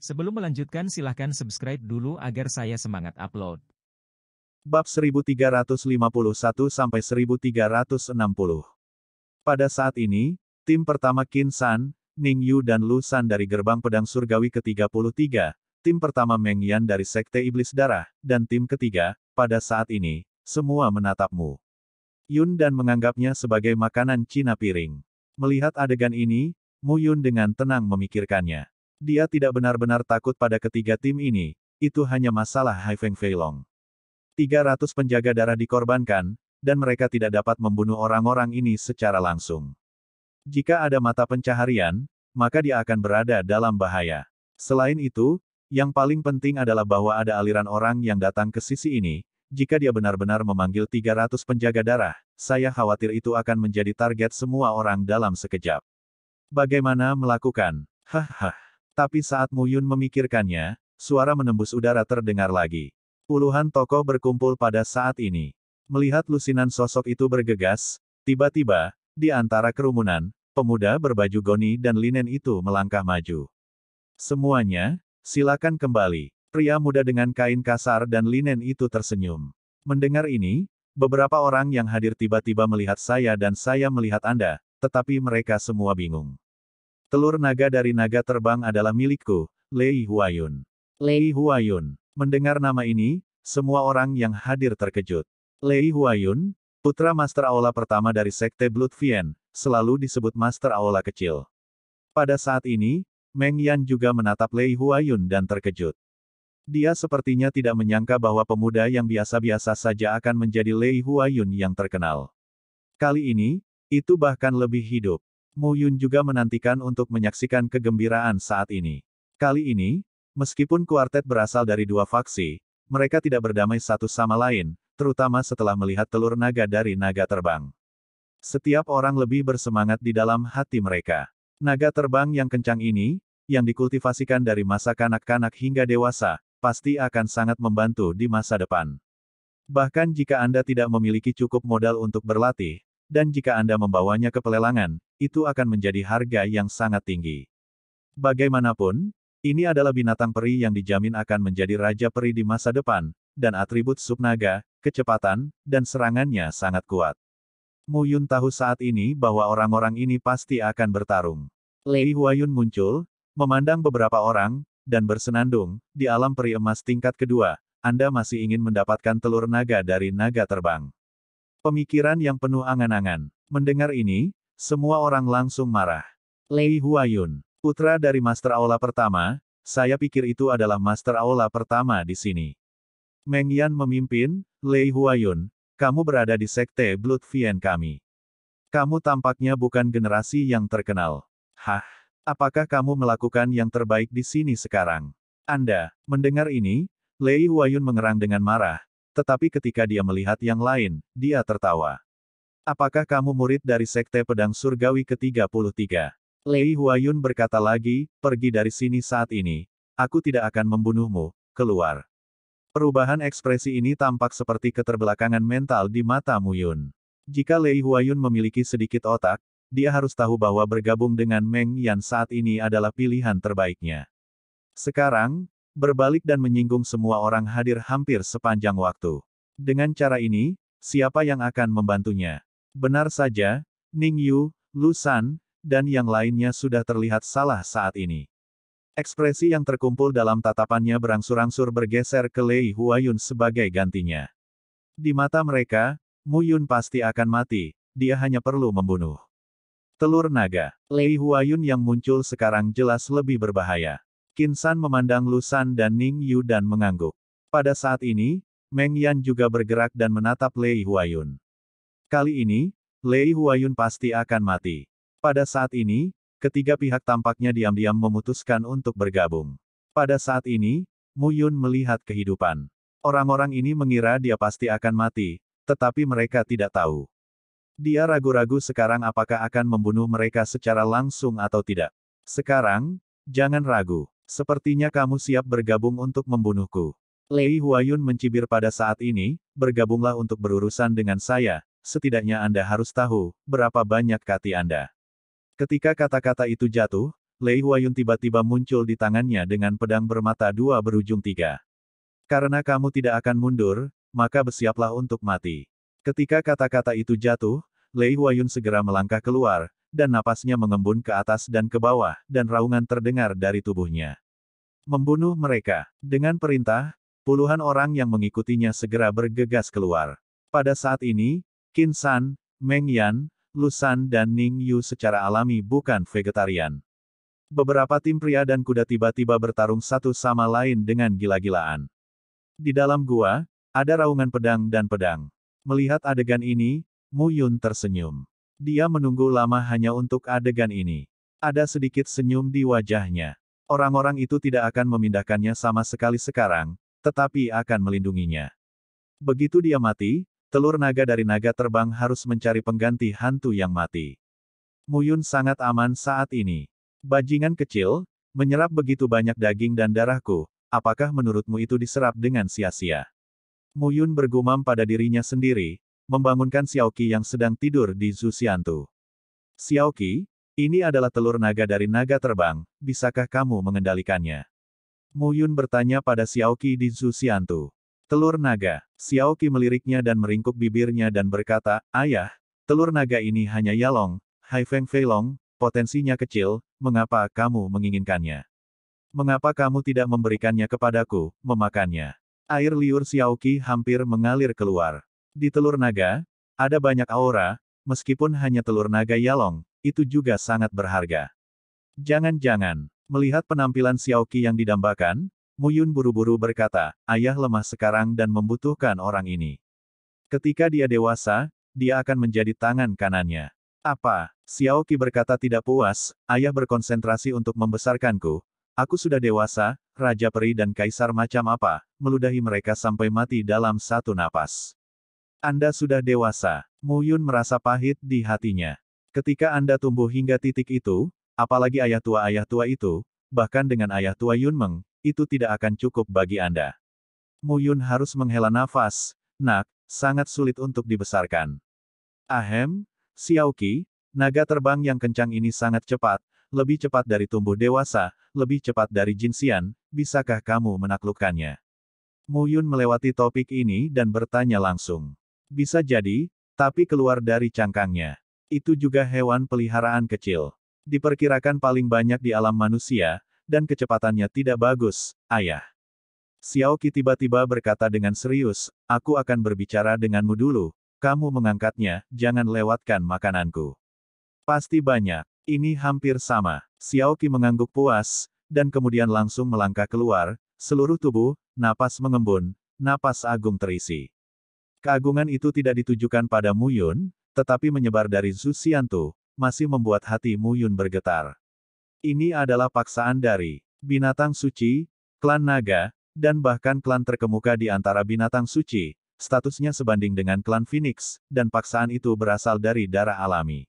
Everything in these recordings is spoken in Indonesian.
Sebelum melanjutkan silahkan subscribe dulu agar saya semangat upload. Bab 1351 sampai 1360. Pada saat ini, tim pertama Qin San, Ning Yu dan Lu San dari Gerbang Pedang Surgawi ke-33, tim pertama Meng Yan dari Sekte Iblis Darah, dan tim ketiga, pada saat ini, semua menatapmu. Yun dan menganggapnya sebagai makanan Cina piring. Melihat adegan ini, Muyun dengan tenang memikirkannya. Dia tidak benar-benar takut pada ketiga tim ini, itu hanya masalah Haifeng Tiga 300 penjaga darah dikorbankan, dan mereka tidak dapat membunuh orang-orang ini secara langsung. Jika ada mata pencaharian, maka dia akan berada dalam bahaya. Selain itu, yang paling penting adalah bahwa ada aliran orang yang datang ke sisi ini, jika dia benar-benar memanggil 300 penjaga darah, saya khawatir itu akan menjadi target semua orang dalam sekejap. Bagaimana melakukan? Hahaha. Tapi saat Muyun memikirkannya, suara menembus udara terdengar lagi. Puluhan tokoh berkumpul pada saat ini. Melihat lusinan sosok itu bergegas, tiba-tiba, di antara kerumunan, pemuda berbaju goni dan linen itu melangkah maju. Semuanya, silakan kembali. Pria muda dengan kain kasar dan linen itu tersenyum. Mendengar ini, beberapa orang yang hadir tiba-tiba melihat saya dan saya melihat Anda, tetapi mereka semua bingung. Telur naga dari naga terbang adalah milikku, Lei Huayun. Lei Huayun. Mendengar nama ini, semua orang yang hadir terkejut. Lei Huayun, putra Master Aula pertama dari Sekte Blood Vien, selalu disebut Master Aula kecil. Pada saat ini, Meng Yan juga menatap Lei Huayun dan terkejut. Dia sepertinya tidak menyangka bahwa pemuda yang biasa-biasa saja akan menjadi Lei Huayun yang terkenal. Kali ini, itu bahkan lebih hidup. Mu Yun juga menantikan untuk menyaksikan kegembiraan saat ini. Kali ini, meskipun kuartet berasal dari dua faksi, mereka tidak berdamai satu sama lain, terutama setelah melihat telur naga dari naga terbang. Setiap orang lebih bersemangat di dalam hati mereka. Naga terbang yang kencang ini, yang dikultivasikan dari masa kanak-kanak hingga dewasa, pasti akan sangat membantu di masa depan. Bahkan jika Anda tidak memiliki cukup modal untuk berlatih, dan jika Anda membawanya ke pelelangan, itu akan menjadi harga yang sangat tinggi. Bagaimanapun, ini adalah binatang peri yang dijamin akan menjadi raja peri di masa depan, dan atribut subnaga, kecepatan, dan serangannya sangat kuat. Mu Yun tahu saat ini bahwa orang-orang ini pasti akan bertarung. Lei Huayun muncul, memandang beberapa orang, dan bersenandung, di alam peri emas tingkat kedua, Anda masih ingin mendapatkan telur naga dari naga terbang. Pemikiran yang penuh angan-angan. Mendengar ini, semua orang langsung marah. Lei Huayun, putra dari Master Aula pertama, saya pikir itu adalah Master Aula pertama di sini. Meng Yan memimpin, Lei Huayun, kamu berada di sekte Blood Vien kami. Kamu tampaknya bukan generasi yang terkenal. Hah. Apakah kamu melakukan yang terbaik di sini sekarang? Anda, mendengar ini, Lei Huayun mengerang dengan marah, tetapi ketika dia melihat yang lain, dia tertawa. Apakah kamu murid dari Sekte Pedang Surgawi ke-33? Lei Huayun berkata lagi, pergi dari sini saat ini. Aku tidak akan membunuhmu, keluar. Perubahan ekspresi ini tampak seperti keterbelakangan mental di mata Muyun. Jika Lei Huayun memiliki sedikit otak, dia harus tahu bahwa bergabung dengan Meng Yan saat ini adalah pilihan terbaiknya. Sekarang, berbalik dan menyinggung semua orang hadir hampir sepanjang waktu. Dengan cara ini, siapa yang akan membantunya? Benar saja, Ning Yu, Lu San, dan yang lainnya sudah terlihat salah saat ini. Ekspresi yang terkumpul dalam tatapannya berangsur-angsur bergeser ke Lei Huayun sebagai gantinya. Di mata mereka, Mu Yun pasti akan mati, dia hanya perlu membunuh. Telur naga. Lei Huayun yang muncul sekarang jelas lebih berbahaya. Kinsan memandang Lusan dan Ning Yu dan mengangguk. Pada saat ini, Meng Yan juga bergerak dan menatap Lei Huayun. Kali ini, Lei Huayun pasti akan mati. Pada saat ini, ketiga pihak tampaknya diam-diam memutuskan untuk bergabung. Pada saat ini, Mu Yun melihat kehidupan. Orang-orang ini mengira dia pasti akan mati, tetapi mereka tidak tahu. Dia ragu-ragu sekarang apakah akan membunuh mereka secara langsung atau tidak. Sekarang, jangan ragu. Sepertinya kamu siap bergabung untuk membunuhku. Lei Huayun mencibir pada saat ini, bergabunglah untuk berurusan dengan saya, setidaknya Anda harus tahu, berapa banyak kati Anda. Ketika kata-kata itu jatuh, Lei Huayun tiba-tiba muncul di tangannya dengan pedang bermata dua berujung tiga. Karena kamu tidak akan mundur, maka bersiaplah untuk mati. Ketika kata-kata itu jatuh, Lei Huayun segera melangkah keluar, dan napasnya mengembun ke atas dan ke bawah, dan raungan terdengar dari tubuhnya. Membunuh mereka. Dengan perintah, puluhan orang yang mengikutinya segera bergegas keluar. Pada saat ini, Qin San, Meng Yan, Lu San dan Ning Yu secara alami bukan vegetarian. Beberapa tim pria dan kuda tiba-tiba bertarung satu sama lain dengan gila-gilaan. Di dalam gua, ada raungan pedang dan pedang. Melihat adegan ini, Mu Yun tersenyum. Dia menunggu lama hanya untuk adegan ini. Ada sedikit senyum di wajahnya. Orang-orang itu tidak akan memindahkannya sama sekali sekarang, tetapi akan melindunginya. Begitu dia mati, telur naga dari naga terbang harus mencari pengganti hantu yang mati. Mu Yun sangat aman saat ini. Bajingan kecil, menyerap begitu banyak daging dan darahku, apakah menurutmu itu diserap dengan sia-sia? Mu Yun bergumam pada dirinya sendiri, membangunkan Xiao Qi yang sedang tidur di Xiao Qi, ini adalah telur naga dari naga terbang, bisakah kamu mengendalikannya? Mu Yun bertanya pada Xiao Qi di Xiantu. Telur naga, Xiao Qi meliriknya dan meringkuk bibirnya dan berkata, Ayah, telur naga ini hanya Yalong, Hai Feng Fei Long, potensinya kecil, mengapa kamu menginginkannya? Mengapa kamu tidak memberikannya kepadaku, memakannya? Air liur Xiaoqi hampir mengalir keluar. Di telur naga, ada banyak aura, meskipun hanya telur naga Yalong, itu juga sangat berharga. Jangan-jangan, melihat penampilan Xiaoqi yang didambakan, Muyun buru-buru berkata, ayah lemah sekarang dan membutuhkan orang ini. Ketika dia dewasa, dia akan menjadi tangan kanannya. Apa? Xiaoqi berkata tidak puas, ayah berkonsentrasi untuk membesarkanku. Aku sudah dewasa, Raja Peri dan Kaisar macam apa, meludahi mereka sampai mati dalam satu napas. Anda sudah dewasa, Mu Yun merasa pahit di hatinya. Ketika Anda tumbuh hingga titik itu, apalagi ayah tua-ayah tua itu, bahkan dengan ayah tua Yun Meng, itu tidak akan cukup bagi Anda. Mu Yun harus menghela nafas, nak, sangat sulit untuk dibesarkan. Ahem, Xiao Qi, naga terbang yang kencang ini sangat cepat, lebih cepat dari tumbuh dewasa, lebih cepat dari jinsian, bisakah kamu menaklukkannya? Mu Yun melewati topik ini dan bertanya langsung. Bisa jadi, tapi keluar dari cangkangnya. Itu juga hewan peliharaan kecil. Diperkirakan paling banyak di alam manusia, dan kecepatannya tidak bagus, ayah. Xiao Qi tiba-tiba berkata dengan serius, aku akan berbicara denganmu dulu, kamu mengangkatnya, jangan lewatkan makananku. Pasti banyak. Ini hampir sama. Xiao Qi mengangguk puas, dan kemudian langsung melangkah keluar, seluruh tubuh, napas mengembun, napas agung terisi. Keagungan itu tidak ditujukan pada Mu Yun, tetapi menyebar dari Zhu Xiantu, masih membuat hati Mu Yun bergetar. Ini adalah paksaan dari binatang suci, klan naga, dan bahkan klan terkemuka di antara binatang suci, statusnya sebanding dengan klan Phoenix, dan paksaan itu berasal dari darah alami.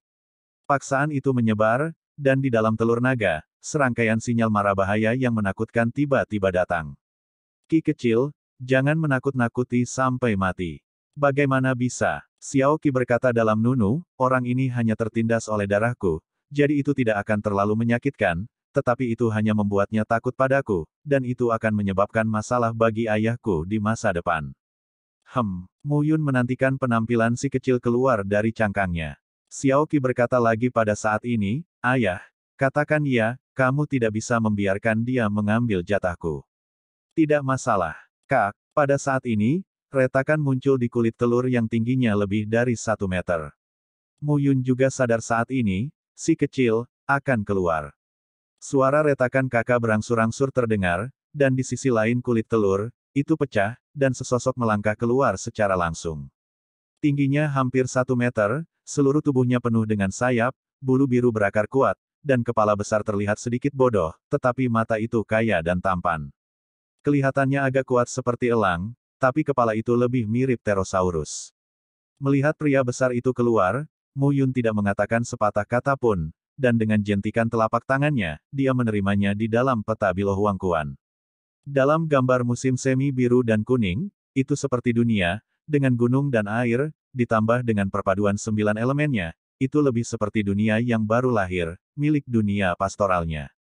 Paksaan itu menyebar, dan di dalam telur naga, serangkaian sinyal marah bahaya yang menakutkan tiba-tiba datang. Ki kecil, jangan menakut-nakuti sampai mati. Bagaimana bisa? Xiao Qi berkata dalam Nunu, orang ini hanya tertindas oleh darahku, jadi itu tidak akan terlalu menyakitkan, tetapi itu hanya membuatnya takut padaku, dan itu akan menyebabkan masalah bagi ayahku di masa depan. Hem, Mu Yun menantikan penampilan si kecil keluar dari cangkangnya. Xiao Qi berkata lagi pada saat ini, Ayah, katakan ya, kamu tidak bisa membiarkan dia mengambil jatahku. Tidak masalah, Kak, pada saat ini, retakan muncul di kulit telur yang tingginya lebih dari satu meter. Mu Yun juga sadar saat ini, si kecil, akan keluar. Suara retakan kakak berangsur-angsur terdengar, dan di sisi lain kulit telur, itu pecah, dan sesosok melangkah keluar secara langsung. Tingginya hampir satu meter, seluruh tubuhnya penuh dengan sayap, bulu biru berakar kuat, dan kepala besar terlihat sedikit bodoh, tetapi mata itu kaya dan tampan. Kelihatannya agak kuat seperti elang, tapi kepala itu lebih mirip pterosaurus. Melihat pria besar itu keluar, Mu Yun tidak mengatakan sepatah kata pun, dan dengan jentikan telapak tangannya, dia menerimanya di dalam peta Biloh Wangkuan. Dalam gambar musim semi biru dan kuning, itu seperti dunia, dengan gunung dan air, ditambah dengan perpaduan sembilan elemennya, itu lebih seperti dunia yang baru lahir, milik dunia pastoralnya.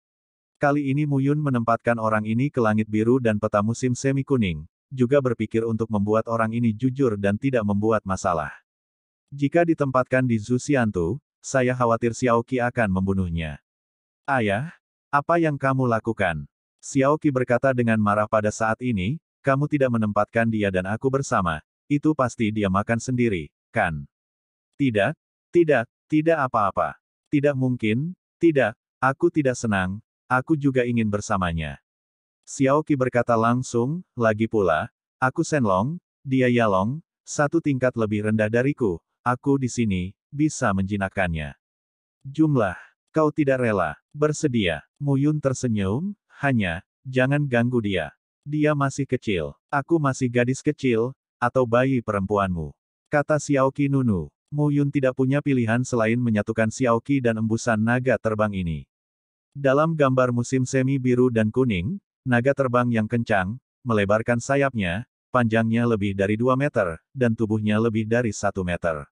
Kali ini Muyun menempatkan orang ini ke langit biru dan peta musim semi kuning, juga berpikir untuk membuat orang ini jujur dan tidak membuat masalah. Jika ditempatkan di Zusiantu, saya khawatir Xiaoqi akan membunuhnya. Ayah, apa yang kamu lakukan? Xiaoqi berkata dengan marah pada saat ini, kamu tidak menempatkan dia dan aku bersama, itu pasti dia makan sendiri, kan? Tidak, tidak, tidak apa-apa. Tidak mungkin, tidak, aku tidak senang, aku juga ingin bersamanya. Xiaoqi berkata langsung, lagi pula, aku Senlong, dia Yalong, satu tingkat lebih rendah dariku, aku di sini, bisa menjinakkannya. Jumlah, kau tidak rela, bersedia, Muyun tersenyum, hanya, jangan ganggu dia. Dia masih kecil, aku masih gadis kecil, atau bayi perempuanmu. Kata Xiaoqi Nunu. Mu Yun tidak punya pilihan selain menyatukan Xiaoqi dan embusan naga terbang ini. Dalam gambar musim semi biru dan kuning, naga terbang yang kencang, melebarkan sayapnya, panjangnya lebih dari 2 meter, dan tubuhnya lebih dari 1 meter.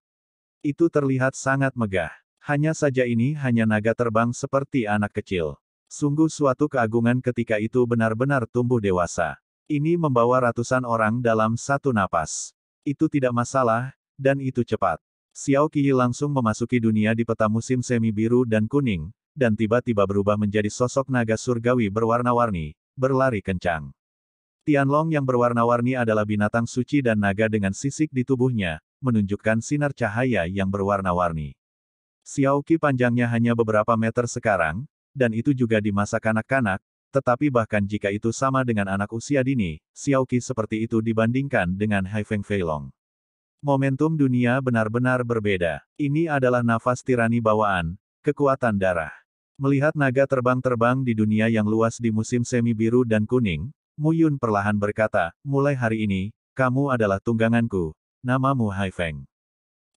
Itu terlihat sangat megah. Hanya saja ini hanya naga terbang seperti anak kecil. Sungguh suatu keagungan ketika itu benar-benar tumbuh dewasa. Ini membawa ratusan orang dalam satu napas. Itu tidak masalah, dan itu cepat. Xiao Qiyi langsung memasuki dunia di peta musim semi biru dan kuning, dan tiba-tiba berubah menjadi sosok naga surgawi berwarna-warni, berlari kencang. Tianlong yang berwarna-warni adalah binatang suci dan naga dengan sisik di tubuhnya, menunjukkan sinar cahaya yang berwarna-warni. Xiao Qi panjangnya hanya beberapa meter sekarang, dan itu juga di masa kanak-kanak, tetapi bahkan jika itu sama dengan anak usia dini, Xiaoqi seperti itu dibandingkan dengan Haifeng Feilong. Momentum dunia benar-benar berbeda. Ini adalah nafas tirani bawaan, kekuatan darah. Melihat naga terbang-terbang di dunia yang luas di musim semi biru dan kuning, Mu Yun perlahan berkata, mulai hari ini, kamu adalah tungganganku, namamu Haifeng.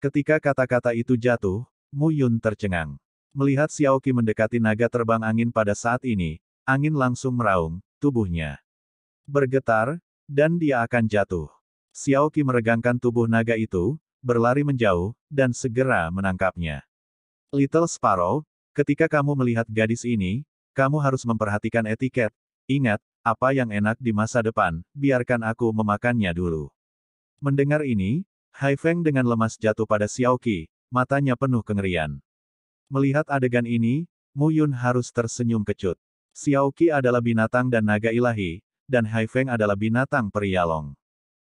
Ketika kata-kata itu jatuh, Mu Yun tercengang. Melihat Xiaoqi mendekati naga terbang angin pada saat ini, Angin langsung meraung, tubuhnya bergetar, dan dia akan jatuh. Xiao Qi meregangkan tubuh naga itu, berlari menjauh, dan segera menangkapnya. Little Sparrow, ketika kamu melihat gadis ini, kamu harus memperhatikan etiket. Ingat, apa yang enak di masa depan, biarkan aku memakannya dulu. Mendengar ini, Hai Feng dengan lemas jatuh pada Xiao Qi, matanya penuh kengerian. Melihat adegan ini, Mu Yun harus tersenyum kecut. Qi adalah binatang dan naga ilahi, dan Hai Feng adalah binatang perialong.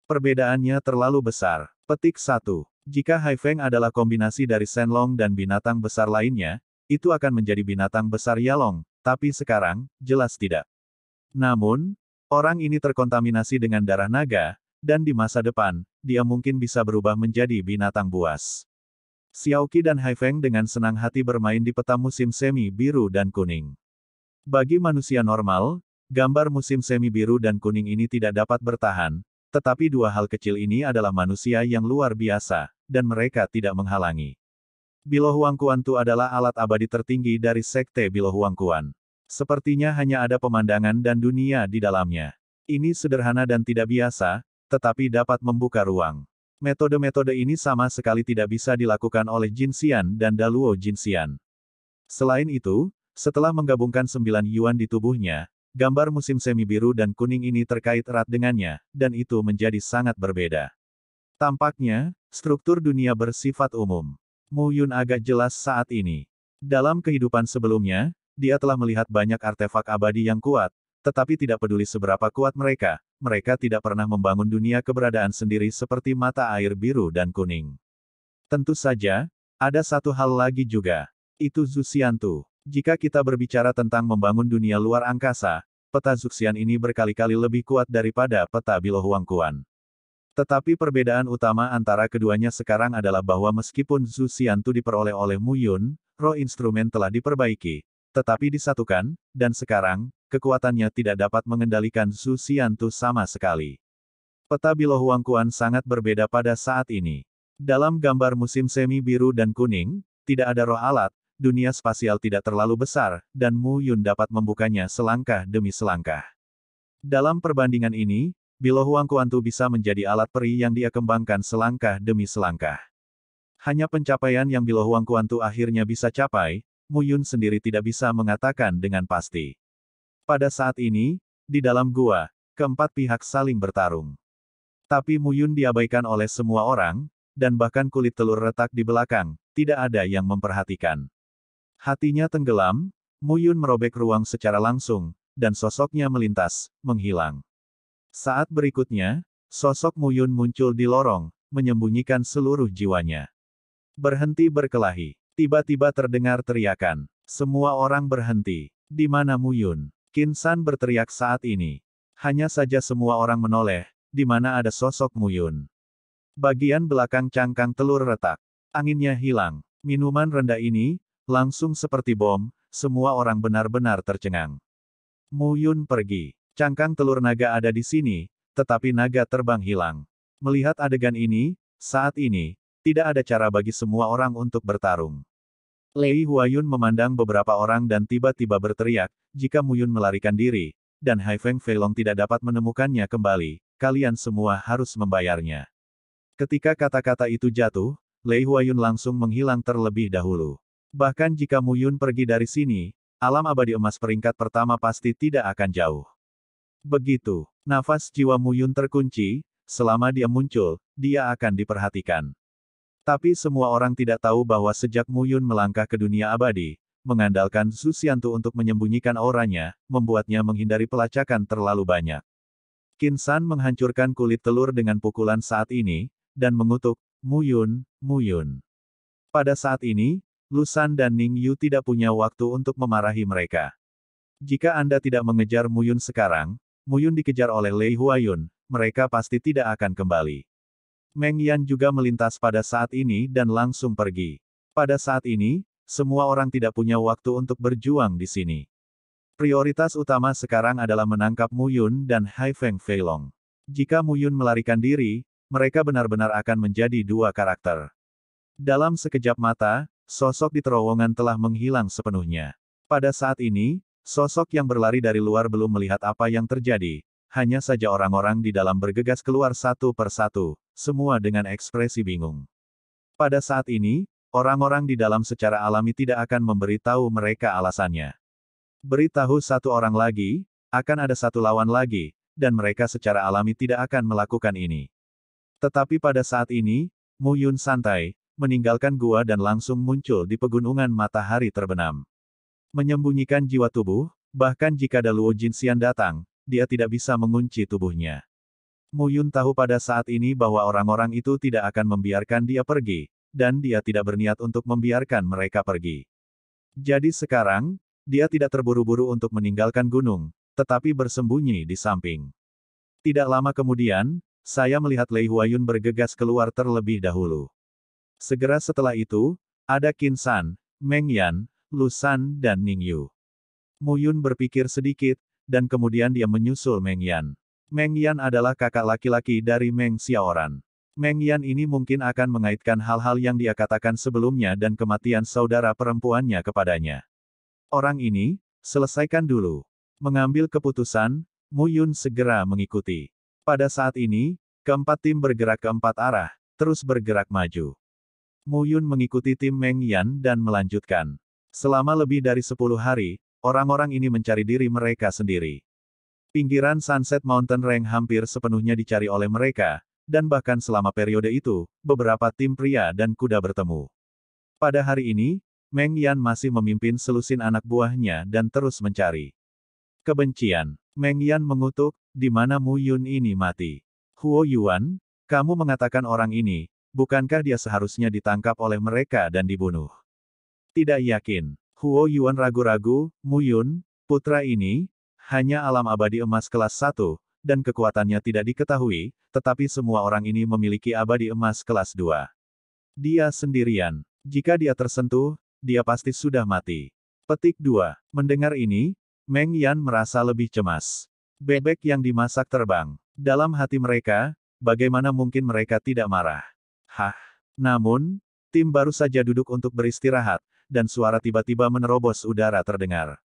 Perbedaannya terlalu besar. Petik 1. Jika Haifeng adalah kombinasi dari Senlong dan binatang besar lainnya, itu akan menjadi binatang besar Yalong, tapi sekarang, jelas tidak. Namun, orang ini terkontaminasi dengan darah naga, dan di masa depan, dia mungkin bisa berubah menjadi binatang buas. Qi dan Hai Feng dengan senang hati bermain di peta musim semi biru dan kuning. Bagi manusia normal, gambar musim semi biru dan kuning ini tidak dapat bertahan, tetapi dua hal kecil ini adalah manusia yang luar biasa, dan mereka tidak menghalangi. itu adalah alat abadi tertinggi dari Sekte Bilohuangkuan. Sepertinya hanya ada pemandangan dan dunia di dalamnya. Ini sederhana dan tidak biasa, tetapi dapat membuka ruang. Metode-metode ini sama sekali tidak bisa dilakukan oleh Jin Xian dan Daluo Jin Xian. Selain itu, setelah menggabungkan sembilan yuan di tubuhnya, gambar musim semi biru dan kuning ini terkait erat dengannya, dan itu menjadi sangat berbeda. Tampaknya, struktur dunia bersifat umum. Mu Yun agak jelas saat ini. Dalam kehidupan sebelumnya, dia telah melihat banyak artefak abadi yang kuat, tetapi tidak peduli seberapa kuat mereka, mereka tidak pernah membangun dunia keberadaan sendiri seperti mata air biru dan kuning. Tentu saja, ada satu hal lagi juga. Itu Zusiantu. Jika kita berbicara tentang membangun dunia luar angkasa, peta Zuxian ini berkali-kali lebih kuat daripada peta Bilohuangkuan. Tetapi perbedaan utama antara keduanya sekarang adalah bahwa meskipun Zuxian Tu diperoleh oleh Mu Yun, roh instrumen telah diperbaiki, tetapi disatukan, dan sekarang, kekuatannya tidak dapat mengendalikan Zuxian Tu sama sekali. Peta Bilohuangkuan sangat berbeda pada saat ini. Dalam gambar musim semi biru dan kuning, tidak ada roh alat, dunia spasial tidak terlalu besar, dan Mu Yun dapat membukanya selangkah demi selangkah. Dalam perbandingan ini, Bilo Huang Kuantu bisa menjadi alat peri yang dia kembangkan selangkah demi selangkah. Hanya pencapaian yang Bilo Huang Kuantu akhirnya bisa capai, Mu Yun sendiri tidak bisa mengatakan dengan pasti. Pada saat ini, di dalam gua, keempat pihak saling bertarung. Tapi Mu Yun diabaikan oleh semua orang, dan bahkan kulit telur retak di belakang, tidak ada yang memperhatikan. Hatinya tenggelam, Muyun merobek ruang secara langsung, dan sosoknya melintas, menghilang. Saat berikutnya, sosok Muyun muncul di lorong, menyembunyikan seluruh jiwanya. Berhenti berkelahi. Tiba-tiba terdengar teriakan. Semua orang berhenti. Di mana Muyun? Kinsan berteriak saat ini. Hanya saja semua orang menoleh, di mana ada sosok Muyun. Bagian belakang cangkang telur retak. Anginnya hilang. Minuman rendah ini, Langsung seperti bom, semua orang benar-benar tercengang. Mu Yun pergi. Cangkang telur naga ada di sini, tetapi naga terbang hilang. Melihat adegan ini, saat ini, tidak ada cara bagi semua orang untuk bertarung. Lei Huayun memandang beberapa orang dan tiba-tiba berteriak, jika Mu Yun melarikan diri, dan Hai Feng Feilong tidak dapat menemukannya kembali, kalian semua harus membayarnya. Ketika kata-kata itu jatuh, Lei Huayun langsung menghilang terlebih dahulu. Bahkan jika Muyun pergi dari sini, alam abadi emas peringkat pertama pasti tidak akan jauh. Begitu, nafas jiwa Muyun terkunci, selama dia muncul, dia akan diperhatikan. Tapi semua orang tidak tahu bahwa sejak Muyun melangkah ke dunia abadi, mengandalkan Susianto untuk menyembunyikan auranya, membuatnya menghindari pelacakan terlalu banyak. Kinsan menghancurkan kulit telur dengan pukulan saat ini, dan mengutuk, Muyun, Muyun. Pada saat ini, Lusan dan Ning Yu tidak punya waktu untuk memarahi mereka. Jika Anda tidak mengejar Muyun sekarang, Muyun dikejar oleh Lei Huayun, mereka pasti tidak akan kembali. Meng Yan juga melintas pada saat ini dan langsung pergi. Pada saat ini, semua orang tidak punya waktu untuk berjuang di sini. Prioritas utama sekarang adalah menangkap Muyun dan Hai Feng Feilong. Jika Muyun melarikan diri, mereka benar-benar akan menjadi dua karakter. Dalam sekejap mata, sosok di terowongan telah menghilang sepenuhnya. Pada saat ini, sosok yang berlari dari luar belum melihat apa yang terjadi, hanya saja orang-orang di dalam bergegas keluar satu per satu, semua dengan ekspresi bingung. Pada saat ini, orang-orang di dalam secara alami tidak akan memberitahu mereka alasannya. Beritahu satu orang lagi, akan ada satu lawan lagi, dan mereka secara alami tidak akan melakukan ini. Tetapi pada saat ini, Mu Yun santai, meninggalkan gua dan langsung muncul di pegunungan matahari terbenam. Menyembunyikan jiwa tubuh, bahkan jika Daluo Jinxian datang, dia tidak bisa mengunci tubuhnya. Mu Yun tahu pada saat ini bahwa orang-orang itu tidak akan membiarkan dia pergi, dan dia tidak berniat untuk membiarkan mereka pergi. Jadi sekarang, dia tidak terburu-buru untuk meninggalkan gunung, tetapi bersembunyi di samping. Tidak lama kemudian, saya melihat Lei Huayun bergegas keluar terlebih dahulu. Segera setelah itu, ada Qin San, Meng Yan, Lu San dan Ning Yu. Mu Yun berpikir sedikit, dan kemudian dia menyusul Meng Yan. Meng Yan adalah kakak laki-laki dari Meng Xiaoran. Meng Yan ini mungkin akan mengaitkan hal-hal yang dia katakan sebelumnya dan kematian saudara perempuannya kepadanya. Orang ini, selesaikan dulu. Mengambil keputusan, Mu Yun segera mengikuti. Pada saat ini, keempat tim bergerak ke empat arah, terus bergerak maju. Mu Yun mengikuti tim Meng Yan dan melanjutkan. Selama lebih dari 10 hari, orang-orang ini mencari diri mereka sendiri. Pinggiran Sunset Mountain Range hampir sepenuhnya dicari oleh mereka, dan bahkan selama periode itu, beberapa tim pria dan kuda bertemu. Pada hari ini, Meng Yan masih memimpin selusin anak buahnya dan terus mencari. Kebencian. Meng Yan mengutuk, di mana Mu Yun ini mati. Huo Yuan, kamu mengatakan orang ini, bukankah dia seharusnya ditangkap oleh mereka dan dibunuh? Tidak yakin. Huo Yuan ragu-ragu, Muyun, putra ini, hanya alam abadi emas kelas 1, dan kekuatannya tidak diketahui, tetapi semua orang ini memiliki abadi emas kelas 2. Dia sendirian. Jika dia tersentuh, dia pasti sudah mati. Petik 2. Mendengar ini, Meng Yan merasa lebih cemas. Bebek yang dimasak terbang. Dalam hati mereka, bagaimana mungkin mereka tidak marah? Hah? Namun, tim baru saja duduk untuk beristirahat, dan suara tiba-tiba menerobos udara terdengar.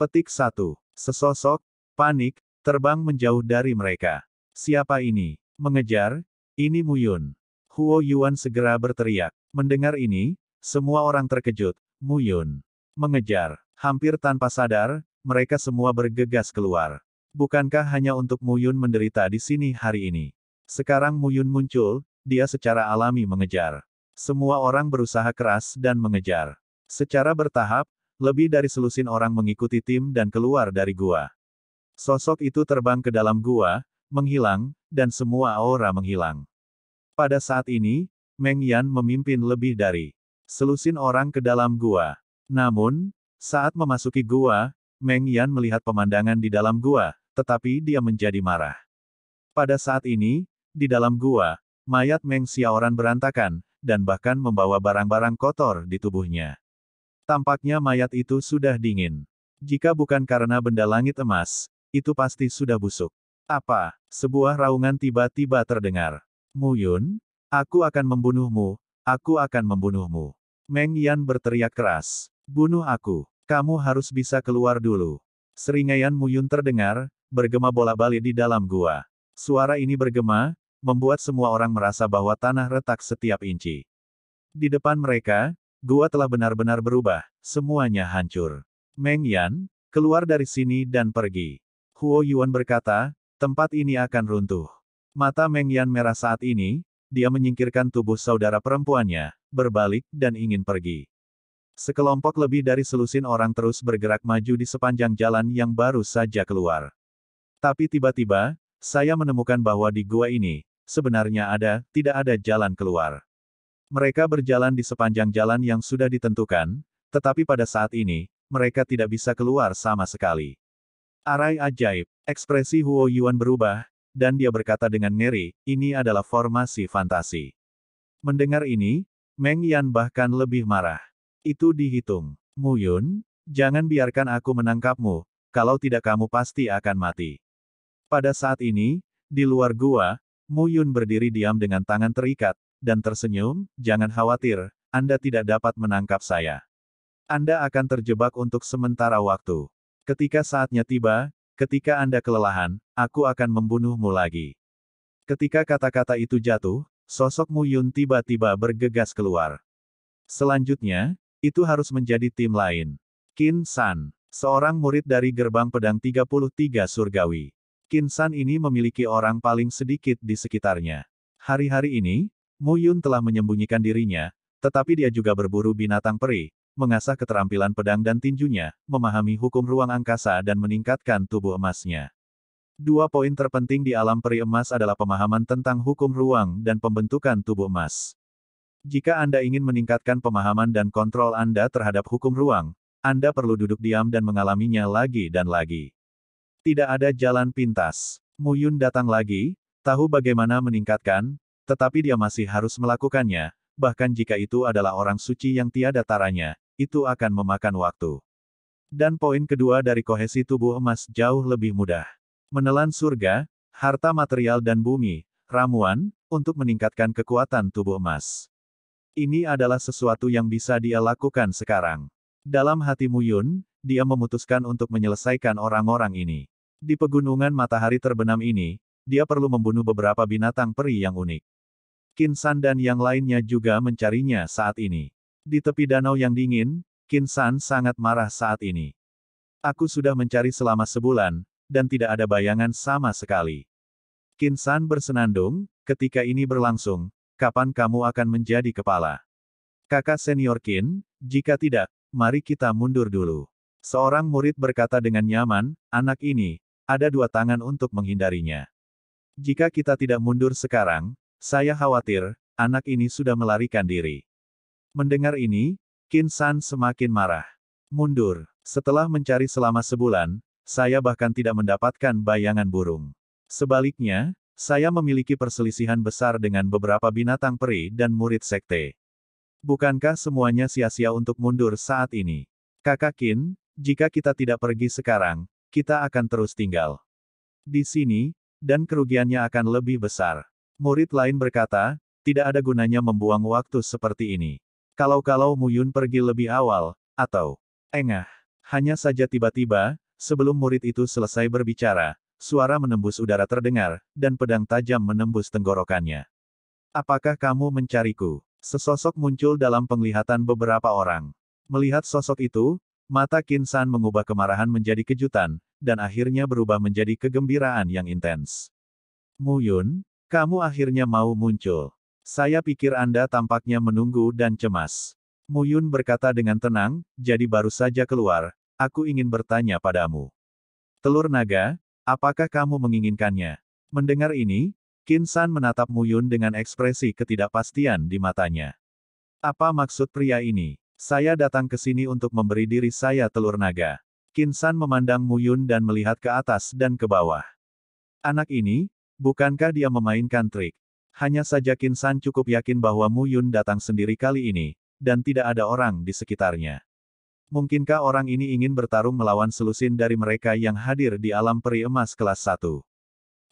Petik satu. Sesosok, panik, terbang menjauh dari mereka. Siapa ini? Mengejar? Ini Muyun. Huo Yuan segera berteriak. Mendengar ini, semua orang terkejut. Muyun. Mengejar. Hampir tanpa sadar, mereka semua bergegas keluar. Bukankah hanya untuk Muyun menderita di sini hari ini? Sekarang Muyun muncul, dia secara alami mengejar. Semua orang berusaha keras dan mengejar. Secara bertahap, lebih dari selusin orang mengikuti tim dan keluar dari gua. Sosok itu terbang ke dalam gua, menghilang, dan semua aura menghilang. Pada saat ini, Meng Yan memimpin lebih dari selusin orang ke dalam gua. Namun, saat memasuki gua, Meng Yan melihat pemandangan di dalam gua, tetapi dia menjadi marah. Pada saat ini, di dalam gua, Mayat Meng Xiaoran berantakan, dan bahkan membawa barang-barang kotor di tubuhnya. Tampaknya mayat itu sudah dingin. Jika bukan karena benda langit emas, itu pasti sudah busuk. Apa? Sebuah raungan tiba-tiba terdengar. Mu Yun, aku akan membunuhmu, aku akan membunuhmu. Meng Yan berteriak keras. Bunuh aku. Kamu harus bisa keluar dulu. Seringaian Yun terdengar, bergema bola balik di dalam gua. Suara ini bergema, membuat semua orang merasa bahwa tanah retak setiap inci. Di depan mereka, gua telah benar-benar berubah, semuanya hancur. Meng Yan, keluar dari sini dan pergi. Huo Yuan berkata, tempat ini akan runtuh. Mata Meng Yan merah saat ini, dia menyingkirkan tubuh saudara perempuannya, berbalik, dan ingin pergi. Sekelompok lebih dari selusin orang terus bergerak maju di sepanjang jalan yang baru saja keluar. Tapi tiba-tiba, saya menemukan bahwa di gua ini, sebenarnya ada, tidak ada jalan keluar. Mereka berjalan di sepanjang jalan yang sudah ditentukan, tetapi pada saat ini, mereka tidak bisa keluar sama sekali. Arai ajaib, ekspresi Huo Yuan berubah, dan dia berkata dengan ngeri, ini adalah formasi fantasi. Mendengar ini, Meng Yan bahkan lebih marah. Itu dihitung. Mu Yun, jangan biarkan aku menangkapmu, kalau tidak kamu pasti akan mati. Pada saat ini, di luar gua, Mu Yun berdiri diam dengan tangan terikat, dan tersenyum, jangan khawatir, Anda tidak dapat menangkap saya. Anda akan terjebak untuk sementara waktu. Ketika saatnya tiba, ketika Anda kelelahan, aku akan membunuhmu lagi. Ketika kata-kata itu jatuh, sosok Mu Yun tiba-tiba bergegas keluar. Selanjutnya, itu harus menjadi tim lain. Kin San, seorang murid dari gerbang pedang 33 surgawi. Kinsan ini memiliki orang paling sedikit di sekitarnya. Hari-hari ini, Mu Yun telah menyembunyikan dirinya, tetapi dia juga berburu binatang peri, mengasah keterampilan pedang dan tinjunya, memahami hukum ruang angkasa dan meningkatkan tubuh emasnya. Dua poin terpenting di alam peri emas adalah pemahaman tentang hukum ruang dan pembentukan tubuh emas. Jika Anda ingin meningkatkan pemahaman dan kontrol Anda terhadap hukum ruang, Anda perlu duduk diam dan mengalaminya lagi dan lagi. Tidak ada jalan pintas. Mu Yun datang lagi, tahu bagaimana meningkatkan, tetapi dia masih harus melakukannya, bahkan jika itu adalah orang suci yang tiada taranya, itu akan memakan waktu. Dan poin kedua dari kohesi tubuh emas jauh lebih mudah. Menelan surga, harta material dan bumi, ramuan, untuk meningkatkan kekuatan tubuh emas. Ini adalah sesuatu yang bisa dia lakukan sekarang. Dalam hati Muyun, dia memutuskan untuk menyelesaikan orang-orang ini. Di pegunungan matahari terbenam ini, dia perlu membunuh beberapa binatang peri yang unik. Kinsan dan yang lainnya juga mencarinya saat ini. Di tepi danau yang dingin, Kinsan sangat marah saat ini. Aku sudah mencari selama sebulan, dan tidak ada bayangan sama sekali. Kinsan bersenandung, ketika ini berlangsung, kapan kamu akan menjadi kepala? Kakak senior Kin, jika tidak, mari kita mundur dulu. Seorang murid berkata dengan nyaman, anak ini, ada dua tangan untuk menghindarinya. Jika kita tidak mundur sekarang, saya khawatir, anak ini sudah melarikan diri. Mendengar ini, Qin San semakin marah. Mundur. Setelah mencari selama sebulan, saya bahkan tidak mendapatkan bayangan burung. Sebaliknya, saya memiliki perselisihan besar dengan beberapa binatang peri dan murid sekte. Bukankah semuanya sia-sia untuk mundur saat ini? Kakak Qin, jika kita tidak pergi sekarang, kita akan terus tinggal di sini, dan kerugiannya akan lebih besar. Murid lain berkata, tidak ada gunanya membuang waktu seperti ini. Kalau-kalau Muyun pergi lebih awal, atau engah. Hanya saja tiba-tiba, sebelum murid itu selesai berbicara, suara menembus udara terdengar, dan pedang tajam menembus tenggorokannya. Apakah kamu mencariku? Sesosok muncul dalam penglihatan beberapa orang. Melihat sosok itu, Mata Kinsan mengubah kemarahan menjadi kejutan, dan akhirnya berubah menjadi kegembiraan yang intens. Muyun, kamu akhirnya mau muncul. Saya pikir Anda tampaknya menunggu dan cemas. Muyun berkata dengan tenang, jadi baru saja keluar, aku ingin bertanya padamu. Telur naga, apakah kamu menginginkannya? Mendengar ini, Kinsan menatap Muyun dengan ekspresi ketidakpastian di matanya. Apa maksud pria ini? Saya datang ke sini untuk memberi diri saya telur naga. Kinsan memandang Muyun dan melihat ke atas dan ke bawah. Anak ini, bukankah dia memainkan trik? Hanya saja Kinsan cukup yakin bahwa Muyun datang sendiri kali ini, dan tidak ada orang di sekitarnya. Mungkinkah orang ini ingin bertarung melawan selusin dari mereka yang hadir di alam peri emas kelas 1?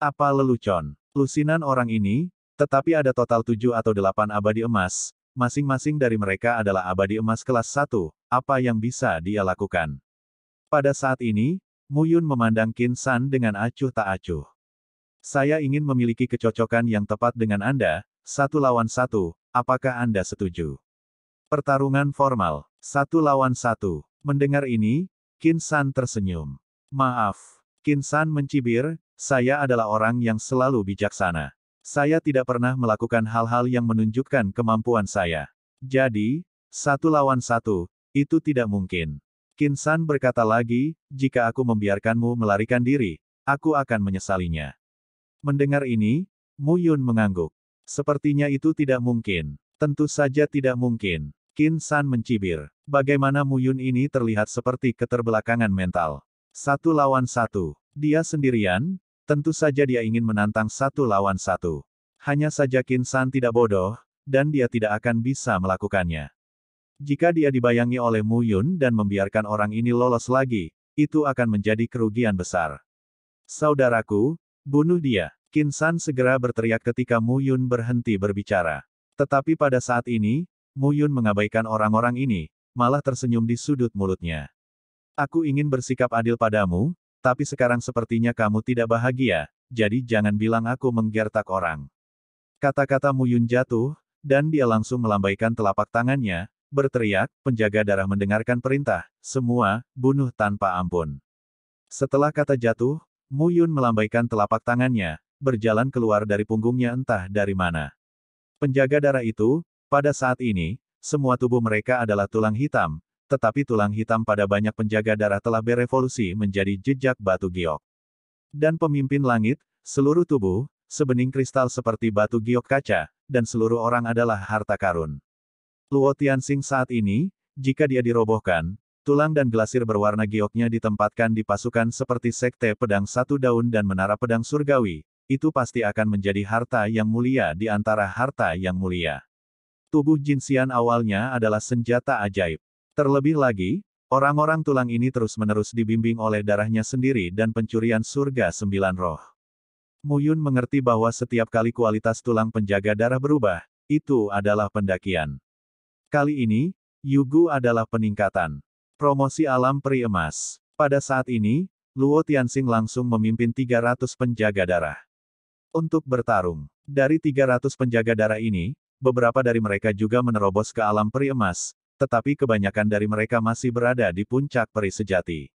Apa lelucon? Lusinan orang ini, tetapi ada total tujuh atau delapan abadi emas, masing-masing dari mereka adalah abadi emas kelas 1, apa yang bisa dia lakukan? Pada saat ini, Muyun memandang Kin San dengan acuh tak acuh. Saya ingin memiliki kecocokan yang tepat dengan Anda, satu lawan satu, apakah Anda setuju? Pertarungan formal, satu lawan satu. Mendengar ini, Kin San tersenyum. Maaf, Kin San mencibir, saya adalah orang yang selalu bijaksana. Saya tidak pernah melakukan hal-hal yang menunjukkan kemampuan saya. Jadi, satu lawan satu, itu tidak mungkin. Kinsan berkata lagi, jika aku membiarkanmu melarikan diri, aku akan menyesalinya. Mendengar ini, Mu Yun mengangguk. Sepertinya itu tidak mungkin. Tentu saja tidak mungkin. Kinsan mencibir. Bagaimana Mu Yun ini terlihat seperti keterbelakangan mental. Satu lawan satu. Dia sendirian, Tentu saja dia ingin menantang satu lawan satu. Hanya saja Qin San tidak bodoh, dan dia tidak akan bisa melakukannya. Jika dia dibayangi oleh Mu Yun dan membiarkan orang ini lolos lagi, itu akan menjadi kerugian besar. Saudaraku, bunuh dia. Qin San segera berteriak ketika Mu Yun berhenti berbicara. Tetapi pada saat ini, Mu Yun mengabaikan orang-orang ini, malah tersenyum di sudut mulutnya. Aku ingin bersikap adil padamu, tapi sekarang sepertinya kamu tidak bahagia, jadi jangan bilang aku menggertak orang. Kata-kata Muyun jatuh, dan dia langsung melambaikan telapak tangannya, berteriak, penjaga darah mendengarkan perintah, semua, bunuh tanpa ampun. Setelah kata jatuh, Muyun melambaikan telapak tangannya, berjalan keluar dari punggungnya entah dari mana. Penjaga darah itu, pada saat ini, semua tubuh mereka adalah tulang hitam, tetapi tulang hitam pada banyak penjaga darah telah berevolusi menjadi jejak batu giok. Dan pemimpin langit, seluruh tubuh, sebening kristal seperti batu giok kaca, dan seluruh orang adalah harta karun. Luo Tianxing saat ini, jika dia dirobohkan, Tulang dan glasir berwarna gioknya ditempatkan di pasukan seperti sekte pedang satu daun dan menara pedang surgawi, itu pasti akan menjadi harta yang mulia di antara harta yang mulia. Tubuh jinsian awalnya adalah senjata ajaib. Terlebih lagi, orang-orang tulang ini terus-menerus dibimbing oleh darahnya sendiri dan pencurian surga sembilan roh. Muyun mengerti bahwa setiap kali kualitas tulang penjaga darah berubah, itu adalah pendakian. Kali ini, Yugu adalah peningkatan. Promosi alam peri emas. Pada saat ini, Luo Tianxing langsung memimpin 300 penjaga darah. Untuk bertarung, dari 300 penjaga darah ini, beberapa dari mereka juga menerobos ke alam peri emas, tetapi kebanyakan dari mereka masih berada di puncak peri sejati.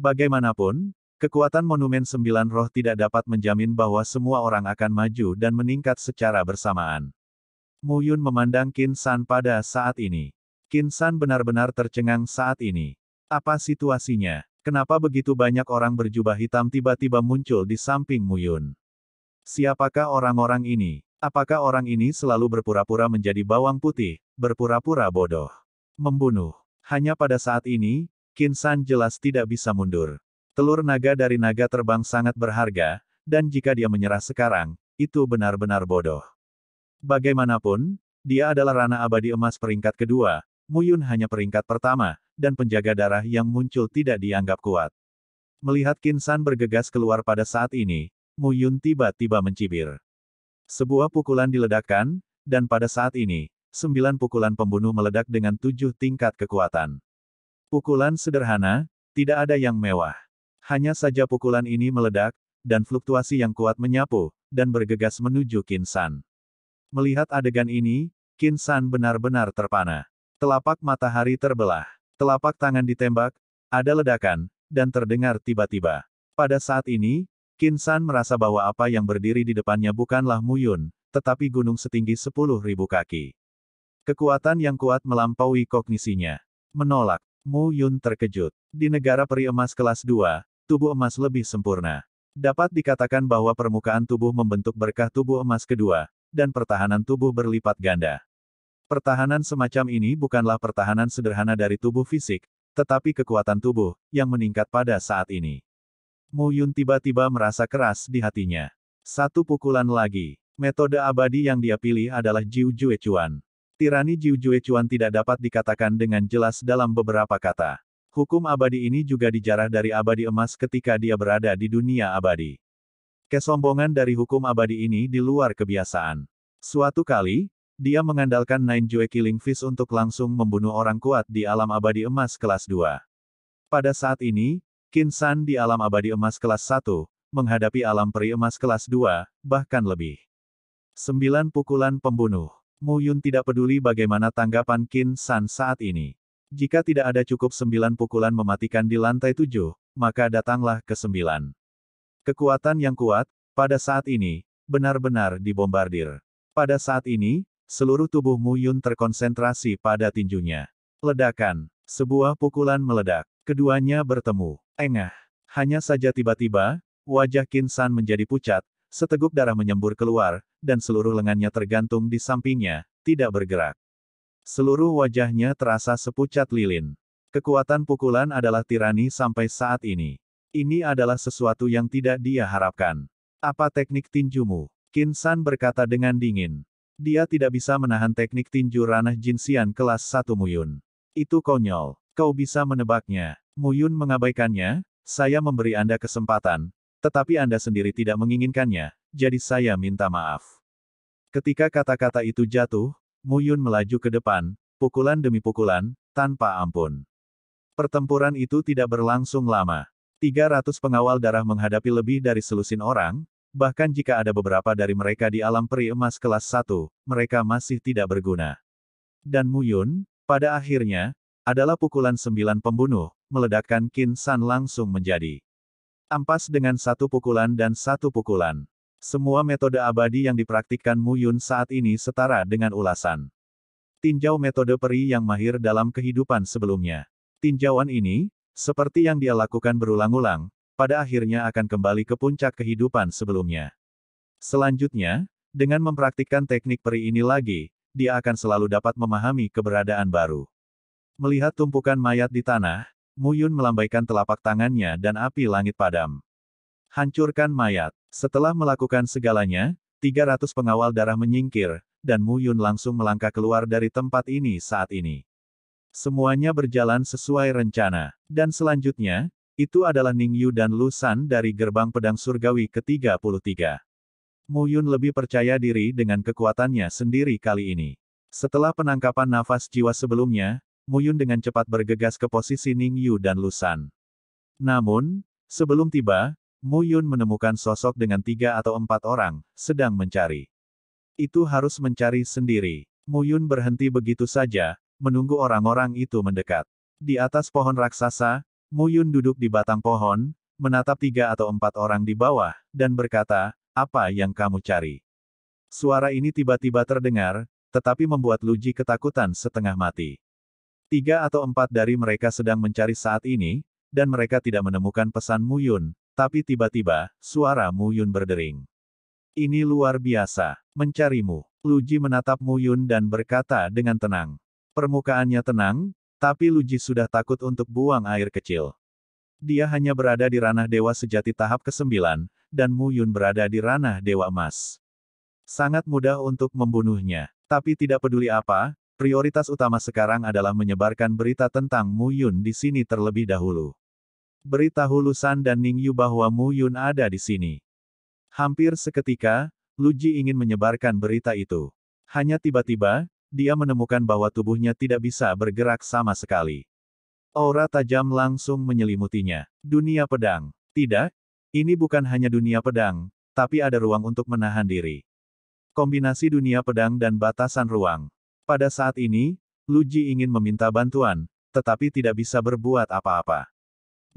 Bagaimanapun, kekuatan monumen sembilan roh tidak dapat menjamin bahwa semua orang akan maju dan meningkat secara bersamaan. Mu Yun memandang Qin San pada saat ini. Qin San benar-benar tercengang saat ini. Apa situasinya? Kenapa begitu banyak orang berjubah hitam tiba-tiba muncul di samping Mu Yun? Siapakah orang-orang ini? Apakah orang ini selalu berpura-pura menjadi bawang putih, berpura-pura bodoh? membunuh. Hanya pada saat ini, Kinsan jelas tidak bisa mundur. Telur naga dari naga terbang sangat berharga, dan jika dia menyerah sekarang, itu benar-benar bodoh. Bagaimanapun, dia adalah Rana Abadi Emas peringkat kedua, Muyun hanya peringkat pertama, dan penjaga darah yang muncul tidak dianggap kuat. Melihat Kinsan bergegas keluar pada saat ini, Muyun tiba-tiba mencibir. Sebuah pukulan diledakkan, dan pada saat ini, sembilan pukulan pembunuh meledak dengan tujuh tingkat kekuatan. Pukulan sederhana, tidak ada yang mewah. Hanya saja pukulan ini meledak, dan fluktuasi yang kuat menyapu, dan bergegas menuju Kinsan. Melihat adegan ini, Kinsan benar-benar terpana. Telapak matahari terbelah. Telapak tangan ditembak, ada ledakan, dan terdengar tiba-tiba. Pada saat ini, Kinsan merasa bahwa apa yang berdiri di depannya bukanlah Muyun, tetapi gunung setinggi sepuluh ribu kaki. Kekuatan yang kuat melampaui kognisinya. Menolak. Mu Yun terkejut. Di negara peri emas kelas 2, tubuh emas lebih sempurna. Dapat dikatakan bahwa permukaan tubuh membentuk berkah tubuh emas kedua, dan pertahanan tubuh berlipat ganda. Pertahanan semacam ini bukanlah pertahanan sederhana dari tubuh fisik, tetapi kekuatan tubuh, yang meningkat pada saat ini. Mu Yun tiba-tiba merasa keras di hatinya. Satu pukulan lagi. Metode abadi yang dia pilih adalah Jiu Jue Chuan. Tirani Jiu Jue Chuan tidak dapat dikatakan dengan jelas dalam beberapa kata. Hukum abadi ini juga dijarah dari abadi emas ketika dia berada di dunia abadi. Kesombongan dari hukum abadi ini di luar kebiasaan. Suatu kali, dia mengandalkan Nine Jue Killing Fish untuk langsung membunuh orang kuat di alam abadi emas kelas 2. Pada saat ini, Qin San di alam abadi emas kelas 1, menghadapi alam peri emas kelas 2, bahkan lebih. 9 pukulan pembunuh. Mu Yun tidak peduli bagaimana tanggapan Qin San saat ini. Jika tidak ada cukup sembilan pukulan mematikan di lantai tujuh, maka datanglah ke sembilan. Kekuatan yang kuat, pada saat ini, benar-benar dibombardir. Pada saat ini, seluruh tubuh Mu Yun terkonsentrasi pada tinjunya. Ledakan, sebuah pukulan meledak, keduanya bertemu. Engah, hanya saja tiba-tiba, wajah Qin San menjadi pucat, seteguk darah menyembur keluar, dan seluruh lengannya tergantung di sampingnya, tidak bergerak. Seluruh wajahnya terasa sepucat lilin. Kekuatan pukulan adalah tirani sampai saat ini. Ini adalah sesuatu yang tidak dia harapkan. Apa teknik tinjumu? Kinsan berkata dengan dingin. Dia tidak bisa menahan teknik tinju ranah jinsian kelas satu Muyun. Itu konyol. Kau bisa menebaknya. Muyun mengabaikannya, saya memberi Anda kesempatan, tetapi Anda sendiri tidak menginginkannya, jadi saya minta maaf. Ketika kata-kata itu jatuh, Mu Yun melaju ke depan, pukulan demi pukulan, tanpa ampun. Pertempuran itu tidak berlangsung lama. 300 pengawal darah menghadapi lebih dari selusin orang, bahkan jika ada beberapa dari mereka di alam peri emas kelas 1, mereka masih tidak berguna. Dan Mu Yun, pada akhirnya, adalah pukulan sembilan pembunuh, meledakkan Kin San langsung menjadi Ampas dengan satu pukulan dan satu pukulan. Semua metode abadi yang dipraktikkan Mu Yun saat ini setara dengan ulasan. Tinjau metode peri yang mahir dalam kehidupan sebelumnya. Tinjauan ini, seperti yang dia lakukan berulang-ulang, pada akhirnya akan kembali ke puncak kehidupan sebelumnya. Selanjutnya, dengan mempraktikkan teknik peri ini lagi, dia akan selalu dapat memahami keberadaan baru. Melihat tumpukan mayat di tanah, Muyun melambaikan telapak tangannya dan api langit padam. Hancurkan mayat. Setelah melakukan segalanya, 300 pengawal darah menyingkir, dan Muyun langsung melangkah keluar dari tempat ini saat ini. Semuanya berjalan sesuai rencana. Dan selanjutnya, itu adalah Ning Yu dan Lu San dari gerbang pedang surgawi ke-33. Muyun lebih percaya diri dengan kekuatannya sendiri kali ini. Setelah penangkapan nafas jiwa sebelumnya, Muyun dengan cepat bergegas ke posisi Ning Yu dan Lusan. Namun, sebelum tiba, Muyun menemukan sosok dengan tiga atau empat orang, sedang mencari. Itu harus mencari sendiri. Muyun berhenti begitu saja, menunggu orang-orang itu mendekat. Di atas pohon raksasa, Muyun duduk di batang pohon, menatap tiga atau empat orang di bawah, dan berkata, apa yang kamu cari? Suara ini tiba-tiba terdengar, tetapi membuat Luji ketakutan setengah mati. Tiga atau empat dari mereka sedang mencari saat ini, dan mereka tidak menemukan pesan Mu Yun. tapi tiba-tiba, suara Mu Yun berdering. Ini luar biasa, mencarimu. Luji menatap Mu Yun dan berkata dengan tenang. Permukaannya tenang, tapi Luji sudah takut untuk buang air kecil. Dia hanya berada di ranah dewa sejati tahap ke-9, dan Yun berada di ranah dewa emas. Sangat mudah untuk membunuhnya, tapi tidak peduli apa, Prioritas utama sekarang adalah menyebarkan berita tentang Mu Yun di sini terlebih dahulu. Beritahu San dan Ning Yu bahwa Mu Yun ada di sini. Hampir seketika, Lu Ji ingin menyebarkan berita itu. Hanya tiba-tiba, dia menemukan bahwa tubuhnya tidak bisa bergerak sama sekali. Aura tajam langsung menyelimutinya. Dunia pedang. Tidak, ini bukan hanya dunia pedang, tapi ada ruang untuk menahan diri. Kombinasi dunia pedang dan batasan ruang. Pada saat ini, Luji ingin meminta bantuan, tetapi tidak bisa berbuat apa-apa.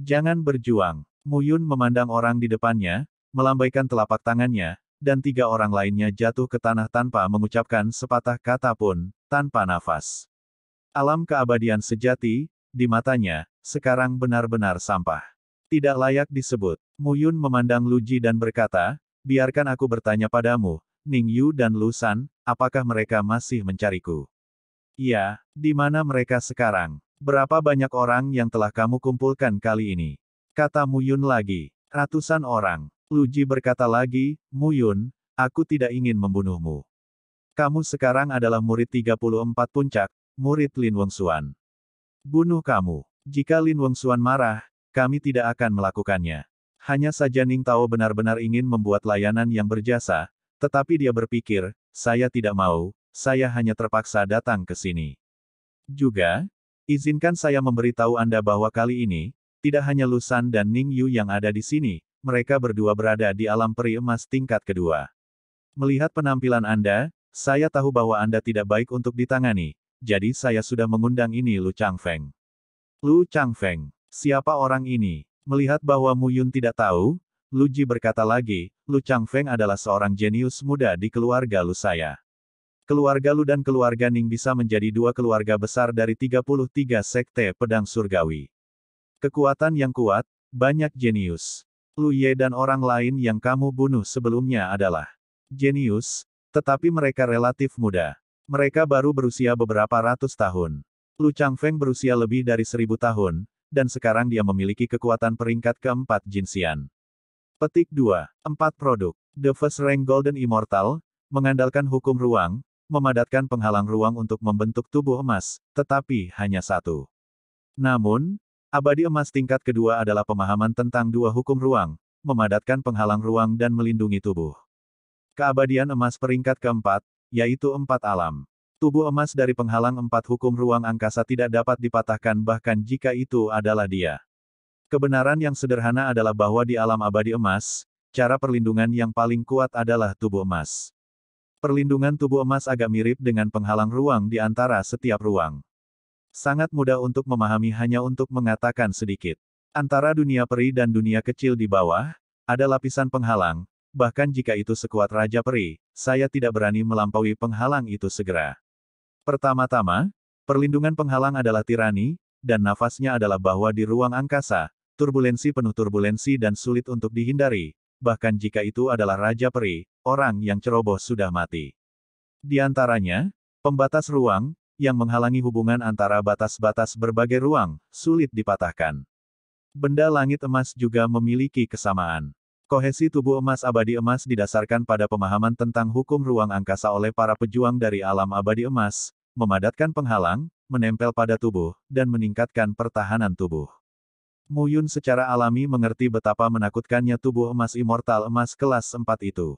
Jangan berjuang. Muyun memandang orang di depannya, melambaikan telapak tangannya, dan tiga orang lainnya jatuh ke tanah tanpa mengucapkan sepatah kata pun, tanpa nafas. Alam keabadian sejati, di matanya, sekarang benar-benar sampah. Tidak layak disebut. Muyun memandang Luji dan berkata, biarkan aku bertanya padamu, Ning Yu dan Lusan, apakah mereka masih mencariku? Ya, di mana mereka sekarang? Berapa banyak orang yang telah kamu kumpulkan kali ini? Kata Mu Yun lagi. Ratusan orang. Luji berkata lagi, Mu Yun, aku tidak ingin membunuhmu. Kamu sekarang adalah murid 34 puncak, murid Lin Wengsuan. Bunuh kamu. Jika Lin Wengsuan marah, kami tidak akan melakukannya. Hanya saja Ning Tao benar-benar ingin membuat layanan yang berjasa, tetapi dia berpikir, saya tidak mau, saya hanya terpaksa datang ke sini. Juga, izinkan saya memberitahu Anda bahwa kali ini, tidak hanya Lusan dan Ning Yu yang ada di sini, mereka berdua berada di alam peri emas tingkat kedua. Melihat penampilan Anda, saya tahu bahwa Anda tidak baik untuk ditangani, jadi saya sudah mengundang ini Lu Changfeng. Lu Changfeng, siapa orang ini? Melihat bahwa Mu Yun tidak tahu, Lu Ji berkata lagi, Lu Changfeng adalah seorang jenius muda di keluarga Lu saya. Keluarga Lu dan keluarga Ning bisa menjadi dua keluarga besar dari 33 sekte pedang surgawi. Kekuatan yang kuat, banyak jenius. Lu Ye dan orang lain yang kamu bunuh sebelumnya adalah jenius, tetapi mereka relatif muda. Mereka baru berusia beberapa ratus tahun. Lu Changfeng berusia lebih dari seribu tahun, dan sekarang dia memiliki kekuatan peringkat keempat jinsian. Petik 2. 4 produk. The First Rank Golden Immortal, mengandalkan hukum ruang, memadatkan penghalang ruang untuk membentuk tubuh emas, tetapi hanya satu. Namun, abadi emas tingkat kedua adalah pemahaman tentang dua hukum ruang, memadatkan penghalang ruang dan melindungi tubuh. Keabadian emas peringkat keempat, yaitu empat alam. Tubuh emas dari penghalang empat hukum ruang angkasa tidak dapat dipatahkan bahkan jika itu adalah dia. Kebenaran yang sederhana adalah bahwa di alam abadi emas, cara perlindungan yang paling kuat adalah tubuh emas. Perlindungan tubuh emas agak mirip dengan penghalang ruang di antara setiap ruang. Sangat mudah untuk memahami hanya untuk mengatakan sedikit. Antara dunia peri dan dunia kecil di bawah, ada lapisan penghalang, bahkan jika itu sekuat Raja Peri, saya tidak berani melampaui penghalang itu segera. Pertama-tama, perlindungan penghalang adalah tirani, dan nafasnya adalah bahwa di ruang angkasa, turbulensi penuh turbulensi dan sulit untuk dihindari, bahkan jika itu adalah Raja Peri, orang yang ceroboh sudah mati. Di antaranya, pembatas ruang, yang menghalangi hubungan antara batas-batas berbagai ruang, sulit dipatahkan. Benda langit emas juga memiliki kesamaan. Kohesi tubuh emas abadi emas didasarkan pada pemahaman tentang hukum ruang angkasa oleh para pejuang dari alam abadi emas, memadatkan penghalang, menempel pada tubuh, dan meningkatkan pertahanan tubuh. Muyun secara alami mengerti betapa menakutkannya tubuh emas immortal emas kelas 4 itu.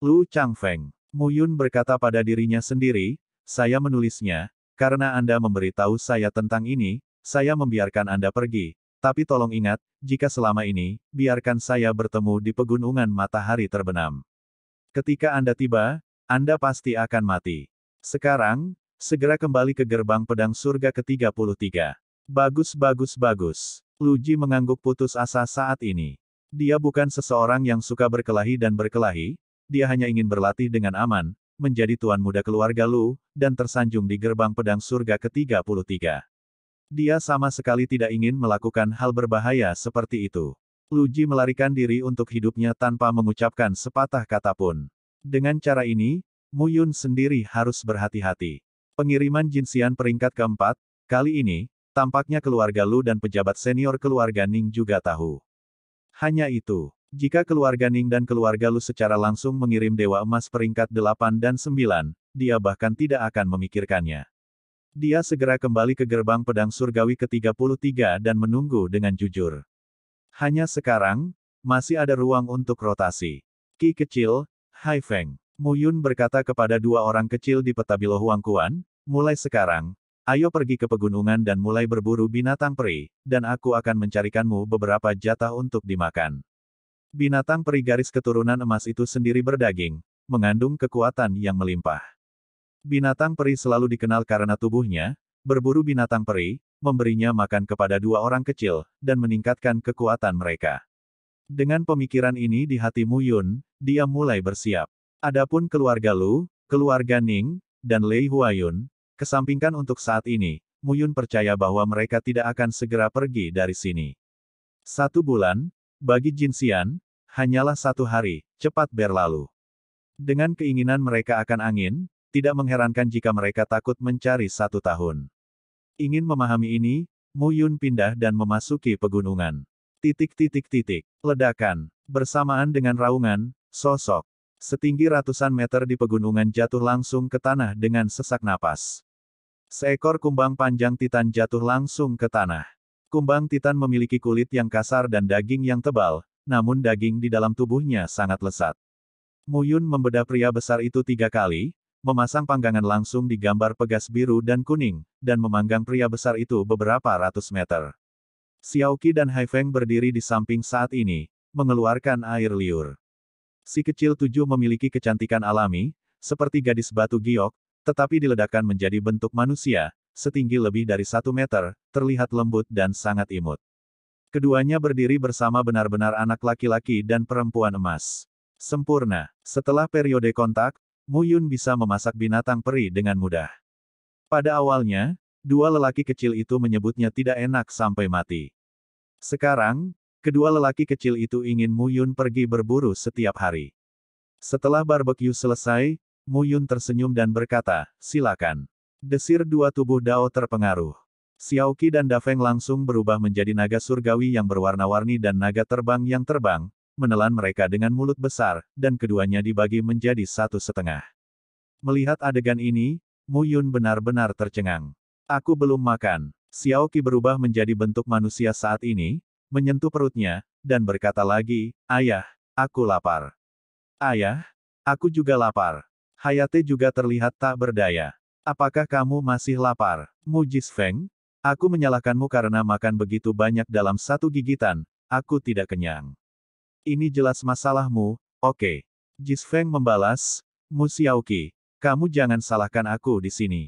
Lu Changfeng. Muyun berkata pada dirinya sendiri, saya menulisnya, karena Anda memberitahu saya tentang ini, saya membiarkan Anda pergi. Tapi tolong ingat, jika selama ini, biarkan saya bertemu di pegunungan matahari terbenam. Ketika Anda tiba, Anda pasti akan mati. Sekarang, segera kembali ke gerbang pedang surga ke-33. Bagus bagus bagus. Luji mengangguk putus asa saat ini. Dia bukan seseorang yang suka berkelahi dan berkelahi, dia hanya ingin berlatih dengan aman, menjadi tuan muda keluarga Lu, dan tersanjung di gerbang pedang surga ke-33. Dia sama sekali tidak ingin melakukan hal berbahaya seperti itu. Luji melarikan diri untuk hidupnya tanpa mengucapkan sepatah kata pun. Dengan cara ini, Muyun sendiri harus berhati-hati. Pengiriman Jinsian peringkat keempat, kali ini, Tampaknya keluarga Lu dan pejabat senior keluarga Ning juga tahu. Hanya itu, jika keluarga Ning dan keluarga Lu secara langsung mengirim Dewa Emas peringkat 8 dan 9, dia bahkan tidak akan memikirkannya. Dia segera kembali ke gerbang pedang surgawi ke-33 dan menunggu dengan jujur. Hanya sekarang, masih ada ruang untuk rotasi. Ki kecil, Hai Feng. Mu Yun berkata kepada dua orang kecil di peta Bilohuangkuan, mulai sekarang, Ayo pergi ke pegunungan dan mulai berburu binatang peri, dan aku akan mencarikanmu beberapa jatah untuk dimakan. Binatang peri garis keturunan emas itu sendiri berdaging, mengandung kekuatan yang melimpah. Binatang peri selalu dikenal karena tubuhnya, berburu binatang peri, memberinya makan kepada dua orang kecil, dan meningkatkan kekuatan mereka. Dengan pemikiran ini di hati Mu Yun, dia mulai bersiap. Adapun keluarga Lu, keluarga Ning, dan Lei Huayun, Kesampingkan untuk saat ini, Muyun percaya bahwa mereka tidak akan segera pergi dari sini. Satu bulan, bagi Jin Xian, hanyalah satu hari, cepat berlalu. Dengan keinginan mereka akan angin, tidak mengherankan jika mereka takut mencari satu tahun. Ingin memahami ini, Muyun pindah dan memasuki pegunungan. Titik-titik-titik, ledakan, bersamaan dengan raungan, sosok, setinggi ratusan meter di pegunungan jatuh langsung ke tanah dengan sesak napas. Seekor kumbang panjang titan jatuh langsung ke tanah. Kumbang titan memiliki kulit yang kasar dan daging yang tebal, namun daging di dalam tubuhnya sangat lesat. Muyun membedah pria besar itu tiga kali, memasang panggangan langsung di gambar pegas biru dan kuning, dan memanggang pria besar itu beberapa ratus meter. Xiaoqi dan Haifeng berdiri di samping saat ini, mengeluarkan air liur. Si kecil tujuh memiliki kecantikan alami, seperti gadis batu giok, tetapi diledakkan menjadi bentuk manusia, setinggi lebih dari satu meter, terlihat lembut dan sangat imut. Keduanya berdiri bersama benar-benar anak laki-laki dan perempuan emas. Sempurna. Setelah periode kontak, Mu Yun bisa memasak binatang peri dengan mudah. Pada awalnya, dua lelaki kecil itu menyebutnya tidak enak sampai mati. Sekarang, kedua lelaki kecil itu ingin Mu Yun pergi berburu setiap hari. Setelah barbeque selesai, Muyun tersenyum dan berkata, silakan. Desir dua tubuh Dao terpengaruh. Xiaoqi dan Dafeng langsung berubah menjadi naga surgawi yang berwarna-warni dan naga terbang yang terbang, menelan mereka dengan mulut besar, dan keduanya dibagi menjadi satu setengah. Melihat adegan ini, Muyun benar-benar tercengang. Aku belum makan. Xiaoqi berubah menjadi bentuk manusia saat ini, menyentuh perutnya, dan berkata lagi, Ayah, aku lapar. Ayah, aku juga lapar. Hayate juga terlihat tak berdaya. Apakah kamu masih lapar? Mujis Feng, aku menyalahkanmu karena makan begitu banyak dalam satu gigitan, aku tidak kenyang. Ini jelas masalahmu, oke. Okay. Jis Feng membalas, Mu Musiaoki, kamu jangan salahkan aku di sini.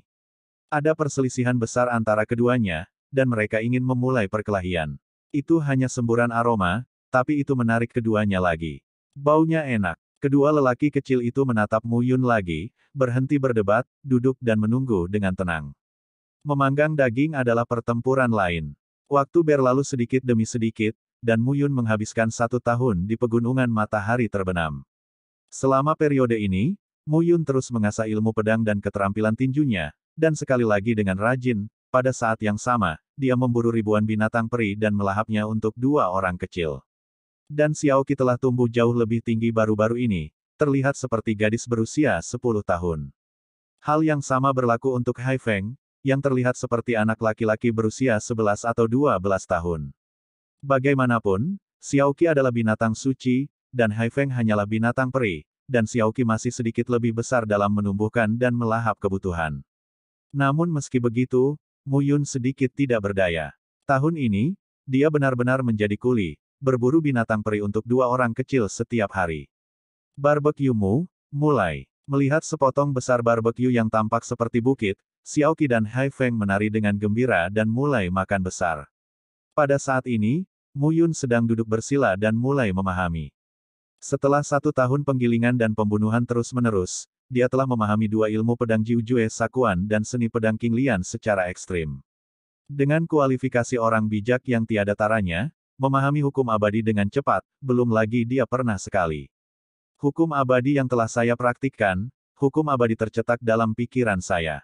Ada perselisihan besar antara keduanya, dan mereka ingin memulai perkelahian. Itu hanya semburan aroma, tapi itu menarik keduanya lagi. Baunya enak. Kedua lelaki kecil itu menatap Mu Yun lagi, berhenti berdebat, duduk dan menunggu dengan tenang. Memanggang daging adalah pertempuran lain. Waktu berlalu sedikit demi sedikit, dan Mu Yun menghabiskan satu tahun di pegunungan matahari terbenam. Selama periode ini, Mu Yun terus mengasah ilmu pedang dan keterampilan tinjunya, dan sekali lagi dengan rajin, pada saat yang sama, dia memburu ribuan binatang peri dan melahapnya untuk dua orang kecil. Dan Xiao Qi telah tumbuh jauh lebih tinggi baru-baru ini, terlihat seperti gadis berusia 10 tahun. Hal yang sama berlaku untuk Hai Feng, yang terlihat seperti anak laki-laki berusia 11 atau 12 tahun. Bagaimanapun, Xiao Qi adalah binatang suci, dan Hai Feng hanyalah binatang peri, dan Xiaoqi masih sedikit lebih besar dalam menumbuhkan dan melahap kebutuhan. Namun meski begitu, Mu Yun sedikit tidak berdaya. Tahun ini, dia benar-benar menjadi kuli, berburu binatang peri untuk dua orang kecil setiap hari. Mu, mulai. Melihat sepotong besar barbekyu yang tampak seperti bukit, Xiaoqi dan Hai Feng menari dengan gembira dan mulai makan besar. Pada saat ini, Mu Yun sedang duduk bersila dan mulai memahami. Setelah satu tahun penggilingan dan pembunuhan terus-menerus, dia telah memahami dua ilmu pedang Jiujue Sakuan dan seni pedang Lian secara ekstrim. Dengan kualifikasi orang bijak yang tiada taranya, memahami hukum abadi dengan cepat, belum lagi dia pernah sekali. Hukum abadi yang telah saya praktikkan, hukum abadi tercetak dalam pikiran saya.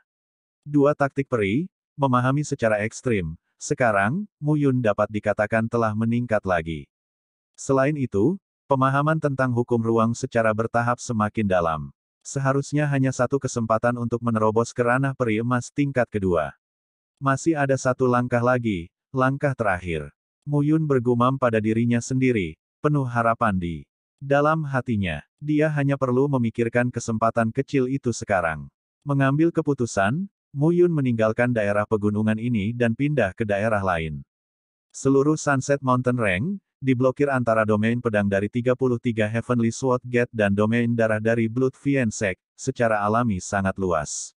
Dua taktik peri, memahami secara ekstrim, sekarang, Muyun dapat dikatakan telah meningkat lagi. Selain itu, pemahaman tentang hukum ruang secara bertahap semakin dalam. Seharusnya hanya satu kesempatan untuk menerobos ke ranah peri emas tingkat kedua. Masih ada satu langkah lagi, langkah terakhir. Muyun bergumam pada dirinya sendiri, penuh harapan di dalam hatinya. Dia hanya perlu memikirkan kesempatan kecil itu sekarang. Mengambil keputusan, Muyun meninggalkan daerah pegunungan ini dan pindah ke daerah lain. Seluruh Sunset Mountain Range diblokir antara domain pedang dari 33 Heavenly Sword Gate dan domain darah dari Blood Fiensek, secara alami sangat luas.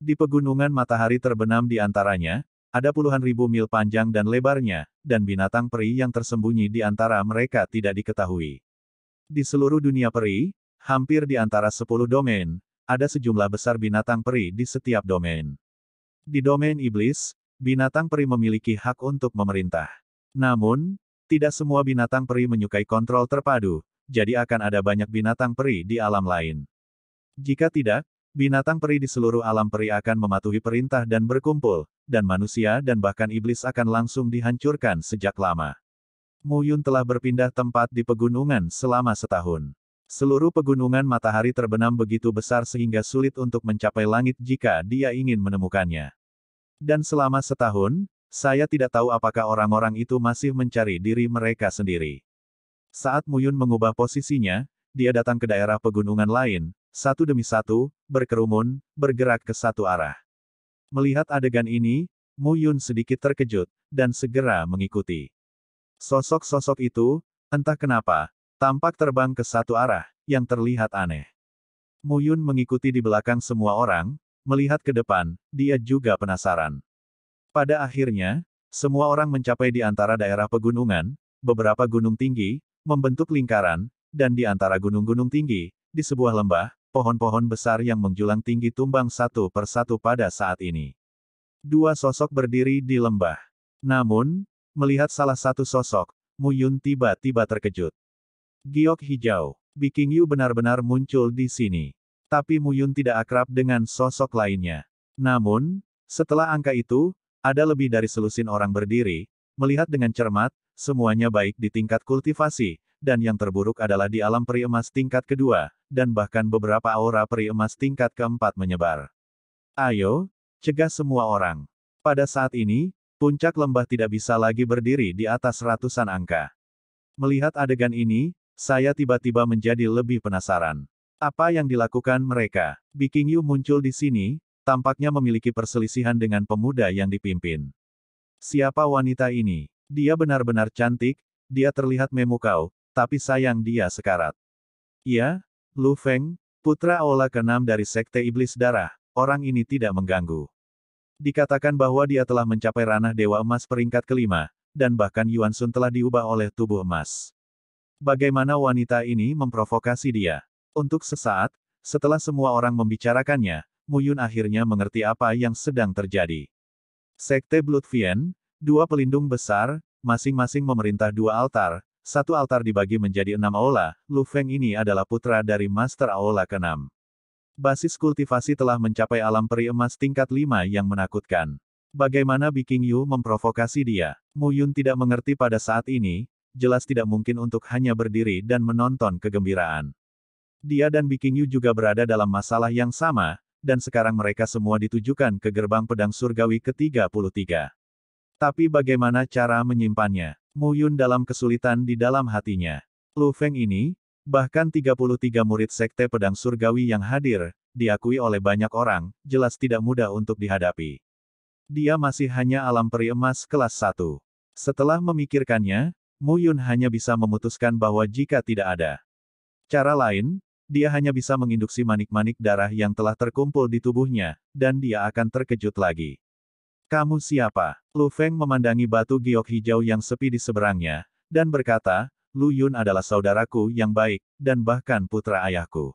Di pegunungan matahari terbenam di antaranya, ada puluhan ribu mil panjang dan lebarnya, dan binatang peri yang tersembunyi di antara mereka tidak diketahui. Di seluruh dunia peri, hampir di antara sepuluh domain, ada sejumlah besar binatang peri di setiap domain. Di domain iblis, binatang peri memiliki hak untuk memerintah. Namun, tidak semua binatang peri menyukai kontrol terpadu, jadi akan ada banyak binatang peri di alam lain. Jika tidak, Binatang peri di seluruh alam peri akan mematuhi perintah dan berkumpul, dan manusia dan bahkan iblis akan langsung dihancurkan sejak lama. Muyun telah berpindah tempat di pegunungan selama setahun. Seluruh pegunungan matahari terbenam begitu besar sehingga sulit untuk mencapai langit jika dia ingin menemukannya. Dan selama setahun, saya tidak tahu apakah orang-orang itu masih mencari diri mereka sendiri. Saat Muyun mengubah posisinya, dia datang ke daerah pegunungan lain, satu demi satu, berkerumun, bergerak ke satu arah. Melihat adegan ini, Mu Yun sedikit terkejut, dan segera mengikuti. Sosok-sosok itu, entah kenapa, tampak terbang ke satu arah, yang terlihat aneh. Mu Yun mengikuti di belakang semua orang, melihat ke depan, dia juga penasaran. Pada akhirnya, semua orang mencapai di antara daerah pegunungan, beberapa gunung tinggi, membentuk lingkaran, dan di antara gunung-gunung tinggi, di sebuah lembah, pohon-pohon besar yang menjulang tinggi tumbang satu persatu pada saat ini. Dua sosok berdiri di lembah. Namun, melihat salah satu sosok, Mu Yun tiba-tiba terkejut. Giok hijau, Biking Yu benar-benar muncul di sini. Tapi Mu Yun tidak akrab dengan sosok lainnya. Namun, setelah angka itu, ada lebih dari selusin orang berdiri, melihat dengan cermat, semuanya baik di tingkat kultivasi, dan yang terburuk adalah di alam peri emas tingkat kedua, dan bahkan beberapa aura peri emas tingkat keempat menyebar. Ayo, cegah semua orang. Pada saat ini, puncak lembah tidak bisa lagi berdiri di atas ratusan angka. Melihat adegan ini, saya tiba-tiba menjadi lebih penasaran. Apa yang dilakukan mereka? Biking Yu muncul di sini, tampaknya memiliki perselisihan dengan pemuda yang dipimpin. Siapa wanita ini? Dia benar-benar cantik, dia terlihat memukau, tapi sayang dia sekarat. Ya, Lu Feng, putra Ola keenam dari Sekte Iblis Darah, orang ini tidak mengganggu. Dikatakan bahwa dia telah mencapai ranah Dewa Emas peringkat kelima, dan bahkan Yuan Sun telah diubah oleh tubuh emas. Bagaimana wanita ini memprovokasi dia? Untuk sesaat, setelah semua orang membicarakannya, Muyun akhirnya mengerti apa yang sedang terjadi. Sekte Blood Vien, dua pelindung besar, masing-masing memerintah dua altar, satu altar dibagi menjadi enam aula, Lu Feng ini adalah putra dari Master Aula ke-6. Basis kultivasi telah mencapai alam peri emas tingkat 5 yang menakutkan. Bagaimana Biking Yu memprovokasi dia? Mu Yun tidak mengerti pada saat ini, jelas tidak mungkin untuk hanya berdiri dan menonton kegembiraan. Dia dan Biking Yu juga berada dalam masalah yang sama, dan sekarang mereka semua ditujukan ke gerbang pedang surgawi ke-33. Tapi bagaimana cara menyimpannya? Mu Yun dalam kesulitan di dalam hatinya. Lu Feng ini, bahkan 33 murid Sekte Pedang Surgawi yang hadir, diakui oleh banyak orang, jelas tidak mudah untuk dihadapi. Dia masih hanya alam peri emas kelas 1. Setelah memikirkannya, Mu Yun hanya bisa memutuskan bahwa jika tidak ada cara lain, dia hanya bisa menginduksi manik-manik darah yang telah terkumpul di tubuhnya, dan dia akan terkejut lagi. Kamu siapa? Lu Feng memandangi batu giok hijau yang sepi di seberangnya, dan berkata, Lu Yun adalah saudaraku yang baik, dan bahkan putra ayahku.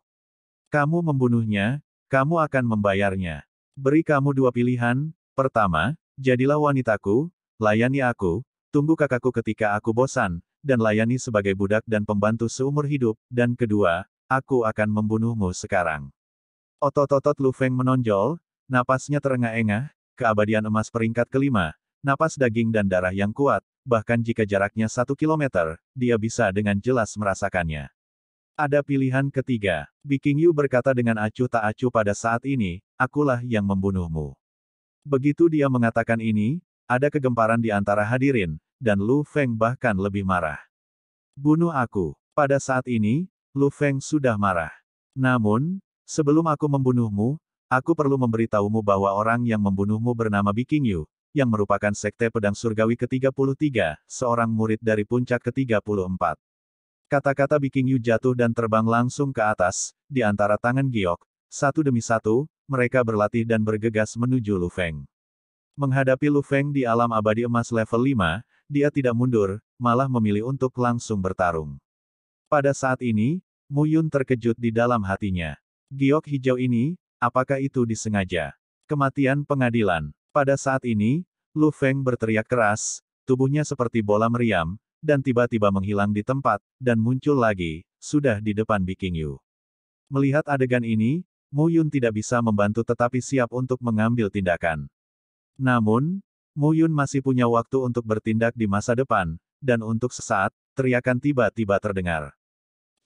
Kamu membunuhnya, kamu akan membayarnya. Beri kamu dua pilihan, pertama, jadilah wanitaku, layani aku, tunggu kakakku ketika aku bosan, dan layani sebagai budak dan pembantu seumur hidup, dan kedua, aku akan membunuhmu sekarang. Otot-otot Lu Feng menonjol, napasnya terengah-engah, keabadian emas peringkat kelima, napas daging dan darah yang kuat, bahkan jika jaraknya satu kilometer, dia bisa dengan jelas merasakannya. Ada pilihan ketiga, Biking Yu berkata dengan acuh tak acuh pada saat ini, akulah yang membunuhmu. Begitu dia mengatakan ini, ada kegemparan di antara hadirin, dan Lu Feng bahkan lebih marah. Bunuh aku. Pada saat ini, Lu Feng sudah marah. Namun, sebelum aku membunuhmu, Aku perlu memberitahumu bahwa orang yang membunuhmu bernama Biking Yu, yang merupakan sekte pedang surgawi ke-33, seorang murid dari puncak ke-34. Kata-kata Biking Yu jatuh dan terbang langsung ke atas, di antara tangan Giok, satu demi satu, mereka berlatih dan bergegas menuju Lu Feng. Menghadapi Lu Feng di alam abadi emas level 5, dia tidak mundur, malah memilih untuk langsung bertarung. Pada saat ini, Mu Yun terkejut di dalam hatinya. Giok hijau ini, Apakah itu disengaja? Kematian pengadilan. Pada saat ini, Lu Feng berteriak keras, tubuhnya seperti bola meriam, dan tiba-tiba menghilang di tempat, dan muncul lagi, sudah di depan Biking Yu. Melihat adegan ini, Mu Yun tidak bisa membantu tetapi siap untuk mengambil tindakan. Namun, Mu Yun masih punya waktu untuk bertindak di masa depan, dan untuk sesaat, teriakan tiba-tiba terdengar.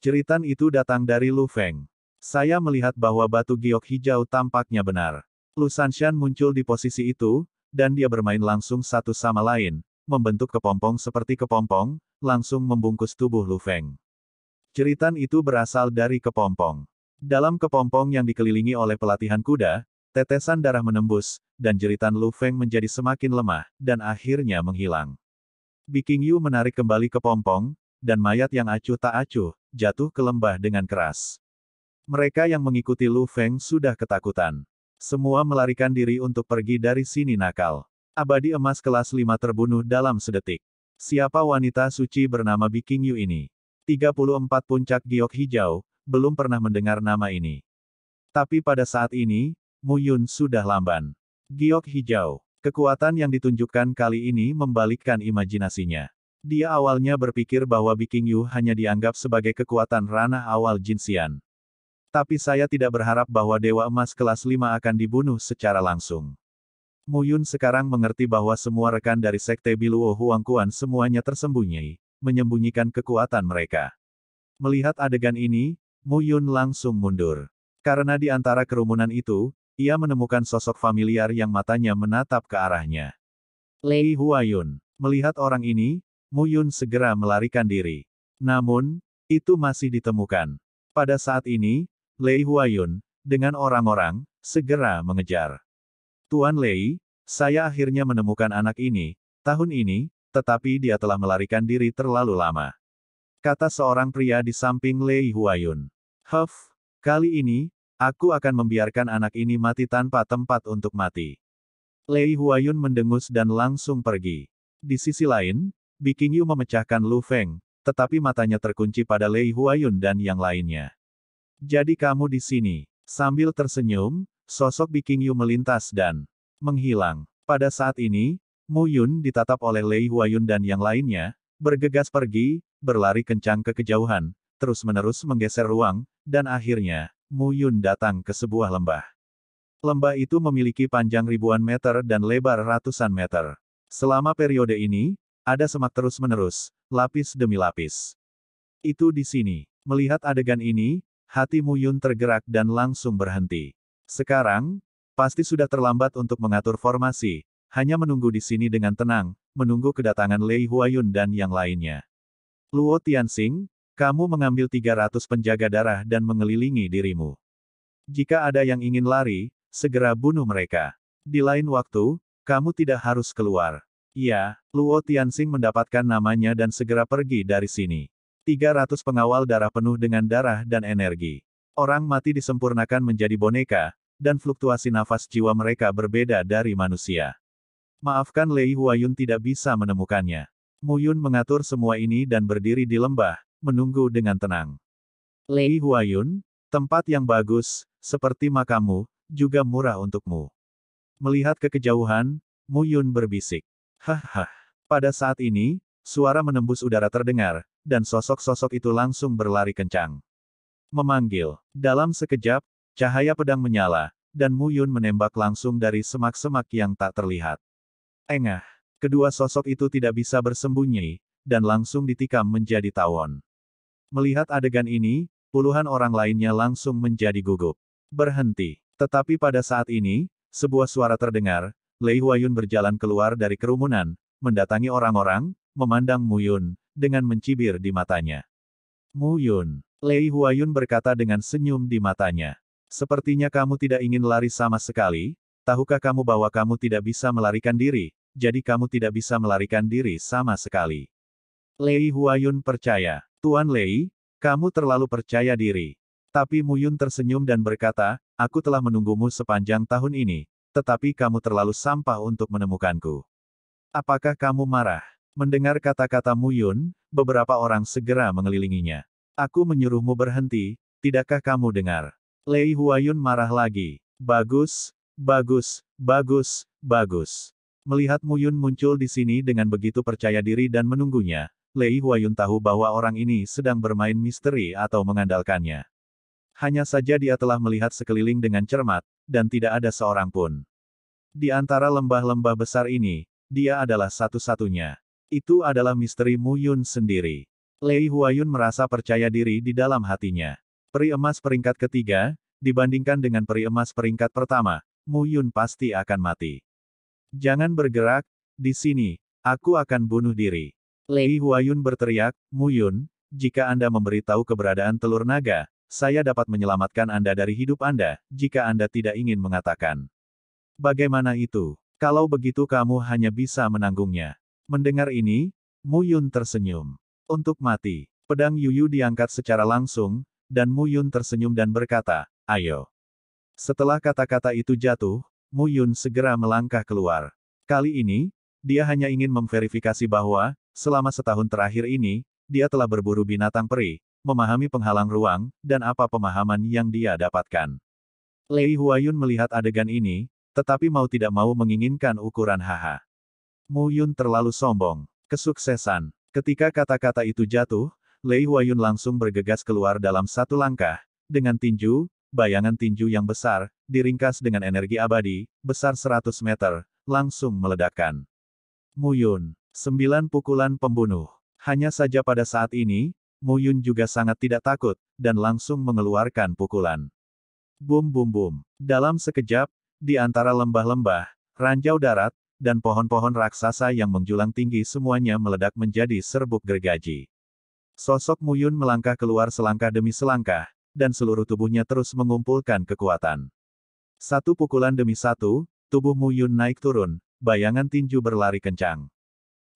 Ceritan itu datang dari Lu Feng. Saya melihat bahwa batu giok hijau tampaknya benar. Lu Sanshan muncul di posisi itu, dan dia bermain langsung satu sama lain, membentuk kepompong seperti kepompong, langsung membungkus tubuh Lu Feng. Ceritan itu berasal dari kepompong. Dalam kepompong yang dikelilingi oleh pelatihan kuda, tetesan darah menembus, dan jeritan Lu Feng menjadi semakin lemah, dan akhirnya menghilang. Biking Yu menarik kembali kepompong, dan mayat yang acuh tak acuh, jatuh ke lembah dengan keras. Mereka yang mengikuti Lu Feng sudah ketakutan. Semua melarikan diri untuk pergi dari sini nakal. Abadi emas kelas 5 terbunuh dalam sedetik. Siapa wanita suci bernama Biking Yu ini? 34 puncak giok hijau, belum pernah mendengar nama ini. Tapi pada saat ini, Mu Yun sudah lamban. Giok hijau. Kekuatan yang ditunjukkan kali ini membalikkan imajinasinya. Dia awalnya berpikir bahwa Biking Yu hanya dianggap sebagai kekuatan ranah awal Jin Xian. Tapi saya tidak berharap bahwa Dewa Emas kelas 5 akan dibunuh secara langsung. Mu Yun sekarang mengerti bahwa semua rekan dari Sekte Biluo Huangkuan semuanya tersembunyi, menyembunyikan kekuatan mereka. Melihat adegan ini, Mu Yun langsung mundur. Karena di antara kerumunan itu, ia menemukan sosok familiar yang matanya menatap ke arahnya. Lei Huayun. Melihat orang ini, Mu Yun segera melarikan diri. Namun, itu masih ditemukan. Pada saat ini, Lei Huayun, dengan orang-orang, segera mengejar. Tuan Lei, saya akhirnya menemukan anak ini, tahun ini, tetapi dia telah melarikan diri terlalu lama. Kata seorang pria di samping Lei Huayun. Huff, kali ini, aku akan membiarkan anak ini mati tanpa tempat untuk mati. Lei Huayun mendengus dan langsung pergi. Di sisi lain, Bikin Yu memecahkan Lu Feng, tetapi matanya terkunci pada Lei Huayun dan yang lainnya. Jadi kamu di sini. Sambil tersenyum, sosok Biking Yu melintas dan menghilang. Pada saat ini, Mu Yun ditatap oleh Lei Huayun dan yang lainnya, bergegas pergi, berlari kencang ke kejauhan, terus-menerus menggeser ruang, dan akhirnya, Mu Yun datang ke sebuah lembah. Lembah itu memiliki panjang ribuan meter dan lebar ratusan meter. Selama periode ini, ada semak terus-menerus, lapis demi lapis. Itu di sini. Melihat adegan ini, Hati Muyun tergerak dan langsung berhenti. Sekarang, pasti sudah terlambat untuk mengatur formasi, hanya menunggu di sini dengan tenang, menunggu kedatangan Lei Huayun dan yang lainnya. Luo Tianxing, kamu mengambil 300 penjaga darah dan mengelilingi dirimu. Jika ada yang ingin lari, segera bunuh mereka. Di lain waktu, kamu tidak harus keluar. Ya, Luo Tianxing mendapatkan namanya dan segera pergi dari sini. 300 pengawal darah penuh dengan darah dan energi. Orang mati disempurnakan menjadi boneka, dan fluktuasi nafas jiwa mereka berbeda dari manusia. Maafkan Lei Huayun tidak bisa menemukannya. Mu Yun mengatur semua ini dan berdiri di lembah, menunggu dengan tenang. Lei Huayun, tempat yang bagus, seperti makamu, juga murah untukmu. Melihat ke kejauhan, Yun berbisik. hahaha. Pada saat ini, Suara menembus udara terdengar, dan sosok-sosok itu langsung berlari kencang. Memanggil. Dalam sekejap, cahaya pedang menyala, dan Mu Yun menembak langsung dari semak-semak yang tak terlihat. Engah. Kedua sosok itu tidak bisa bersembunyi, dan langsung ditikam menjadi tawon. Melihat adegan ini, puluhan orang lainnya langsung menjadi gugup. Berhenti. Tetapi pada saat ini, sebuah suara terdengar, Lei Huayun berjalan keluar dari kerumunan, mendatangi orang-orang, memandang Mu Yun dengan mencibir di matanya. Mu Yun Lei Huayun berkata dengan senyum di matanya. Sepertinya kamu tidak ingin lari sama sekali, tahukah kamu bahwa kamu tidak bisa melarikan diri, jadi kamu tidak bisa melarikan diri sama sekali. Lei Huayun percaya, Tuan Lei, kamu terlalu percaya diri. Tapi Mu Yun tersenyum dan berkata, aku telah menunggumu sepanjang tahun ini, tetapi kamu terlalu sampah untuk menemukanku. Apakah kamu marah? Mendengar kata kata Mu Yun, beberapa orang segera mengelilinginya. Aku menyuruhmu berhenti, tidakkah kamu dengar? Lei Huayun marah lagi. Bagus, bagus, bagus, bagus. Melihat Mu Yun muncul di sini dengan begitu percaya diri dan menunggunya, Lei Huayun tahu bahwa orang ini sedang bermain misteri atau mengandalkannya. Hanya saja dia telah melihat sekeliling dengan cermat, dan tidak ada seorang pun. Di antara lembah-lembah besar ini, dia adalah satu-satunya. Itu adalah misteri Mu Yun sendiri. Lei Huayun merasa percaya diri di dalam hatinya. Peri emas peringkat ketiga, dibandingkan dengan peri emas peringkat pertama, Mu Yun pasti akan mati. Jangan bergerak, di sini, aku akan bunuh diri. Lei Huayun berteriak, Mu Yun, jika Anda memberitahu keberadaan telur naga, saya dapat menyelamatkan Anda dari hidup Anda, jika Anda tidak ingin mengatakan. Bagaimana itu? Kalau begitu kamu hanya bisa menanggungnya. Mendengar ini, Mu Yun tersenyum. Untuk mati, pedang Yuyu diangkat secara langsung, dan Mu Yun tersenyum dan berkata, ayo. Setelah kata-kata itu jatuh, Mu Yun segera melangkah keluar. Kali ini, dia hanya ingin memverifikasi bahwa, selama setahun terakhir ini, dia telah berburu binatang peri, memahami penghalang ruang, dan apa pemahaman yang dia dapatkan. Lei Huayun melihat adegan ini, tetapi mau tidak mau menginginkan ukuran haha. Mu Yun terlalu sombong. Kesuksesan. Ketika kata-kata itu jatuh, Lei Huayun langsung bergegas keluar dalam satu langkah. Dengan tinju, bayangan tinju yang besar, diringkas dengan energi abadi, besar 100 meter, langsung meledakkan. Mu Yun. Sembilan pukulan pembunuh. Hanya saja pada saat ini, Mu Yun juga sangat tidak takut, dan langsung mengeluarkan pukulan. Bum bum bum. Dalam sekejap, di antara lembah-lembah, ranjau darat, dan pohon-pohon raksasa yang menjulang tinggi semuanya meledak menjadi serbuk gergaji. Sosok Muyun melangkah keluar selangkah demi selangkah, dan seluruh tubuhnya terus mengumpulkan kekuatan. Satu pukulan demi satu, tubuh Muyun naik turun, bayangan tinju berlari kencang.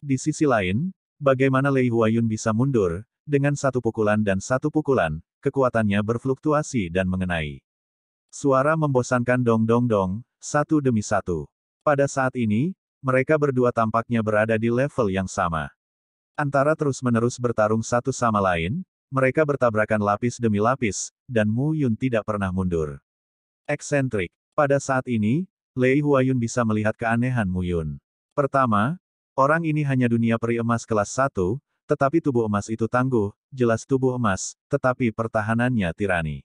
Di sisi lain, bagaimana Lei Huayun bisa mundur, dengan satu pukulan dan satu pukulan, kekuatannya berfluktuasi dan mengenai. Suara membosankan dong dong dong, satu demi satu. Pada saat ini, mereka berdua tampaknya berada di level yang sama. Antara terus-menerus bertarung satu sama lain, mereka bertabrakan lapis demi lapis, dan Mu Yun tidak pernah mundur. Eksentrik. Pada saat ini, Lei Huayun bisa melihat keanehan Mu Yun. Pertama, orang ini hanya dunia peri emas kelas 1, tetapi tubuh emas itu tangguh, jelas tubuh emas, tetapi pertahanannya tirani.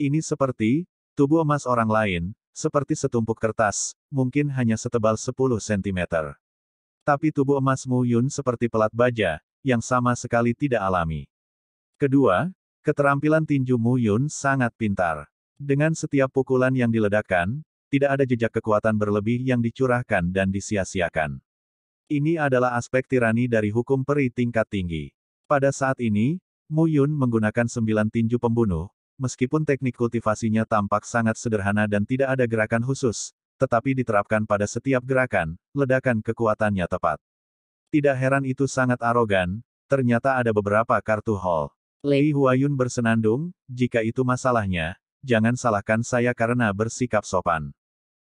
Ini seperti, tubuh emas orang lain, seperti setumpuk kertas, mungkin hanya setebal 10 cm. Tapi tubuh emas Mu Yun seperti pelat baja, yang sama sekali tidak alami. Kedua, keterampilan tinju Mu Yun sangat pintar. Dengan setiap pukulan yang diledakkan, tidak ada jejak kekuatan berlebih yang dicurahkan dan disia-siakan. Ini adalah aspek tirani dari hukum peri tingkat tinggi. Pada saat ini, Mu Yun menggunakan sembilan tinju pembunuh, meskipun teknik kultivasinya tampak sangat sederhana dan tidak ada gerakan khusus, tetapi diterapkan pada setiap gerakan, ledakan kekuatannya tepat. Tidak heran itu sangat arogan, ternyata ada beberapa kartu hall. Lei Huayun bersenandung, jika itu masalahnya, jangan salahkan saya karena bersikap sopan.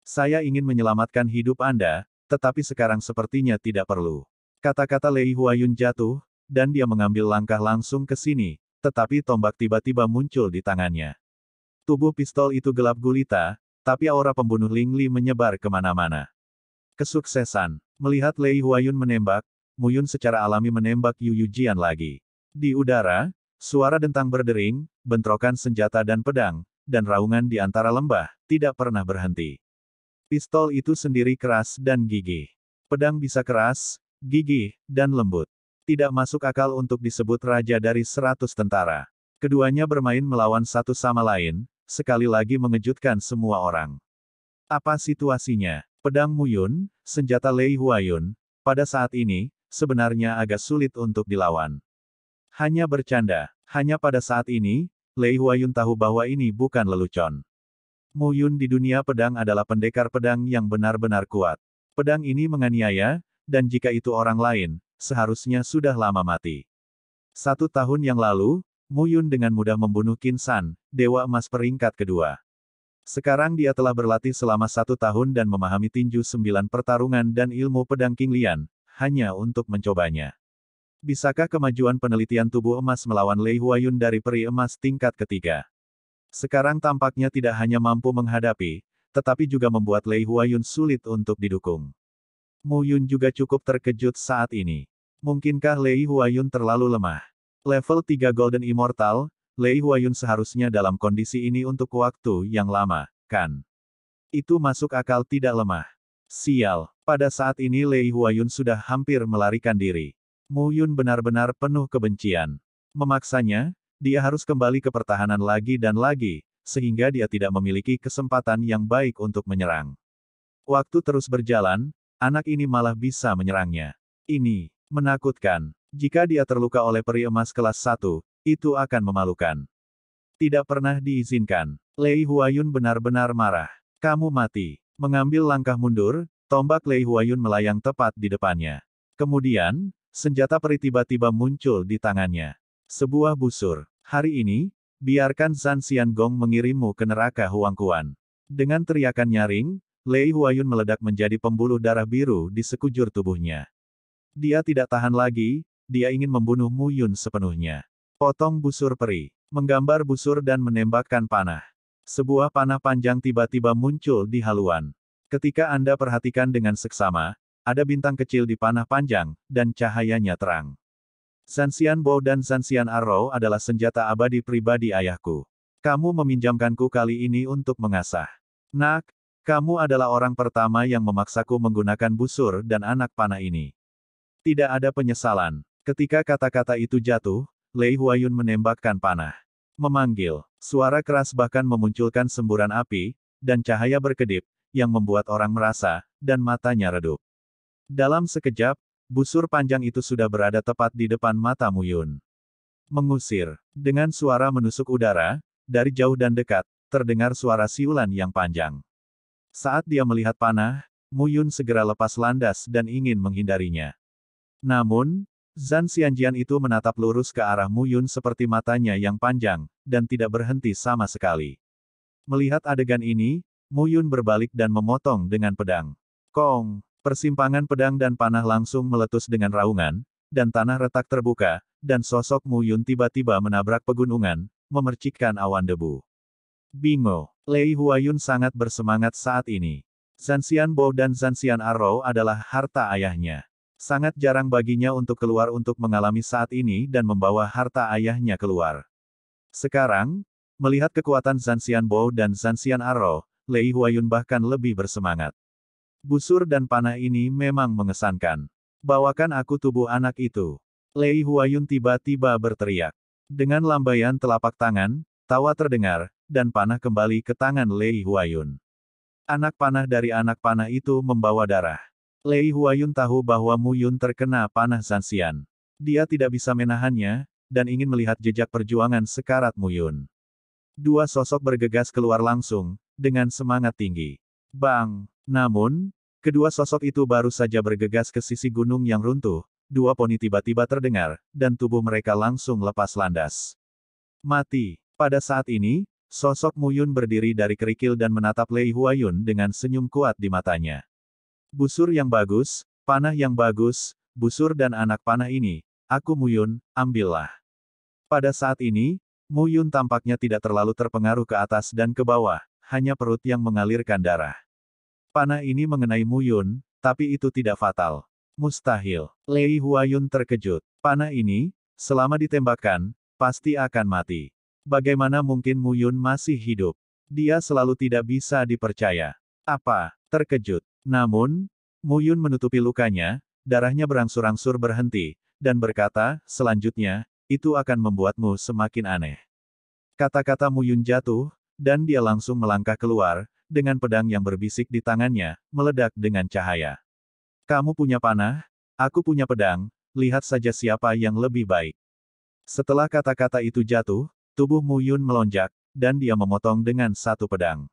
Saya ingin menyelamatkan hidup Anda, tetapi sekarang sepertinya tidak perlu. Kata-kata Lei Huayun jatuh, dan dia mengambil langkah langsung ke sini, tetapi tombak tiba-tiba muncul di tangannya. Tubuh pistol itu gelap gulita, tapi aura pembunuh Ling Li menyebar kemana-mana. Kesuksesan. Melihat Lei Huayun menembak, Muyun secara alami menembak Yu Yu Jian lagi. Di udara, suara dentang berdering, bentrokan senjata dan pedang, dan raungan di antara lembah, tidak pernah berhenti. Pistol itu sendiri keras dan gigih. Pedang bisa keras, gigih, dan lembut. Tidak masuk akal untuk disebut raja dari seratus tentara. Keduanya bermain melawan satu sama lain, sekali lagi mengejutkan semua orang. Apa situasinya? Pedang Muyun, senjata Lei Huayun, pada saat ini, sebenarnya agak sulit untuk dilawan. Hanya bercanda, hanya pada saat ini, Lei Huayun tahu bahwa ini bukan lelucon. Muyun di dunia pedang adalah pendekar pedang yang benar-benar kuat. Pedang ini menganiaya, dan jika itu orang lain, seharusnya sudah lama mati. Satu tahun yang lalu, Mu Yun dengan mudah membunuh Qin San, Dewa Emas peringkat kedua. Sekarang dia telah berlatih selama satu tahun dan memahami tinju sembilan pertarungan dan ilmu pedang King Lian, hanya untuk mencobanya. Bisakah kemajuan penelitian tubuh emas melawan Lei Huayun dari peri emas tingkat ketiga? Sekarang tampaknya tidak hanya mampu menghadapi, tetapi juga membuat Lei Huayun sulit untuk didukung. Mu Yun juga cukup terkejut saat ini. Mungkinkah Lei Huayun terlalu lemah? Level 3 Golden Immortal, Lei Huayun seharusnya dalam kondisi ini untuk waktu yang lama, kan? Itu masuk akal tidak lemah. Sial, pada saat ini Lei Huayun sudah hampir melarikan diri. Mu Yun benar-benar penuh kebencian. Memaksanya, dia harus kembali ke pertahanan lagi dan lagi, sehingga dia tidak memiliki kesempatan yang baik untuk menyerang. Waktu terus berjalan, anak ini malah bisa menyerangnya. Ini Menakutkan. Jika dia terluka oleh peri emas kelas 1, itu akan memalukan. Tidak pernah diizinkan. Lei Huayun benar-benar marah. Kamu mati. Mengambil langkah mundur, tombak Lei Huayun melayang tepat di depannya. Kemudian, senjata peri tiba-tiba muncul di tangannya. Sebuah busur. Hari ini, biarkan San Xian Gong mengirimmu ke neraka Huangkuan. Dengan teriakan nyaring, Lei Huayun meledak menjadi pembuluh darah biru di sekujur tubuhnya. Dia tidak tahan lagi, dia ingin membunuh Mu Yun sepenuhnya. Potong busur peri, menggambar busur dan menembakkan panah. Sebuah panah panjang tiba-tiba muncul di haluan. Ketika Anda perhatikan dengan seksama, ada bintang kecil di panah panjang, dan cahayanya terang. Sansian Bow dan Sansian Arrow adalah senjata abadi pribadi ayahku. Kamu meminjamkanku kali ini untuk mengasah. Nak, kamu adalah orang pertama yang memaksaku menggunakan busur dan anak panah ini. Tidak ada penyesalan. Ketika kata-kata itu jatuh, Lei Huayun menembakkan panah. Memanggil, suara keras bahkan memunculkan semburan api, dan cahaya berkedip, yang membuat orang merasa, dan matanya redup. Dalam sekejap, busur panjang itu sudah berada tepat di depan mata Muyun. Mengusir, dengan suara menusuk udara, dari jauh dan dekat, terdengar suara siulan yang panjang. Saat dia melihat panah, Muyun segera lepas landas dan ingin menghindarinya. Namun, Zan Xianjian itu menatap lurus ke arah Mu Yun seperti matanya yang panjang, dan tidak berhenti sama sekali. Melihat adegan ini, Mu Yun berbalik dan memotong dengan pedang. Kong, persimpangan pedang dan panah langsung meletus dengan raungan, dan tanah retak terbuka, dan sosok Mu Yun tiba-tiba menabrak pegunungan, memercikkan awan debu. Bingo, Lei Huayun sangat bersemangat saat ini. Zansian Bo dan Zansian Arrow adalah harta ayahnya. Sangat jarang baginya untuk keluar untuk mengalami saat ini dan membawa harta ayahnya keluar. Sekarang, melihat kekuatan Zansian Bo dan Zansian Aro, Lei Huayun bahkan lebih bersemangat. Busur dan panah ini memang mengesankan. Bawakan aku tubuh anak itu. Lei Huayun tiba-tiba berteriak. Dengan lambaian telapak tangan, tawa terdengar, dan panah kembali ke tangan Lei Huayun. Anak panah dari anak panah itu membawa darah. Lei Huayun tahu bahwa Mu Yun terkena panah Zansian. Dia tidak bisa menahannya, dan ingin melihat jejak perjuangan sekarat Mu Yun. Dua sosok bergegas keluar langsung, dengan semangat tinggi. Bang! Namun, kedua sosok itu baru saja bergegas ke sisi gunung yang runtuh, dua poni tiba-tiba terdengar, dan tubuh mereka langsung lepas landas. Mati! Pada saat ini, sosok Mu Yun berdiri dari kerikil dan menatap Lei Huayun dengan senyum kuat di matanya. Busur yang bagus, panah yang bagus, busur dan anak panah ini, aku Muyun, ambillah. Pada saat ini, Muyun tampaknya tidak terlalu terpengaruh ke atas dan ke bawah, hanya perut yang mengalirkan darah. Panah ini mengenai Muyun, tapi itu tidak fatal. Mustahil. Lei Huayun terkejut. Panah ini, selama ditembakkan, pasti akan mati. Bagaimana mungkin Muyun masih hidup? Dia selalu tidak bisa dipercaya. Apa? Terkejut. Namun, Muyun menutupi lukanya, darahnya berangsur-angsur berhenti, dan berkata, selanjutnya, itu akan membuatmu semakin aneh. Kata-kata Muyun jatuh, dan dia langsung melangkah keluar, dengan pedang yang berbisik di tangannya, meledak dengan cahaya. Kamu punya panah, aku punya pedang, lihat saja siapa yang lebih baik. Setelah kata-kata itu jatuh, tubuh Muyun melonjak, dan dia memotong dengan satu pedang.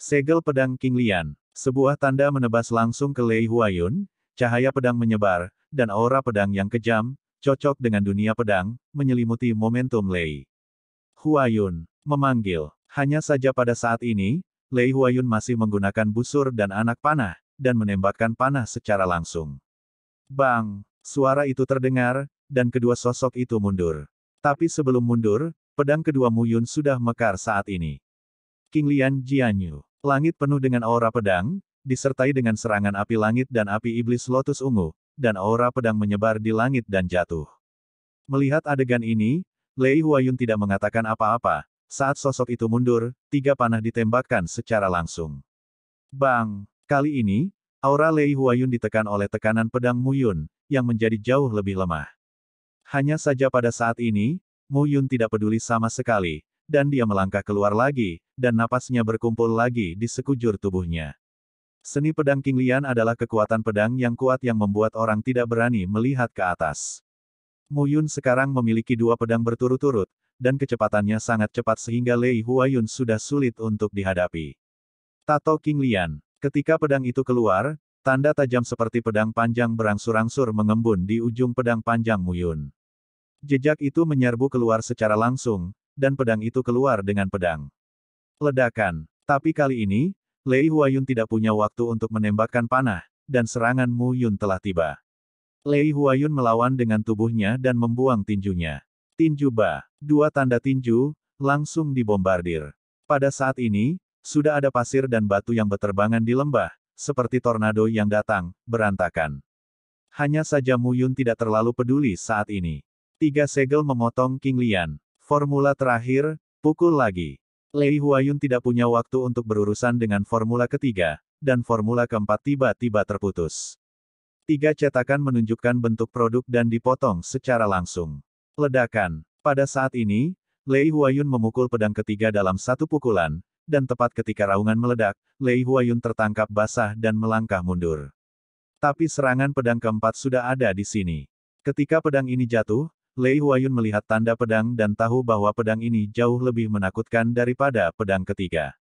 Segel pedang King Lian, sebuah tanda menebas langsung ke Lei Huayun, cahaya pedang menyebar, dan aura pedang yang kejam, cocok dengan dunia pedang, menyelimuti momentum Lei. Huayun memanggil. Hanya saja pada saat ini, Lei Huayun masih menggunakan busur dan anak panah, dan menembakkan panah secara langsung. Bang! Suara itu terdengar, dan kedua sosok itu mundur. Tapi sebelum mundur, pedang kedua Mu Yun sudah mekar saat ini. King Lian Jianyu. Langit penuh dengan aura pedang, disertai dengan serangan api langit dan api iblis lotus ungu, dan aura pedang menyebar di langit dan jatuh. Melihat adegan ini, Lei Huayun tidak mengatakan apa-apa, saat sosok itu mundur, tiga panah ditembakkan secara langsung. Bang! Kali ini, aura Lei Huayun ditekan oleh tekanan pedang Mu Yun, yang menjadi jauh lebih lemah. Hanya saja pada saat ini, Mu Yun tidak peduli sama sekali, dan dia melangkah keluar lagi, dan napasnya berkumpul lagi di sekujur tubuhnya. Seni pedang King Lian adalah kekuatan pedang yang kuat yang membuat orang tidak berani melihat ke atas. Mu Yun sekarang memiliki dua pedang berturut-turut, dan kecepatannya sangat cepat sehingga Lei Huayun sudah sulit untuk dihadapi. Tato King Lian, Ketika pedang itu keluar, tanda tajam seperti pedang panjang berangsur-angsur mengembun di ujung pedang panjang Mu Yun. Jejak itu menyerbu keluar secara langsung, dan pedang itu keluar dengan pedang. Ledakan. Tapi kali ini, Lei Huayun tidak punya waktu untuk menembakkan panah, dan serangan Mu Yun telah tiba. Lei Huayun melawan dengan tubuhnya dan membuang tinjunya. Tinju Ba, dua tanda tinju, langsung dibombardir. Pada saat ini, sudah ada pasir dan batu yang berterbangan di lembah, seperti tornado yang datang, berantakan. Hanya saja Mu Yun tidak terlalu peduli saat ini. Tiga segel memotong King Lian. Formula terakhir, pukul lagi. Lei Huayun tidak punya waktu untuk berurusan dengan formula ketiga, dan formula keempat tiba-tiba terputus. Tiga cetakan menunjukkan bentuk produk dan dipotong secara langsung. Ledakan. Pada saat ini, Lei Huayun memukul pedang ketiga dalam satu pukulan, dan tepat ketika raungan meledak, Lei Huayun tertangkap basah dan melangkah mundur. Tapi serangan pedang keempat sudah ada di sini. Ketika pedang ini jatuh, Lei Huayun melihat tanda pedang dan tahu bahwa pedang ini jauh lebih menakutkan daripada pedang ketiga.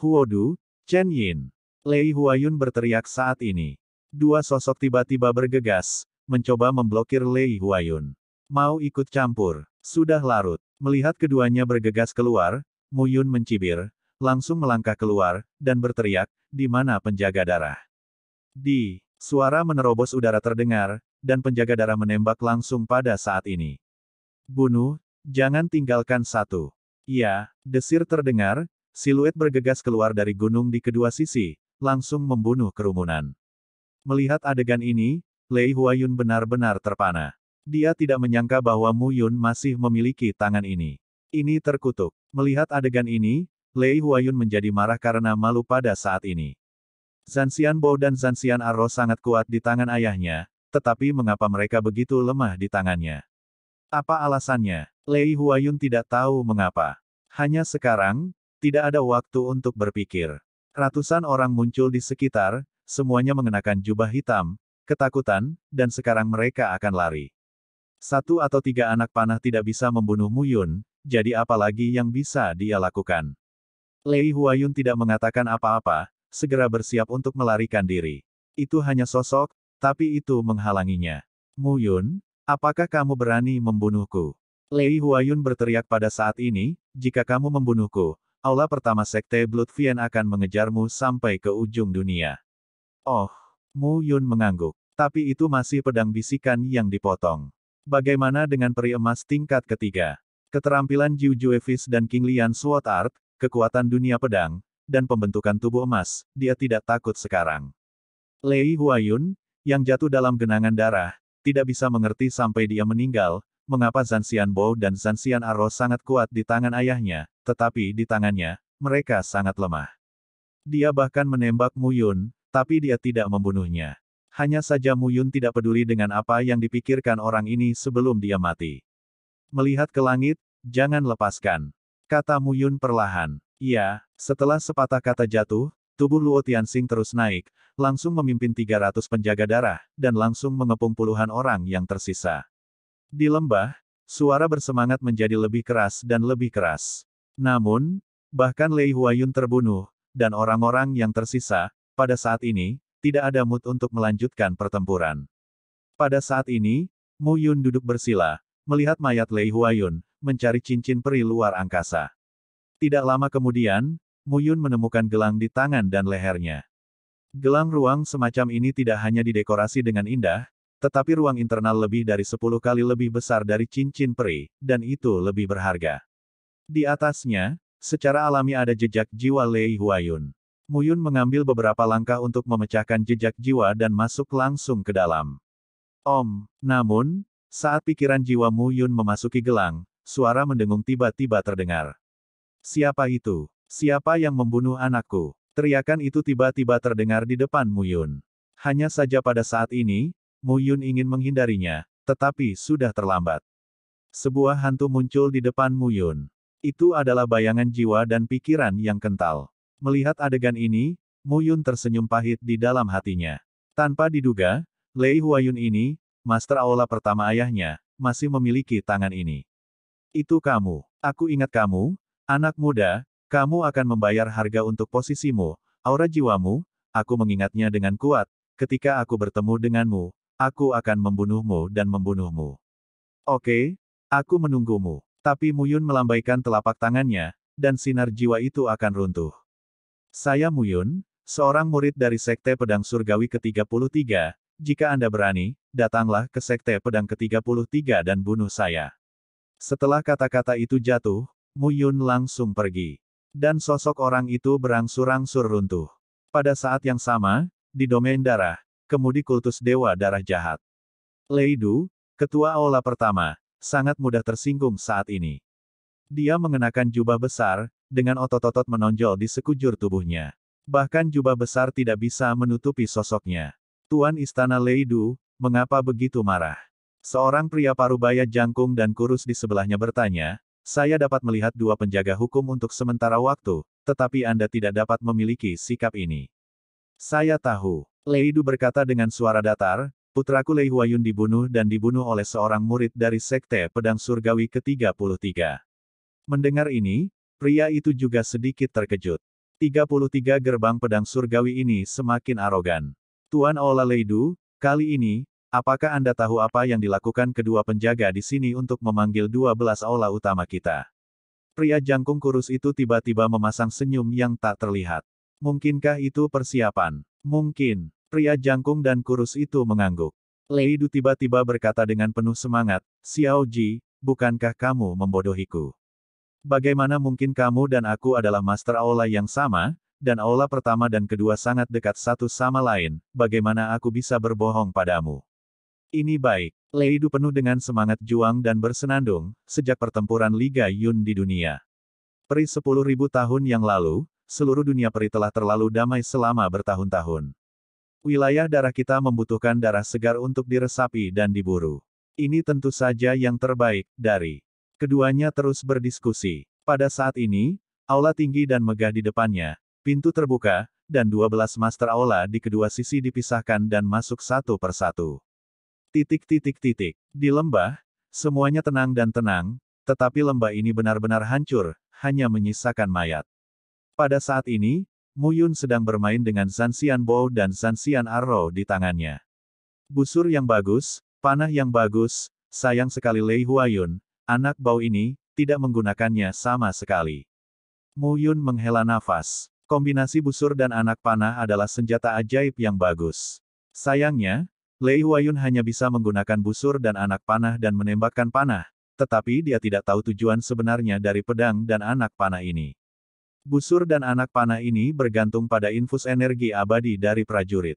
Huodu, Chen Yin. Lei Huayun berteriak saat ini. Dua sosok tiba-tiba bergegas, mencoba memblokir Lei Huayun. Mau ikut campur, sudah larut. Melihat keduanya bergegas keluar, Muyun mencibir, langsung melangkah keluar, dan berteriak, di mana penjaga darah. Di, suara menerobos udara terdengar, dan penjaga darah menembak langsung pada saat ini. Bunuh, jangan tinggalkan satu. Ya, desir terdengar, siluet bergegas keluar dari gunung di kedua sisi, langsung membunuh kerumunan. Melihat adegan ini, Lei Huayun benar-benar terpana. Dia tidak menyangka bahwa Mu Yun masih memiliki tangan ini. Ini terkutuk. Melihat adegan ini, Lei Huayun menjadi marah karena malu pada saat ini. Zansian Bo dan Zansian Arro sangat kuat di tangan ayahnya, tetapi mengapa mereka begitu lemah di tangannya? Apa alasannya? Lei Huayun tidak tahu mengapa. Hanya sekarang, tidak ada waktu untuk berpikir. Ratusan orang muncul di sekitar, semuanya mengenakan jubah hitam, ketakutan, dan sekarang mereka akan lari. Satu atau tiga anak panah tidak bisa membunuh Yun, jadi apalagi yang bisa dia lakukan. Lei Huayun tidak mengatakan apa-apa, segera bersiap untuk melarikan diri. Itu hanya sosok, tapi itu menghalanginya. Mu Yun, apakah kamu berani membunuhku? Lei Huayun berteriak pada saat ini, jika kamu membunuhku, aula pertama Sekte Blood Bloodfien akan mengejarmu sampai ke ujung dunia. Oh, Mu Yun mengangguk. Tapi itu masih pedang bisikan yang dipotong. Bagaimana dengan peri emas tingkat ketiga? Keterampilan Jiu Juevis dan King Lian Sword Art, kekuatan dunia pedang, dan pembentukan tubuh emas, dia tidak takut sekarang. Lei Huayun, yang jatuh dalam genangan darah, tidak bisa mengerti sampai dia meninggal, mengapa Zansian Bo dan Zansian Aro sangat kuat di tangan ayahnya, tetapi di tangannya, mereka sangat lemah. Dia bahkan menembak Mu Yun, tapi dia tidak membunuhnya. Hanya saja Mu Yun tidak peduli dengan apa yang dipikirkan orang ini sebelum dia mati. Melihat ke langit, jangan lepaskan. Kata Mu Yun perlahan. Ya, setelah sepatah kata jatuh, Tubuh Luo Tianxing terus naik, langsung memimpin 300 penjaga darah, dan langsung mengepung puluhan orang yang tersisa. Di lembah, suara bersemangat menjadi lebih keras dan lebih keras. Namun, bahkan Lei Huayun terbunuh, dan orang-orang yang tersisa, pada saat ini, tidak ada mood untuk melanjutkan pertempuran. Pada saat ini, Mu Yun duduk bersila, melihat mayat Lei Huayun, mencari cincin peri luar angkasa. Tidak lama kemudian, Muyun menemukan gelang di tangan dan lehernya. Gelang ruang semacam ini tidak hanya didekorasi dengan indah, tetapi ruang internal lebih dari 10 kali lebih besar dari cincin peri, dan itu lebih berharga. Di atasnya, secara alami ada jejak jiwa Lei Huayun. Muyun mengambil beberapa langkah untuk memecahkan jejak jiwa dan masuk langsung ke dalam. Om, namun, saat pikiran jiwa Muyun memasuki gelang, suara mendengung tiba-tiba terdengar. Siapa itu? Siapa yang membunuh anakku? Teriakan itu tiba-tiba terdengar di depan Muyun. Hanya saja pada saat ini, Muyun ingin menghindarinya, tetapi sudah terlambat. Sebuah hantu muncul di depan Muyun. Itu adalah bayangan jiwa dan pikiran yang kental. Melihat adegan ini, Muyun tersenyum pahit di dalam hatinya. Tanpa diduga, Lei Huayun ini, Master Aula pertama ayahnya, masih memiliki tangan ini. Itu kamu. Aku ingat kamu, anak muda, kamu akan membayar harga untuk posisimu, aura jiwamu, aku mengingatnya dengan kuat, ketika aku bertemu denganmu, aku akan membunuhmu dan membunuhmu. Oke, aku menunggumu. Tapi Muyun melambaikan telapak tangannya, dan sinar jiwa itu akan runtuh. Saya Muyun, seorang murid dari Sekte Pedang Surgawi ke-33, jika Anda berani, datanglah ke Sekte Pedang ke-33 dan bunuh saya. Setelah kata-kata itu jatuh, Muyun langsung pergi dan sosok orang itu berangsur-angsur runtuh. Pada saat yang sama, di domain darah, kemudi kultus Dewa Darah Jahat. Leidu, ketua aula pertama, sangat mudah tersinggung saat ini. Dia mengenakan jubah besar, dengan otot-otot menonjol di sekujur tubuhnya. Bahkan jubah besar tidak bisa menutupi sosoknya. Tuan Istana Leidu, mengapa begitu marah? Seorang pria parubaya jangkung dan kurus di sebelahnya bertanya, saya dapat melihat dua penjaga hukum untuk sementara waktu, tetapi Anda tidak dapat memiliki sikap ini. Saya tahu. Lei Du berkata dengan suara datar, putraku Lei Huayun dibunuh dan dibunuh oleh seorang murid dari Sekte Pedang Surgawi ke-33. Mendengar ini, pria itu juga sedikit terkejut. 33 gerbang pedang surgawi ini semakin arogan. Tuan Ola Leidu, kali ini, Apakah Anda tahu apa yang dilakukan kedua penjaga di sini untuk memanggil dua belas aula utama kita? Pria jangkung kurus itu tiba-tiba memasang senyum yang tak terlihat. Mungkinkah itu persiapan? Mungkin. Pria jangkung dan kurus itu mengangguk. Lei Du tiba-tiba berkata dengan penuh semangat, Xiao Ji, bukankah kamu membodohiku? Bagaimana mungkin kamu dan aku adalah master aula yang sama, dan aula pertama dan kedua sangat dekat satu sama lain, bagaimana aku bisa berbohong padamu? Ini baik. Leidu penuh dengan semangat juang dan bersenandung, sejak pertempuran Liga Yun di dunia. Peri 10.000 tahun yang lalu, seluruh dunia peri telah terlalu damai selama bertahun-tahun. Wilayah darah kita membutuhkan darah segar untuk diresapi dan diburu. Ini tentu saja yang terbaik, dari. Keduanya terus berdiskusi. Pada saat ini, aula tinggi dan megah di depannya, pintu terbuka, dan 12 master aula di kedua sisi dipisahkan dan masuk satu persatu. Titik titik titik. Di lembah, semuanya tenang dan tenang, tetapi lembah ini benar-benar hancur, hanya menyisakan mayat. Pada saat ini, Muyun sedang bermain dengan Zanxian Bow dan Zanxian Arrow di tangannya. Busur yang bagus, panah yang bagus, sayang sekali Lei Huayun, anak bau ini, tidak menggunakannya sama sekali. Muyun menghela nafas. Kombinasi busur dan anak panah adalah senjata ajaib yang bagus. Sayangnya, Lei Huayun hanya bisa menggunakan busur dan anak panah dan menembakkan panah, tetapi dia tidak tahu tujuan sebenarnya dari pedang dan anak panah ini. Busur dan anak panah ini bergantung pada infus energi abadi dari prajurit.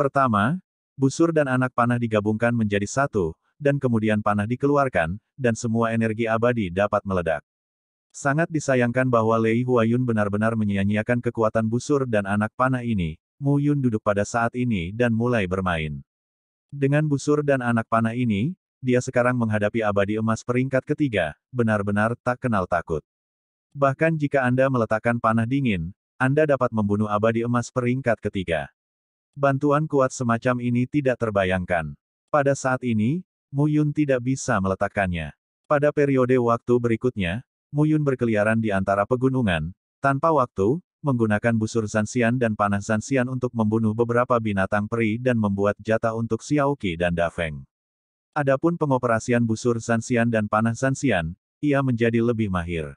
Pertama, busur dan anak panah digabungkan menjadi satu, dan kemudian panah dikeluarkan, dan semua energi abadi dapat meledak. Sangat disayangkan bahwa Lei Huayun benar-benar menyia-nyiakan kekuatan busur dan anak panah ini, Mu Yun duduk pada saat ini dan mulai bermain. Dengan busur dan anak panah ini, dia sekarang menghadapi abadi emas peringkat ketiga, benar-benar tak kenal takut. Bahkan jika Anda meletakkan panah dingin, Anda dapat membunuh abadi emas peringkat ketiga. Bantuan kuat semacam ini tidak terbayangkan. Pada saat ini, Muyun tidak bisa meletakkannya. Pada periode waktu berikutnya, Muyun berkeliaran di antara pegunungan, tanpa waktu, menggunakan busur Zansian dan panah Zansian untuk membunuh beberapa binatang peri dan membuat jatah untuk Xiaoqi dan Dafeng. Adapun pengoperasian busur Zansian dan panah Zansian, ia menjadi lebih mahir.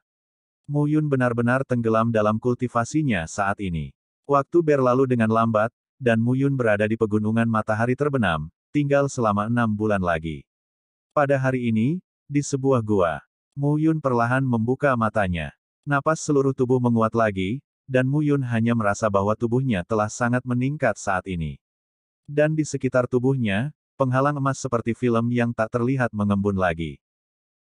Mu Yun benar-benar tenggelam dalam kultivasinya saat ini. Waktu berlalu dengan lambat, dan Mu Yun berada di pegunungan matahari terbenam, tinggal selama enam bulan lagi. Pada hari ini, di sebuah gua, Mu Yun perlahan membuka matanya. Napas seluruh tubuh menguat lagi, dan Muyun hanya merasa bahwa tubuhnya telah sangat meningkat saat ini. Dan di sekitar tubuhnya, penghalang emas seperti film yang tak terlihat mengembun lagi.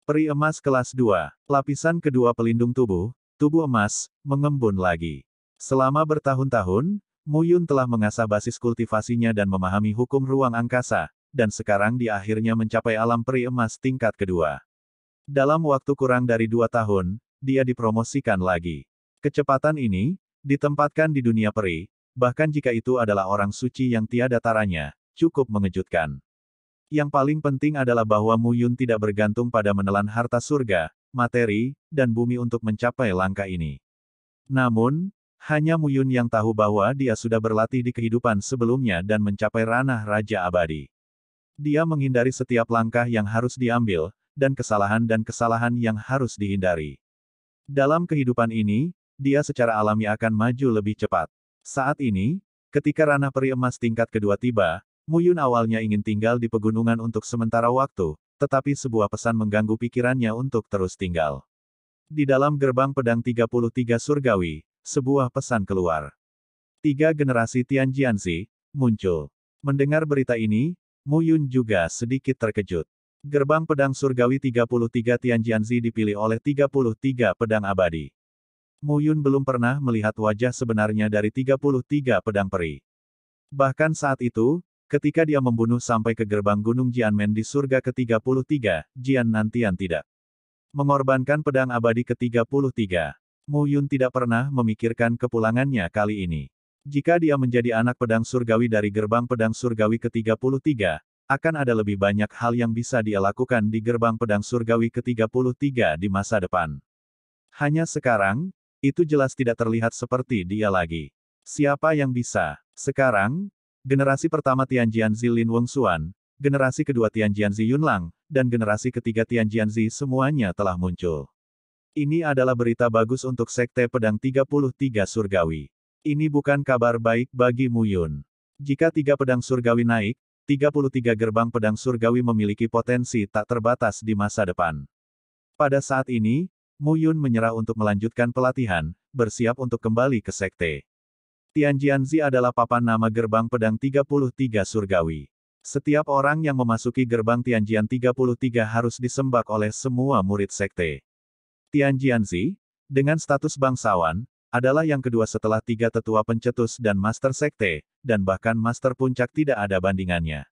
Peri emas kelas 2, lapisan kedua pelindung tubuh, tubuh emas, mengembun lagi. Selama bertahun-tahun, Muyun telah mengasah basis kultivasinya dan memahami hukum ruang angkasa, dan sekarang dia akhirnya mencapai alam peri emas tingkat kedua. Dalam waktu kurang dari dua tahun, dia dipromosikan lagi. Kecepatan ini, ditempatkan di dunia peri, bahkan jika itu adalah orang suci yang tiada taranya, cukup mengejutkan. Yang paling penting adalah bahwa Mu Yun tidak bergantung pada menelan harta surga, materi, dan bumi untuk mencapai langkah ini. Namun, hanya Mu Yun yang tahu bahwa dia sudah berlatih di kehidupan sebelumnya dan mencapai ranah Raja Abadi. Dia menghindari setiap langkah yang harus diambil, dan kesalahan dan kesalahan yang harus dihindari. Dalam kehidupan ini, dia secara alami akan maju lebih cepat. Saat ini, ketika ranah peri emas tingkat kedua tiba, Muyun awalnya ingin tinggal di pegunungan untuk sementara waktu, tetapi sebuah pesan mengganggu pikirannya untuk terus tinggal. Di dalam gerbang pedang 33 surgawi, sebuah pesan keluar. Tiga generasi Tianjianzi, muncul. Mendengar berita ini, Muyun juga sedikit terkejut. Gerbang pedang surgawi 33 Tianjianzi dipilih oleh 33 pedang abadi. Mu Yun belum pernah melihat wajah sebenarnya dari 33 pedang peri. Bahkan saat itu, ketika dia membunuh sampai ke gerbang Gunung Jianmen di surga ke-33, Jian Nantian tidak. Mengorbankan pedang abadi ke-33. Mu Yun tidak pernah memikirkan kepulangannya kali ini. Jika dia menjadi anak pedang surgawi dari gerbang pedang surgawi ke-33, akan ada lebih banyak hal yang bisa dia lakukan di gerbang pedang surgawi ke-33 di masa depan. Hanya sekarang, itu jelas tidak terlihat seperti dia lagi. Siapa yang bisa? Sekarang, generasi pertama Zi Lin Wengsuan, generasi kedua Tianjian Zi Yunlang, dan generasi ketiga Tianjian Zi semuanya telah muncul. Ini adalah berita bagus untuk Sekte Pedang 33 Surgawi. Ini bukan kabar baik bagi Mu Yun. Jika tiga pedang surgawi naik, 33 gerbang pedang surgawi memiliki potensi tak terbatas di masa depan. Pada saat ini, Mu Yun menyerah untuk melanjutkan pelatihan, bersiap untuk kembali ke sekte. Tianjianzi adalah papan nama gerbang pedang 33 surgawi. Setiap orang yang memasuki gerbang Tianjian 33 harus disembak oleh semua murid sekte. Tianjianzi, dengan status bangsawan, adalah yang kedua setelah tiga tetua pencetus dan master sekte, dan bahkan master puncak tidak ada bandingannya.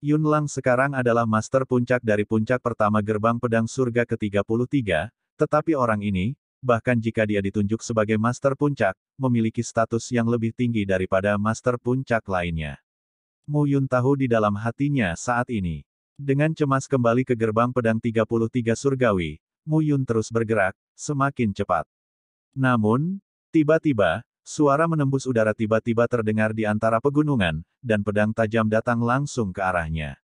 Yunlang sekarang adalah master puncak dari puncak pertama gerbang pedang surga ke-33, tetapi orang ini, bahkan jika dia ditunjuk sebagai Master Puncak, memiliki status yang lebih tinggi daripada Master Puncak lainnya. Mu Yun tahu di dalam hatinya saat ini. Dengan cemas kembali ke gerbang pedang 33 surgawi, Mu Yun terus bergerak, semakin cepat. Namun, tiba-tiba, suara menembus udara tiba-tiba terdengar di antara pegunungan, dan pedang tajam datang langsung ke arahnya.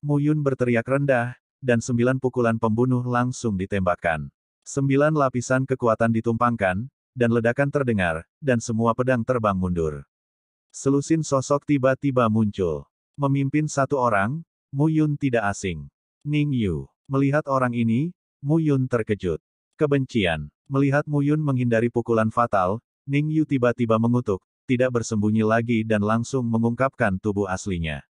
Mu Yun berteriak rendah, dan sembilan pukulan pembunuh langsung ditembakkan. Sembilan lapisan kekuatan ditumpangkan, dan ledakan terdengar, dan semua pedang terbang mundur. Selusin sosok tiba-tiba muncul. Memimpin satu orang, Mu Yun tidak asing. Ning Yu. Melihat orang ini, Mu Yun terkejut. Kebencian. Melihat Mu Yun menghindari pukulan fatal, Ning Yu tiba-tiba mengutuk, tidak bersembunyi lagi dan langsung mengungkapkan tubuh aslinya.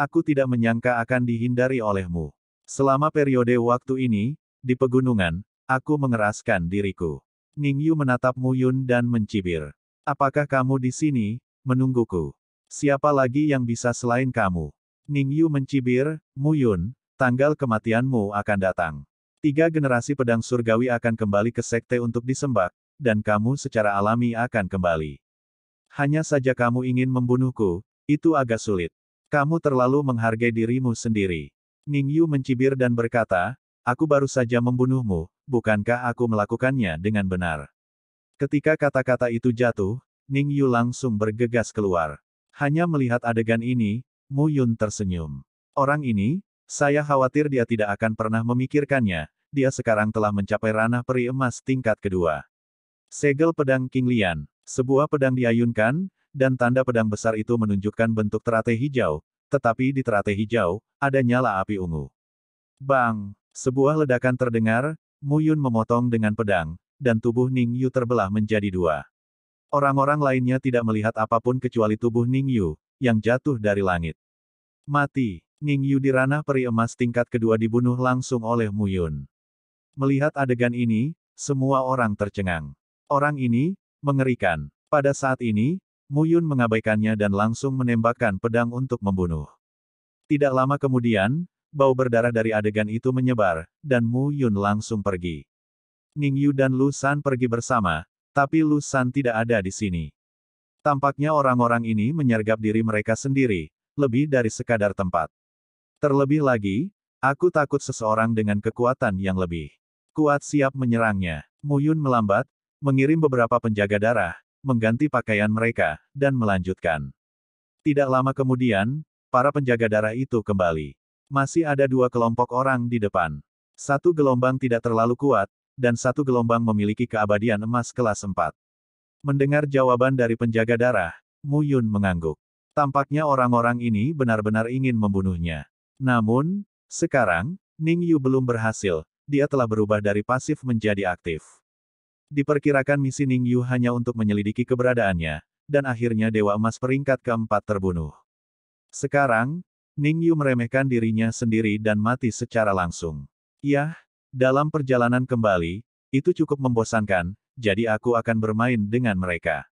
Aku tidak menyangka akan dihindari olehmu. Selama periode waktu ini, di pegunungan, Aku mengeraskan diriku. Ning Yu menatap Mu Yun dan mencibir. Apakah kamu di sini, menungguku? Siapa lagi yang bisa selain kamu? Ning Yu mencibir, Mu Yun, tanggal kematianmu akan datang. Tiga generasi pedang surgawi akan kembali ke sekte untuk disembah, dan kamu secara alami akan kembali. Hanya saja kamu ingin membunuhku, itu agak sulit. Kamu terlalu menghargai dirimu sendiri. Ning Yu mencibir dan berkata, aku baru saja membunuhmu, bukankah aku melakukannya dengan benar? Ketika kata-kata itu jatuh, Ning Yu langsung bergegas keluar. Hanya melihat adegan ini, Mu Yun tersenyum. Orang ini, saya khawatir dia tidak akan pernah memikirkannya, dia sekarang telah mencapai ranah peri emas tingkat kedua. Segel pedang King Lian, sebuah pedang diayunkan, dan tanda pedang besar itu menunjukkan bentuk teratai hijau, tetapi di teratai hijau, ada nyala api ungu. Bang! Sebuah ledakan terdengar, Muyun memotong dengan pedang, dan tubuh Ning Yu terbelah menjadi dua. Orang-orang lainnya tidak melihat apapun kecuali tubuh Ning Yu, yang jatuh dari langit. Mati, Ning Yu di ranah peri emas tingkat kedua dibunuh langsung oleh Muyun. Melihat adegan ini, semua orang tercengang. Orang ini, mengerikan. Pada saat ini, Muyun mengabaikannya dan langsung menembakkan pedang untuk membunuh. Tidak lama kemudian, bau berdarah dari adegan itu menyebar, dan Mu Yun langsung pergi. Ning Yu dan Lu San pergi bersama, tapi Lu San tidak ada di sini. Tampaknya orang-orang ini menyergap diri mereka sendiri, lebih dari sekadar tempat. Terlebih lagi, aku takut seseorang dengan kekuatan yang lebih kuat siap menyerangnya. Mu Yun melambat, mengirim beberapa penjaga darah, mengganti pakaian mereka, dan melanjutkan. Tidak lama kemudian, para penjaga darah itu kembali. Masih ada dua kelompok orang di depan. Satu gelombang tidak terlalu kuat, dan satu gelombang memiliki keabadian emas kelas 4. Mendengar jawaban dari penjaga darah, Mu Yun mengangguk. Tampaknya orang-orang ini benar-benar ingin membunuhnya. Namun, sekarang, Ning Yu belum berhasil, dia telah berubah dari pasif menjadi aktif. Diperkirakan misi Ning Yu hanya untuk menyelidiki keberadaannya, dan akhirnya Dewa Emas peringkat keempat terbunuh. Sekarang, Ning Yu meremehkan dirinya sendiri dan mati secara langsung. Yah, dalam perjalanan kembali, itu cukup membosankan, jadi aku akan bermain dengan mereka.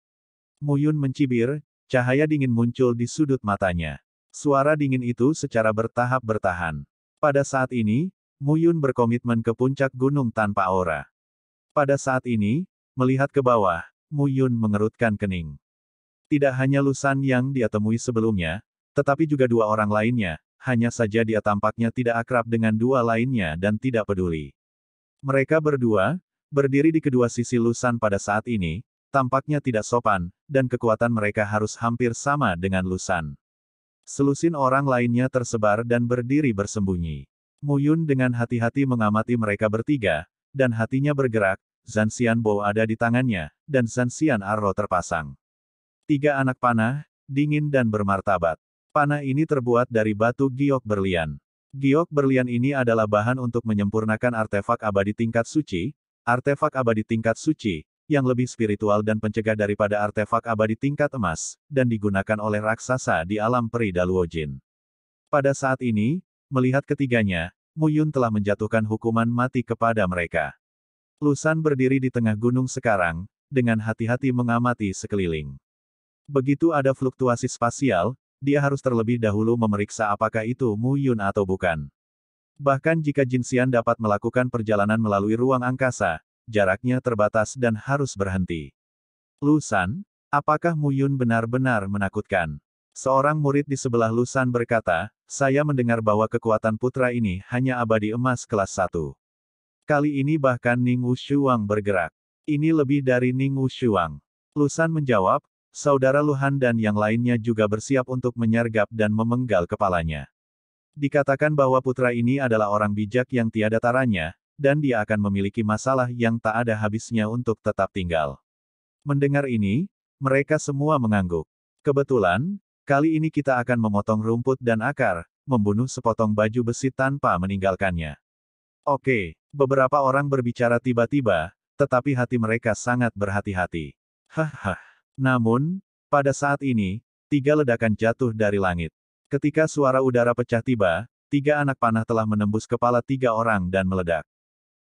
Muyun mencibir, cahaya dingin muncul di sudut matanya. Suara dingin itu secara bertahap bertahan. Pada saat ini, Muyun berkomitmen ke puncak gunung tanpa aura. Pada saat ini, melihat ke bawah, Muyun mengerutkan kening. Tidak hanya Lusan yang dia temui sebelumnya, tetapi juga dua orang lainnya, hanya saja dia tampaknya tidak akrab dengan dua lainnya dan tidak peduli. Mereka berdua, berdiri di kedua sisi Lusan pada saat ini, tampaknya tidak sopan, dan kekuatan mereka harus hampir sama dengan Lusan. Selusin orang lainnya tersebar dan berdiri bersembunyi. Muyun dengan hati-hati mengamati mereka bertiga, dan hatinya bergerak, Zansian Bow ada di tangannya, dan Zansian Arro terpasang. Tiga anak panah, dingin dan bermartabat. Panah ini terbuat dari batu giok berlian. Giok berlian ini adalah bahan untuk menyempurnakan artefak abadi tingkat suci, artefak abadi tingkat suci, yang lebih spiritual dan pencegah daripada artefak abadi tingkat emas, dan digunakan oleh raksasa di alam peri Daluojin. Pada saat ini, melihat ketiganya, Muyun telah menjatuhkan hukuman mati kepada mereka. Lusan berdiri di tengah gunung sekarang, dengan hati-hati mengamati sekeliling. Begitu ada fluktuasi spasial, dia harus terlebih dahulu memeriksa apakah itu Mu Yun atau bukan. Bahkan jika Jin Xian dapat melakukan perjalanan melalui ruang angkasa, jaraknya terbatas dan harus berhenti. Lusan, apakah Mu Yun benar-benar menakutkan? Seorang murid di sebelah Lusan berkata, saya mendengar bahwa kekuatan putra ini hanya abadi emas kelas 1. Kali ini bahkan Ning Wu Shuang bergerak. Ini lebih dari Ning Wu Shuang." Lusan menjawab, Saudara Luhan dan yang lainnya juga bersiap untuk menyergap dan memenggal kepalanya. Dikatakan bahwa putra ini adalah orang bijak yang tiada taranya, dan dia akan memiliki masalah yang tak ada habisnya untuk tetap tinggal. Mendengar ini, mereka semua mengangguk. Kebetulan, kali ini kita akan memotong rumput dan akar, membunuh sepotong baju besi tanpa meninggalkannya. Oke, beberapa orang berbicara tiba-tiba, tetapi hati mereka sangat berhati-hati. Hah, namun, pada saat ini, tiga ledakan jatuh dari langit. Ketika suara udara pecah tiba, tiga anak panah telah menembus kepala tiga orang dan meledak.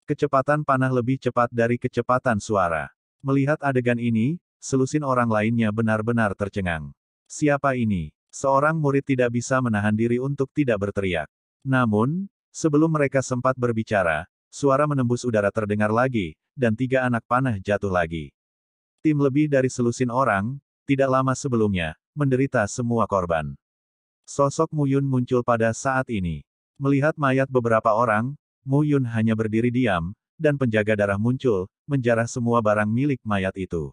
Kecepatan panah lebih cepat dari kecepatan suara. Melihat adegan ini, selusin orang lainnya benar-benar tercengang. Siapa ini? Seorang murid tidak bisa menahan diri untuk tidak berteriak. Namun, sebelum mereka sempat berbicara, suara menembus udara terdengar lagi, dan tiga anak panah jatuh lagi. Tim lebih dari selusin orang, tidak lama sebelumnya, menderita semua korban. Sosok Muyun muncul pada saat ini. Melihat mayat beberapa orang, Muyun hanya berdiri diam, dan penjaga darah muncul, menjarah semua barang milik mayat itu.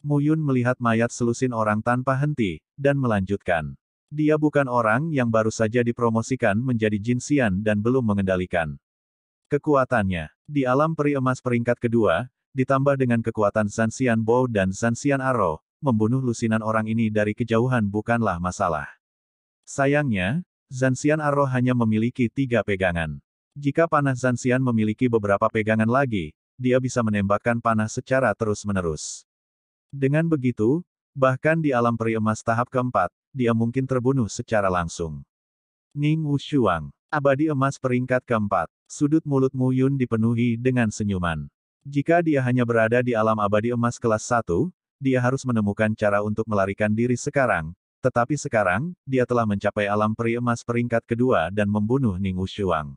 Muyun melihat mayat selusin orang tanpa henti, dan melanjutkan. Dia bukan orang yang baru saja dipromosikan menjadi jinsian dan belum mengendalikan kekuatannya. Di alam peri emas peringkat kedua, ditambah dengan kekuatan Zansian Bow dan Zansian Arrow, membunuh lusinan orang ini dari kejauhan bukanlah masalah. Sayangnya, Zansian Arrow hanya memiliki tiga pegangan. Jika panah Zansian memiliki beberapa pegangan lagi, dia bisa menembakkan panah secara terus-menerus. Dengan begitu, bahkan di alam peri emas tahap keempat, dia mungkin terbunuh secara langsung. Ning Wushuang, abadi emas peringkat keempat, sudut mulut Mu Yun dipenuhi dengan senyuman. Jika dia hanya berada di alam abadi emas kelas 1, dia harus menemukan cara untuk melarikan diri sekarang, tetapi sekarang, dia telah mencapai alam peri emas peringkat kedua dan membunuh Ning Wushuang.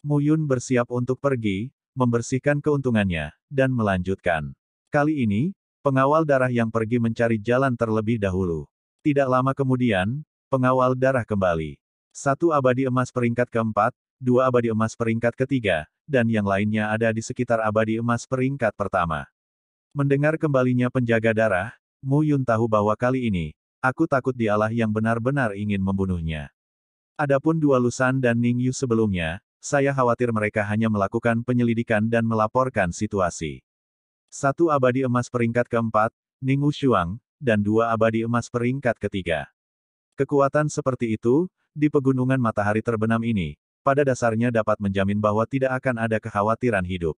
Yun bersiap untuk pergi, membersihkan keuntungannya, dan melanjutkan. Kali ini, pengawal darah yang pergi mencari jalan terlebih dahulu. Tidak lama kemudian, pengawal darah kembali. Satu abadi emas peringkat keempat, dua abadi emas peringkat ketiga, dan yang lainnya ada di sekitar abadi emas peringkat pertama. Mendengar kembalinya penjaga darah, Mu Yun tahu bahwa kali ini, aku takut dialah yang benar-benar ingin membunuhnya. Adapun dua Lusan dan Ning Yu sebelumnya, saya khawatir mereka hanya melakukan penyelidikan dan melaporkan situasi. Satu abadi emas peringkat keempat, Ning Shuang, dan dua abadi emas peringkat ketiga. Kekuatan seperti itu, di pegunungan matahari terbenam ini, pada dasarnya dapat menjamin bahwa tidak akan ada kekhawatiran hidup.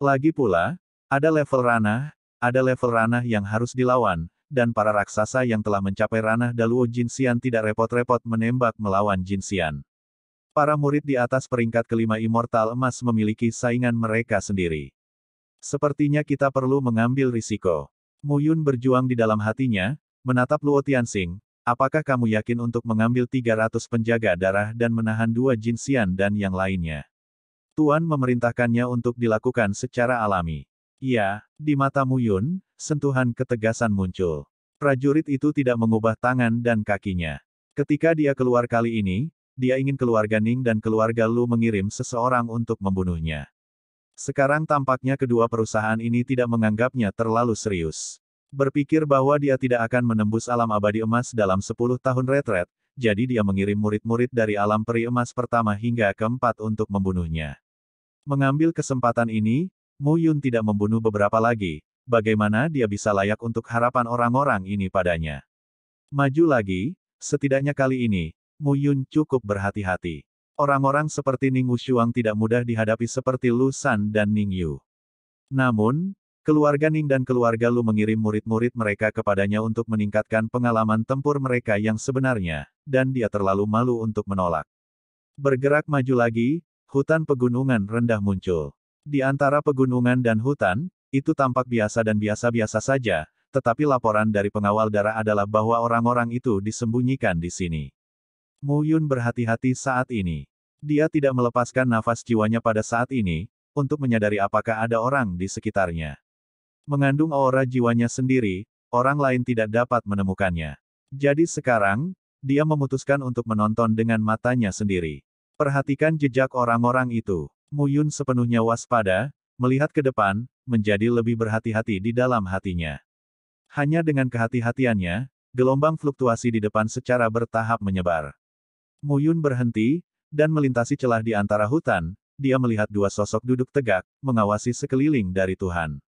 Lagi pula, ada level ranah, ada level ranah yang harus dilawan, dan para raksasa yang telah mencapai ranah Daluo Jinxian tidak repot-repot menembak melawan Jin Jinxian. Para murid di atas peringkat kelima Immortal Emas memiliki saingan mereka sendiri. Sepertinya kita perlu mengambil risiko. Muyun berjuang di dalam hatinya, menatap Luo Tianxing, Apakah kamu yakin untuk mengambil 300 penjaga darah dan menahan dua jinsian dan yang lainnya? Tuan memerintahkannya untuk dilakukan secara alami. Ya, di matamu Yun, sentuhan ketegasan muncul. Prajurit itu tidak mengubah tangan dan kakinya. Ketika dia keluar kali ini, dia ingin keluarga Ning dan keluarga Lu mengirim seseorang untuk membunuhnya. Sekarang tampaknya kedua perusahaan ini tidak menganggapnya terlalu serius. Berpikir bahwa dia tidak akan menembus alam abadi emas dalam 10 tahun retret, jadi dia mengirim murid-murid dari alam peri emas pertama hingga keempat untuk membunuhnya. Mengambil kesempatan ini, Mu Yun tidak membunuh beberapa lagi, bagaimana dia bisa layak untuk harapan orang-orang ini padanya. Maju lagi, setidaknya kali ini, Mu Yun cukup berhati-hati. Orang-orang seperti Ning Wushuang tidak mudah dihadapi seperti Lu San dan Ning Yu. Namun, Keluarga Ning dan keluarga Lu mengirim murid-murid mereka kepadanya untuk meningkatkan pengalaman tempur mereka yang sebenarnya, dan dia terlalu malu untuk menolak. Bergerak maju lagi, hutan pegunungan rendah muncul. Di antara pegunungan dan hutan, itu tampak biasa dan biasa-biasa saja, tetapi laporan dari pengawal darah adalah bahwa orang-orang itu disembunyikan di sini. Mu Yun berhati-hati saat ini. Dia tidak melepaskan nafas jiwanya pada saat ini, untuk menyadari apakah ada orang di sekitarnya. Mengandung aura jiwanya sendiri, orang lain tidak dapat menemukannya. Jadi sekarang, dia memutuskan untuk menonton dengan matanya sendiri. Perhatikan jejak orang-orang itu. Muyun sepenuhnya waspada, melihat ke depan, menjadi lebih berhati-hati di dalam hatinya. Hanya dengan kehati-hatiannya, gelombang fluktuasi di depan secara bertahap menyebar. Muyun berhenti, dan melintasi celah di antara hutan, dia melihat dua sosok duduk tegak, mengawasi sekeliling dari Tuhan.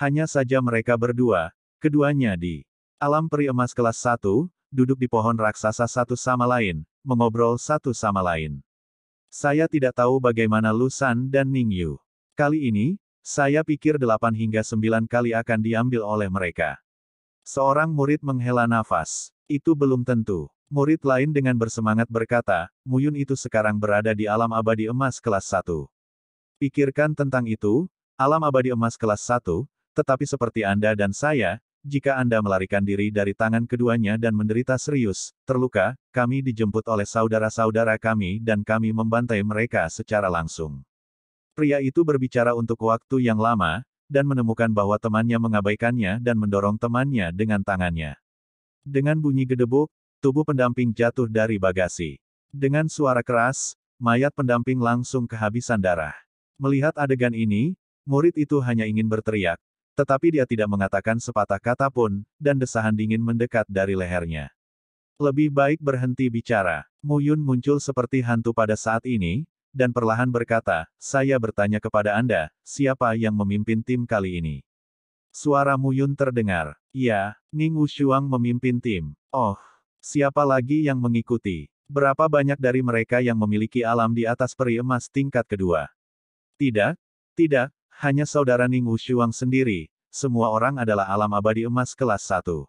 Hanya saja mereka berdua, keduanya di alam peri emas kelas satu, duduk di pohon raksasa satu sama lain, mengobrol satu sama lain. Saya tidak tahu bagaimana Lusan dan Ningyu. Kali ini, saya pikir 8 hingga sembilan kali akan diambil oleh mereka. Seorang murid menghela nafas. Itu belum tentu. Murid lain dengan bersemangat berkata, Muyun itu sekarang berada di alam abadi emas kelas satu. Pikirkan tentang itu, alam abadi emas kelas satu. Tetapi seperti Anda dan saya, jika Anda melarikan diri dari tangan keduanya dan menderita serius, terluka, kami dijemput oleh saudara-saudara kami dan kami membantai mereka secara langsung. Pria itu berbicara untuk waktu yang lama, dan menemukan bahwa temannya mengabaikannya dan mendorong temannya dengan tangannya. Dengan bunyi gedebuk, tubuh pendamping jatuh dari bagasi. Dengan suara keras, mayat pendamping langsung kehabisan darah. Melihat adegan ini, murid itu hanya ingin berteriak, tetapi dia tidak mengatakan sepatah kata pun, dan desahan dingin mendekat dari lehernya. Lebih baik berhenti bicara. Mu Yun muncul seperti hantu pada saat ini, dan perlahan berkata, saya bertanya kepada Anda, siapa yang memimpin tim kali ini? Suara Mu Yun terdengar. Ya, Ning Wushuang memimpin tim. Oh, siapa lagi yang mengikuti? Berapa banyak dari mereka yang memiliki alam di atas peri emas tingkat kedua? Tidak, tidak, hanya saudara Ning Shuang sendiri, semua orang adalah alam abadi emas kelas 1.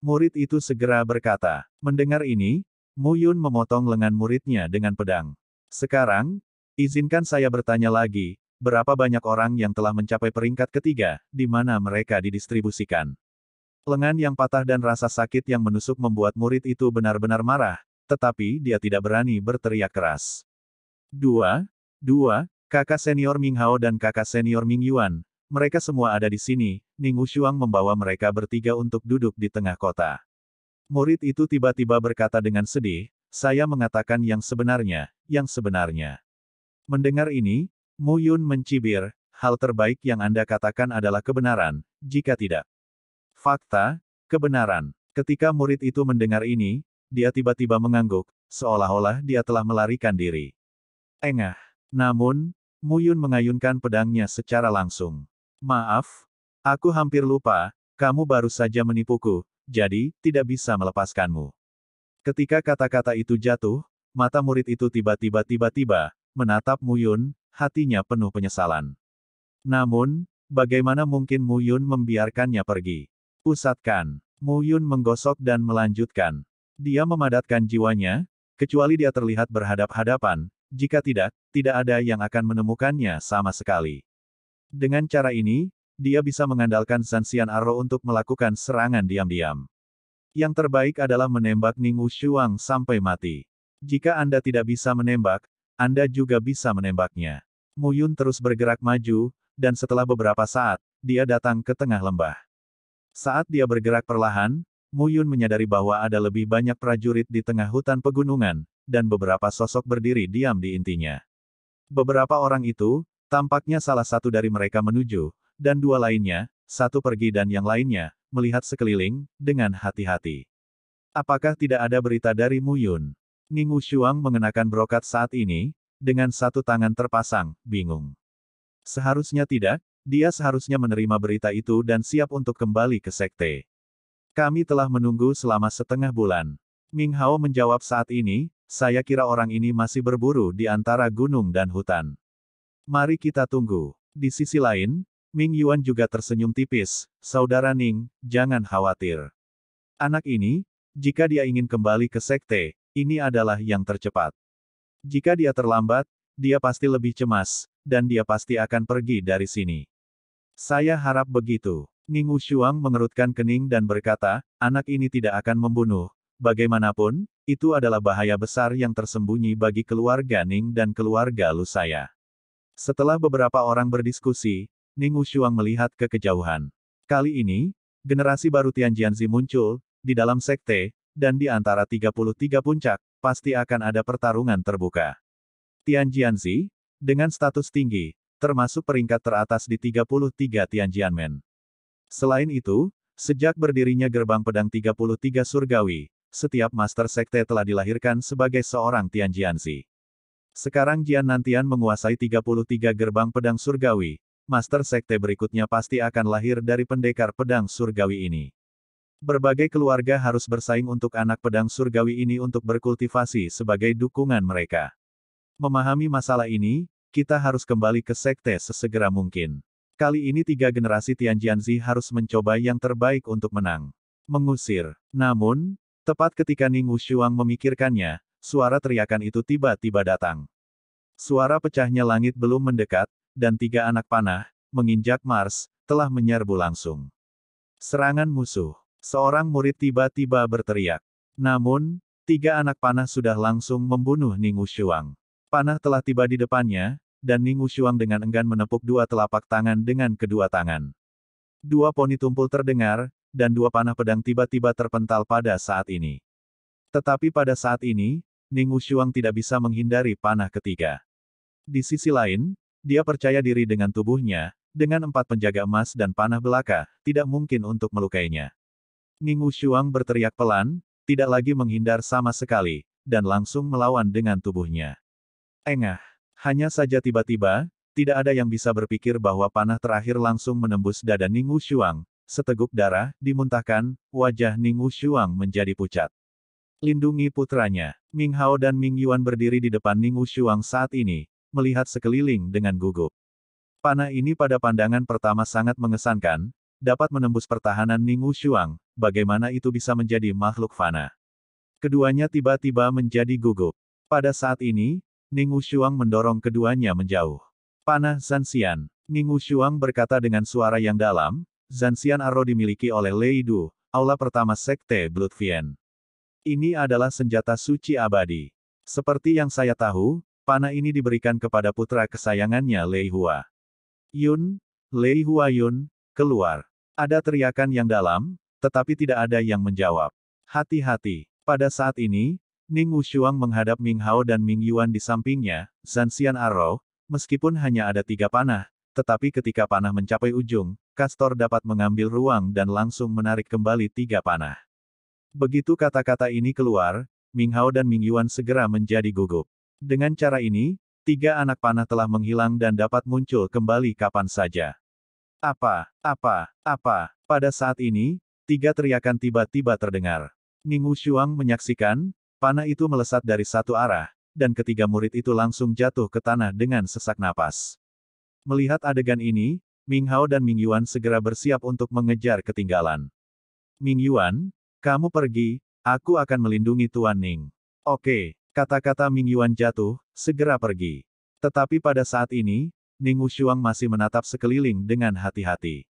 Murid itu segera berkata, mendengar ini, Mu Yun memotong lengan muridnya dengan pedang. Sekarang, izinkan saya bertanya lagi, berapa banyak orang yang telah mencapai peringkat ketiga, di mana mereka didistribusikan. Lengan yang patah dan rasa sakit yang menusuk membuat murid itu benar-benar marah, tetapi dia tidak berani berteriak keras. Dua, dua, Kakak senior Ming Hao dan kakak senior Ming Yuan, mereka semua ada di sini, Ning Wushuang membawa mereka bertiga untuk duduk di tengah kota. Murid itu tiba-tiba berkata dengan sedih, saya mengatakan yang sebenarnya, yang sebenarnya. Mendengar ini, Mu Yun mencibir, hal terbaik yang Anda katakan adalah kebenaran, jika tidak. Fakta, kebenaran. Ketika murid itu mendengar ini, dia tiba-tiba mengangguk, seolah-olah dia telah melarikan diri. Engah. Namun, Muyun mengayunkan pedangnya secara langsung. Maaf, aku hampir lupa, kamu baru saja menipuku, jadi tidak bisa melepaskanmu. Ketika kata-kata itu jatuh, mata murid itu tiba-tiba tiba-tiba menatap Muyun, hatinya penuh penyesalan. Namun, bagaimana mungkin Muyun membiarkannya pergi? Pusatkan. Muyun menggosok dan melanjutkan. Dia memadatkan jiwanya, kecuali dia terlihat berhadap-hadapan jika tidak, tidak ada yang akan menemukannya sama sekali. Dengan cara ini, dia bisa mengandalkan Sanxian Aro untuk melakukan serangan diam-diam. Yang terbaik adalah menembak Ning Shuang sampai mati. Jika Anda tidak bisa menembak, Anda juga bisa menembaknya. Mu Yun terus bergerak maju, dan setelah beberapa saat, dia datang ke tengah lembah. Saat dia bergerak perlahan, Mu Yun menyadari bahwa ada lebih banyak prajurit di tengah hutan pegunungan, dan beberapa sosok berdiri diam di intinya. Beberapa orang itu, tampaknya salah satu dari mereka menuju, dan dua lainnya, satu pergi dan yang lainnya, melihat sekeliling, dengan hati-hati. Apakah tidak ada berita dari Mu Yun? Ning Shuang mengenakan brokat saat ini, dengan satu tangan terpasang, bingung. Seharusnya tidak, dia seharusnya menerima berita itu dan siap untuk kembali ke sekte. Kami telah menunggu selama setengah bulan. Ming Hao menjawab saat ini, saya kira orang ini masih berburu di antara gunung dan hutan. Mari kita tunggu. Di sisi lain, Ming Yuan juga tersenyum tipis. Saudara Ning, jangan khawatir. Anak ini, jika dia ingin kembali ke sekte, ini adalah yang tercepat. Jika dia terlambat, dia pasti lebih cemas, dan dia pasti akan pergi dari sini. Saya harap begitu. Ning Wushuang mengerutkan kening dan berkata, anak ini tidak akan membunuh. Bagaimanapun, itu adalah bahaya besar yang tersembunyi bagi keluarga Ning dan keluarga Lu saya. Setelah beberapa orang berdiskusi, Ning Wushuang melihat ke kejauhan. Kali ini, generasi baru Tianjianzi muncul, di dalam sekte, dan di antara 33 puncak, pasti akan ada pertarungan terbuka. Tianjianzi, dengan status tinggi, termasuk peringkat teratas di 33 Tianjianmen. Selain itu, sejak berdirinya gerbang pedang 33 surgawi, setiap Master Sekte telah dilahirkan sebagai seorang Tian Jianzi. Sekarang Jian Nantian menguasai 33 gerbang pedang surgawi, Master Sekte berikutnya pasti akan lahir dari pendekar pedang surgawi ini. Berbagai keluarga harus bersaing untuk anak pedang surgawi ini untuk berkultivasi sebagai dukungan mereka. Memahami masalah ini, kita harus kembali ke sekte sesegera mungkin. Kali ini tiga generasi Tianjianzi harus mencoba yang terbaik untuk menang. Mengusir. Namun, Tepat ketika Ning Wushuang memikirkannya, suara teriakan itu tiba-tiba datang. Suara pecahnya langit belum mendekat, dan tiga anak panah, menginjak Mars, telah menyerbu langsung. Serangan musuh. Seorang murid tiba-tiba berteriak. Namun, tiga anak panah sudah langsung membunuh Ning Wushuang. Panah telah tiba di depannya, dan Ning Wushuang dengan enggan menepuk dua telapak tangan dengan kedua tangan. Dua poni tumpul terdengar, dan dua panah pedang tiba-tiba terpental pada saat ini. Tetapi pada saat ini, Ning Wushuang tidak bisa menghindari panah ketiga. Di sisi lain, dia percaya diri dengan tubuhnya, dengan empat penjaga emas dan panah belaka, tidak mungkin untuk melukainya. Ning Wushuang berteriak pelan, tidak lagi menghindar sama sekali, dan langsung melawan dengan tubuhnya. Engah, hanya saja tiba-tiba, tidak ada yang bisa berpikir bahwa panah terakhir langsung menembus dada Ning Wushuang, seteguk darah, dimuntahkan, wajah Ning Wushuang menjadi pucat. Lindungi putranya. Ming Hao dan Ming Yuan berdiri di depan Ning Wushuang saat ini, melihat sekeliling dengan gugup. Panah ini pada pandangan pertama sangat mengesankan, dapat menembus pertahanan Ning Wushuang, bagaimana itu bisa menjadi makhluk fana. Keduanya tiba-tiba menjadi gugup. Pada saat ini, Ning Wushuang mendorong keduanya menjauh. Panah Zanxian, Ning Wushuang berkata dengan suara yang dalam, Zansian Arrow dimiliki oleh Lei Du, aula pertama Sekte Bloodvien. Ini adalah senjata suci abadi. Seperti yang saya tahu, panah ini diberikan kepada putra kesayangannya Lei Hua. Yun, Lei Hua Yun, keluar. Ada teriakan yang dalam, tetapi tidak ada yang menjawab. Hati-hati. Pada saat ini, Ning Wushuang menghadap Ming Hao dan Ming Yuan di sampingnya, Zansian Arrow, meskipun hanya ada tiga panah, tetapi ketika panah mencapai ujung, Kastor dapat mengambil ruang dan langsung menarik kembali tiga panah. Begitu kata-kata ini keluar, Ming Hao dan Ming Yuan segera menjadi gugup. Dengan cara ini, tiga anak panah telah menghilang dan dapat muncul kembali kapan saja. Apa, apa, apa, pada saat ini, tiga teriakan tiba-tiba terdengar. Ning Wushuang menyaksikan, panah itu melesat dari satu arah, dan ketiga murid itu langsung jatuh ke tanah dengan sesak napas. Melihat adegan ini, Ming Hao dan Ming Yuan segera bersiap untuk mengejar ketinggalan. Ming Yuan, kamu pergi, aku akan melindungi Tuan Ning. Oke, kata-kata Ming Yuan jatuh, segera pergi. Tetapi pada saat ini, Ning Wushuang masih menatap sekeliling dengan hati-hati.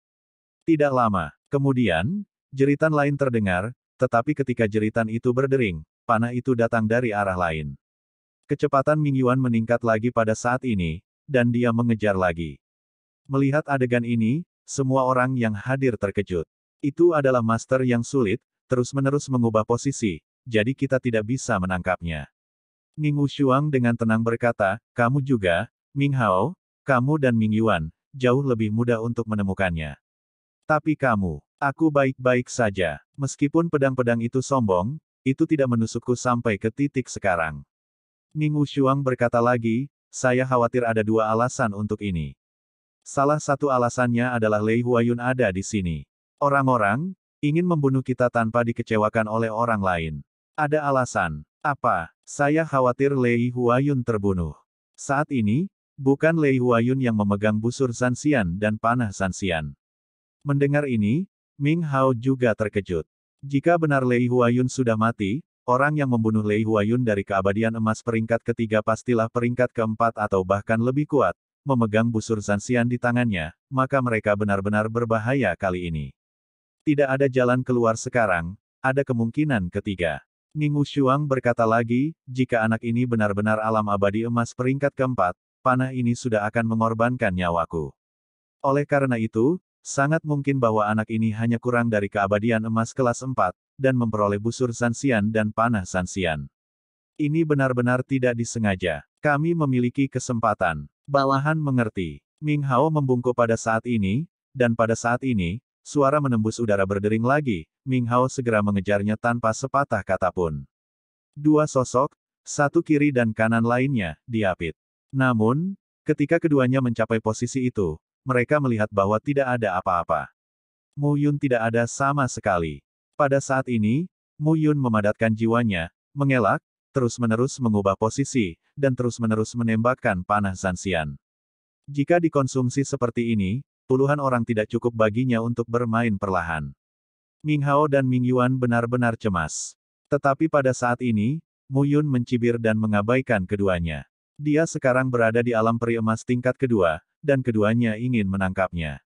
Tidak lama, kemudian, jeritan lain terdengar, tetapi ketika jeritan itu berdering, panah itu datang dari arah lain. Kecepatan Ming Yuan meningkat lagi pada saat ini, dan dia mengejar lagi. Melihat adegan ini, semua orang yang hadir terkejut. Itu adalah master yang sulit, terus-menerus mengubah posisi, jadi kita tidak bisa menangkapnya. Ning Wushuang dengan tenang berkata, kamu juga, Ming Hao, kamu dan Ming Yuan, jauh lebih mudah untuk menemukannya. Tapi kamu, aku baik-baik saja. Meskipun pedang-pedang itu sombong, itu tidak menusukku sampai ke titik sekarang. Ning Wushuang berkata lagi, saya khawatir ada dua alasan untuk ini. Salah satu alasannya adalah Lei Huayun ada di sini. Orang-orang, ingin membunuh kita tanpa dikecewakan oleh orang lain. Ada alasan. Apa? Saya khawatir Lei Huayun terbunuh. Saat ini, bukan Lei Huayun yang memegang busur Sansian dan panah Sansian. Mendengar ini, Ming Hao juga terkejut. Jika benar Lei Huayun sudah mati, orang yang membunuh Lei Huayun dari keabadian emas peringkat ketiga pastilah peringkat keempat atau bahkan lebih kuat, memegang busur Zansian di tangannya, maka mereka benar-benar berbahaya kali ini. Tidak ada jalan keluar sekarang, ada kemungkinan ketiga. Ningu Shuang berkata lagi, jika anak ini benar-benar alam abadi emas peringkat keempat, panah ini sudah akan mengorbankan nyawaku. Oleh karena itu, sangat mungkin bahwa anak ini hanya kurang dari keabadian emas kelas 4, dan memperoleh busur Sansian dan panah Sansian. Ini benar-benar tidak disengaja. Kami memiliki kesempatan. Balahan mengerti. Ming Hao membungkuk pada saat ini, dan pada saat ini, suara menembus udara berdering lagi, Ming Hao segera mengejarnya tanpa sepatah kata pun. Dua sosok, satu kiri dan kanan lainnya, diapit. Namun, ketika keduanya mencapai posisi itu, mereka melihat bahwa tidak ada apa-apa. Mu Yun tidak ada sama sekali. Pada saat ini, Mu Yun memadatkan jiwanya, mengelak, terus-menerus mengubah posisi, dan terus-menerus menembakkan panah Zansian. Jika dikonsumsi seperti ini, puluhan orang tidak cukup baginya untuk bermain perlahan. Ming Hao dan Ming Yuan benar-benar cemas. Tetapi pada saat ini, Mu Yun mencibir dan mengabaikan keduanya. Dia sekarang berada di alam peri emas tingkat kedua, dan keduanya ingin menangkapnya.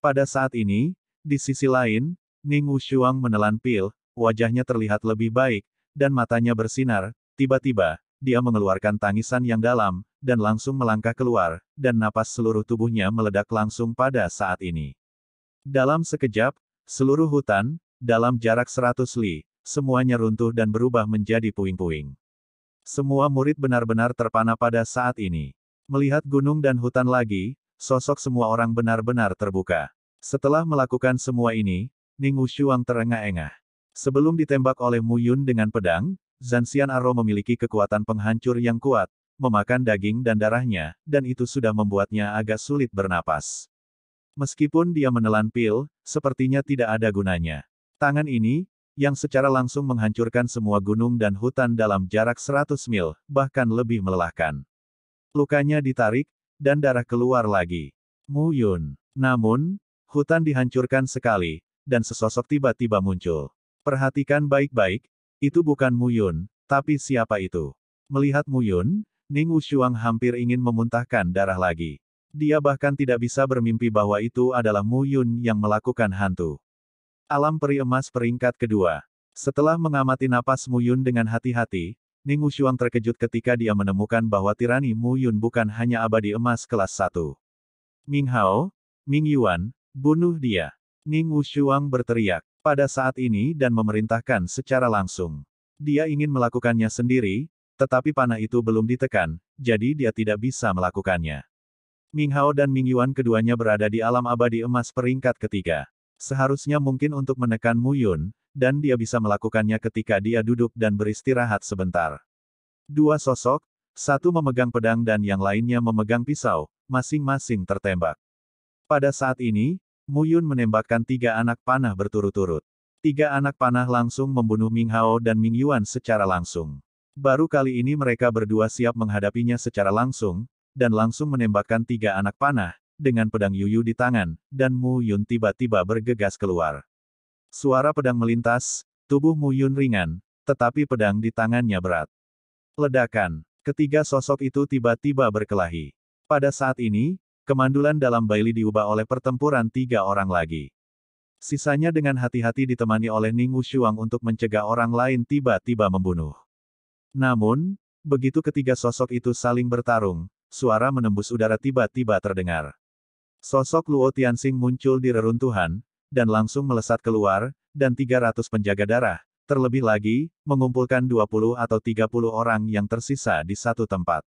Pada saat ini, di sisi lain, Ning Wushuang menelan pil, wajahnya terlihat lebih baik, dan matanya bersinar, tiba-tiba, dia mengeluarkan tangisan yang dalam, dan langsung melangkah keluar, dan napas seluruh tubuhnya meledak langsung pada saat ini. Dalam sekejap, seluruh hutan, dalam jarak seratus li, semuanya runtuh dan berubah menjadi puing-puing. Semua murid benar-benar terpana pada saat ini. Melihat gunung dan hutan lagi, sosok semua orang benar-benar terbuka. Setelah melakukan semua ini, Ning Wushuang terengah-engah. Sebelum ditembak oleh Mu Yun dengan pedang, Zanxian Aro memiliki kekuatan penghancur yang kuat, memakan daging dan darahnya, dan itu sudah membuatnya agak sulit bernapas. Meskipun dia menelan pil, sepertinya tidak ada gunanya. Tangan ini, yang secara langsung menghancurkan semua gunung dan hutan dalam jarak 100 mil, bahkan lebih melelahkan. Lukanya ditarik, dan darah keluar lagi. Mu Yun. Namun, hutan dihancurkan sekali, dan sesosok tiba-tiba muncul. Perhatikan baik-baik, itu bukan Muyun, tapi siapa itu? Melihat Muyun, Ning Wushuang hampir ingin memuntahkan darah lagi. Dia bahkan tidak bisa bermimpi bahwa itu adalah Muyun yang melakukan hantu. Alam peri emas peringkat kedua. Setelah mengamati napas Muyun dengan hati-hati, Ning Wushuang terkejut ketika dia menemukan bahwa tirani Mu Yun bukan hanya abadi emas kelas satu. Ming Hao, Ming Yuan, bunuh dia. Ning Wushuang berteriak pada saat ini dan memerintahkan secara langsung. Dia ingin melakukannya sendiri, tetapi panah itu belum ditekan, jadi dia tidak bisa melakukannya. Ming Hao dan Ming Yuan keduanya berada di alam abadi emas peringkat ketiga. Seharusnya mungkin untuk menekan Mu Yun, dan dia bisa melakukannya ketika dia duduk dan beristirahat sebentar. Dua sosok, satu memegang pedang dan yang lainnya memegang pisau, masing-masing tertembak. Pada saat ini, Muyun menembakkan tiga anak panah berturut-turut. Tiga anak panah langsung membunuh Ming Hao dan Ming Yuan secara langsung. Baru kali ini mereka berdua siap menghadapinya secara langsung, dan langsung menembakkan tiga anak panah, dengan pedang Yuyu di tangan, dan Mu Yun tiba-tiba bergegas keluar. Suara pedang melintas, tubuh Mu Yun ringan, tetapi pedang di tangannya berat. Ledakan, ketiga sosok itu tiba-tiba berkelahi. Pada saat ini, kemandulan dalam Bailey diubah oleh pertempuran tiga orang lagi. Sisanya dengan hati-hati ditemani oleh Ning Wushuang untuk mencegah orang lain tiba-tiba membunuh. Namun, begitu ketiga sosok itu saling bertarung, suara menembus udara tiba-tiba terdengar. Sosok Luo Tianxing muncul di reruntuhan, dan langsung melesat keluar, dan 300 penjaga darah, terlebih lagi, mengumpulkan 20 atau 30 orang yang tersisa di satu tempat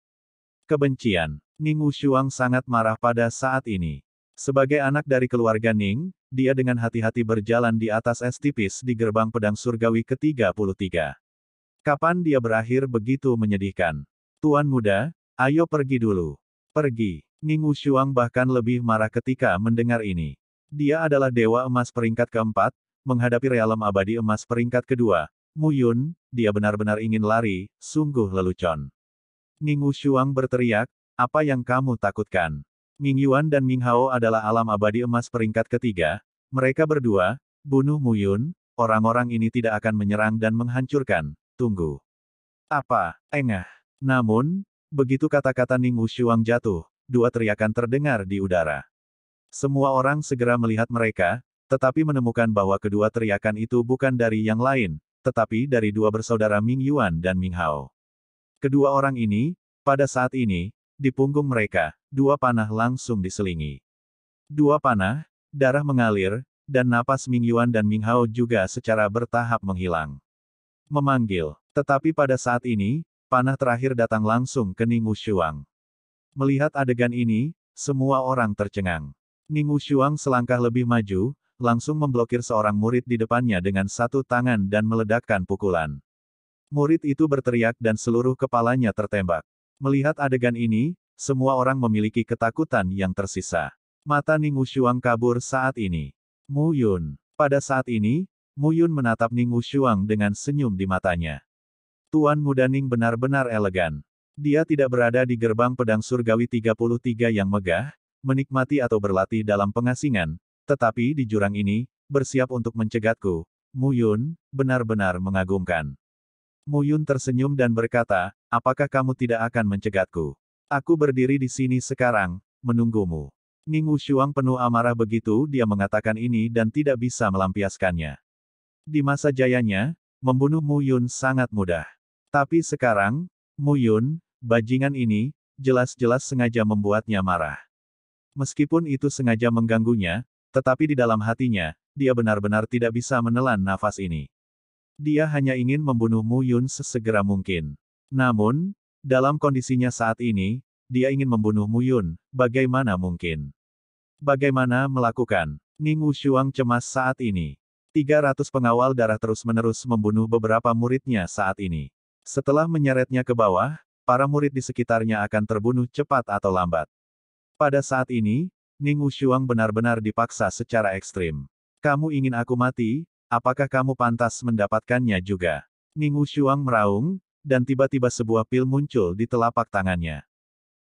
kebencian. Ning Wushuang sangat marah pada saat ini. Sebagai anak dari keluarga Ning, dia dengan hati-hati berjalan di atas es tipis di gerbang pedang surgawi ke-33. Kapan dia berakhir begitu menyedihkan? Tuan muda, ayo pergi dulu. Pergi. Ning Wushuang bahkan lebih marah ketika mendengar ini. Dia adalah dewa emas peringkat keempat, menghadapi realem abadi emas peringkat kedua. Muyun, dia benar-benar ingin lari, sungguh lelucon. Ning Shuang berteriak, apa yang kamu takutkan? Ming Yuan dan Ming Hao adalah alam abadi emas peringkat ketiga, mereka berdua, bunuh Mu Yun. orang-orang ini tidak akan menyerang dan menghancurkan, tunggu. Apa, engah. Namun, begitu kata-kata Ning Shuang jatuh, dua teriakan terdengar di udara. Semua orang segera melihat mereka, tetapi menemukan bahwa kedua teriakan itu bukan dari yang lain, tetapi dari dua bersaudara Ming Yuan dan Ming Hao. Kedua orang ini, pada saat ini, di punggung mereka, dua panah langsung diselingi. Dua panah, darah mengalir, dan napas Ming Yuan dan Ming Hao juga secara bertahap menghilang. Memanggil, tetapi pada saat ini, panah terakhir datang langsung ke Ning Shuang. Melihat adegan ini, semua orang tercengang. Ning Shuang selangkah lebih maju, langsung memblokir seorang murid di depannya dengan satu tangan dan meledakkan pukulan. Murid itu berteriak dan seluruh kepalanya tertembak. Melihat adegan ini, semua orang memiliki ketakutan yang tersisa. Mata Ning Shuang kabur saat ini. Mu Yun. Pada saat ini, Mu Yun menatap Ning Shuang dengan senyum di matanya. Tuan muda Ning benar-benar elegan. Dia tidak berada di gerbang pedang surgawi 33 yang megah, menikmati atau berlatih dalam pengasingan, tetapi di jurang ini, bersiap untuk mencegatku. Mu Yun, benar-benar mengagumkan. Muyun tersenyum dan berkata, apakah kamu tidak akan mencegatku? Aku berdiri di sini sekarang, menunggumu. Ning Wushuang penuh amarah begitu dia mengatakan ini dan tidak bisa melampiaskannya. Di masa jayanya, membunuh Muyun sangat mudah. Tapi sekarang, Muyun, bajingan ini, jelas-jelas sengaja membuatnya marah. Meskipun itu sengaja mengganggunya, tetapi di dalam hatinya, dia benar-benar tidak bisa menelan nafas ini. Dia hanya ingin membunuh Mu Yun sesegera mungkin. Namun, dalam kondisinya saat ini, dia ingin membunuh Mu Yun, bagaimana mungkin? Bagaimana melakukan? Ning Wushuang cemas saat ini. 300 pengawal darah terus-menerus membunuh beberapa muridnya saat ini. Setelah menyeretnya ke bawah, para murid di sekitarnya akan terbunuh cepat atau lambat. Pada saat ini, Ning Wushuang benar-benar dipaksa secara ekstrim. Kamu ingin aku mati, Apakah kamu pantas mendapatkannya juga? Ning Shuang meraung, dan tiba-tiba sebuah pil muncul di telapak tangannya.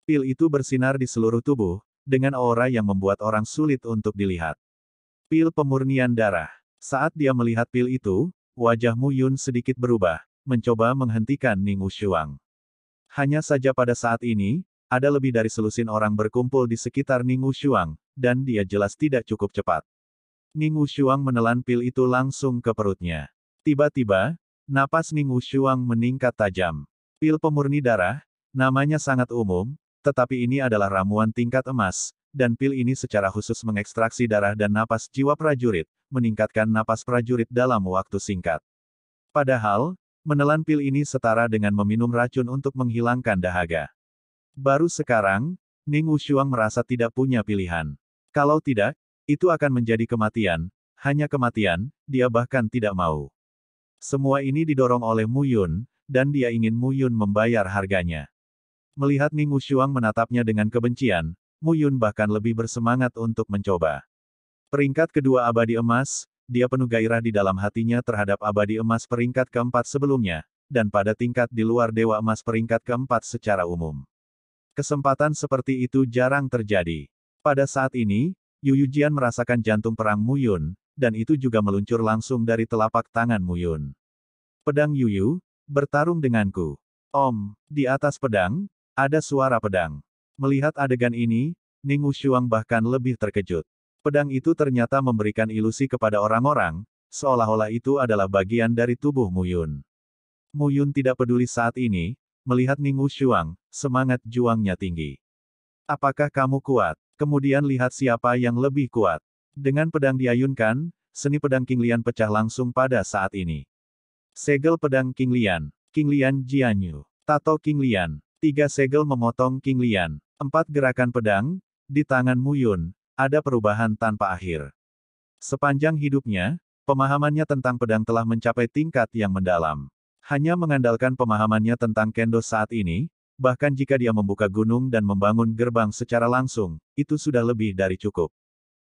Pil itu bersinar di seluruh tubuh, dengan aura yang membuat orang sulit untuk dilihat. Pil pemurnian darah. Saat dia melihat pil itu, wajah Mu Yun sedikit berubah, mencoba menghentikan Ning Shuang. Hanya saja pada saat ini, ada lebih dari selusin orang berkumpul di sekitar Ning Shuang, dan dia jelas tidak cukup cepat. Ning Wushuang menelan pil itu langsung ke perutnya. Tiba-tiba, napas Ning Wushuang meningkat tajam. Pil pemurni darah, namanya sangat umum, tetapi ini adalah ramuan tingkat emas, dan pil ini secara khusus mengekstraksi darah dan napas jiwa prajurit, meningkatkan napas prajurit dalam waktu singkat. Padahal, menelan pil ini setara dengan meminum racun untuk menghilangkan dahaga. Baru sekarang, Ning Wushuang merasa tidak punya pilihan. Kalau tidak, itu akan menjadi kematian, hanya kematian, dia bahkan tidak mau. Semua ini didorong oleh Mu Yun, dan dia ingin Mu Yun membayar harganya. Melihat Ning Wushuang menatapnya dengan kebencian, Mu Yun bahkan lebih bersemangat untuk mencoba. Peringkat kedua abadi emas, dia penuh gairah di dalam hatinya terhadap abadi emas peringkat keempat sebelumnya, dan pada tingkat di luar dewa emas peringkat keempat secara umum. Kesempatan seperti itu jarang terjadi. Pada saat ini, Yu Yujian merasakan jantung perang Muyun, dan itu juga meluncur langsung dari telapak tangan Muyun. Pedang Yuyu, bertarung denganku. Om, di atas pedang, ada suara pedang. Melihat adegan ini, Ning Wushuang bahkan lebih terkejut. Pedang itu ternyata memberikan ilusi kepada orang-orang, seolah-olah itu adalah bagian dari tubuh Muyun. Muyun tidak peduli saat ini, melihat Ning Wushuang, semangat juangnya tinggi. Apakah kamu kuat? Kemudian lihat siapa yang lebih kuat. Dengan pedang diayunkan, seni pedang King Lian pecah langsung pada saat ini. Segel pedang King Lian, King Lian Jianyu, Tato King Lian, tiga segel memotong King Lian, empat gerakan pedang, di tangan Muyun, ada perubahan tanpa akhir. Sepanjang hidupnya, pemahamannya tentang pedang telah mencapai tingkat yang mendalam. Hanya mengandalkan pemahamannya tentang kendo saat ini, Bahkan jika dia membuka gunung dan membangun gerbang secara langsung, itu sudah lebih dari cukup.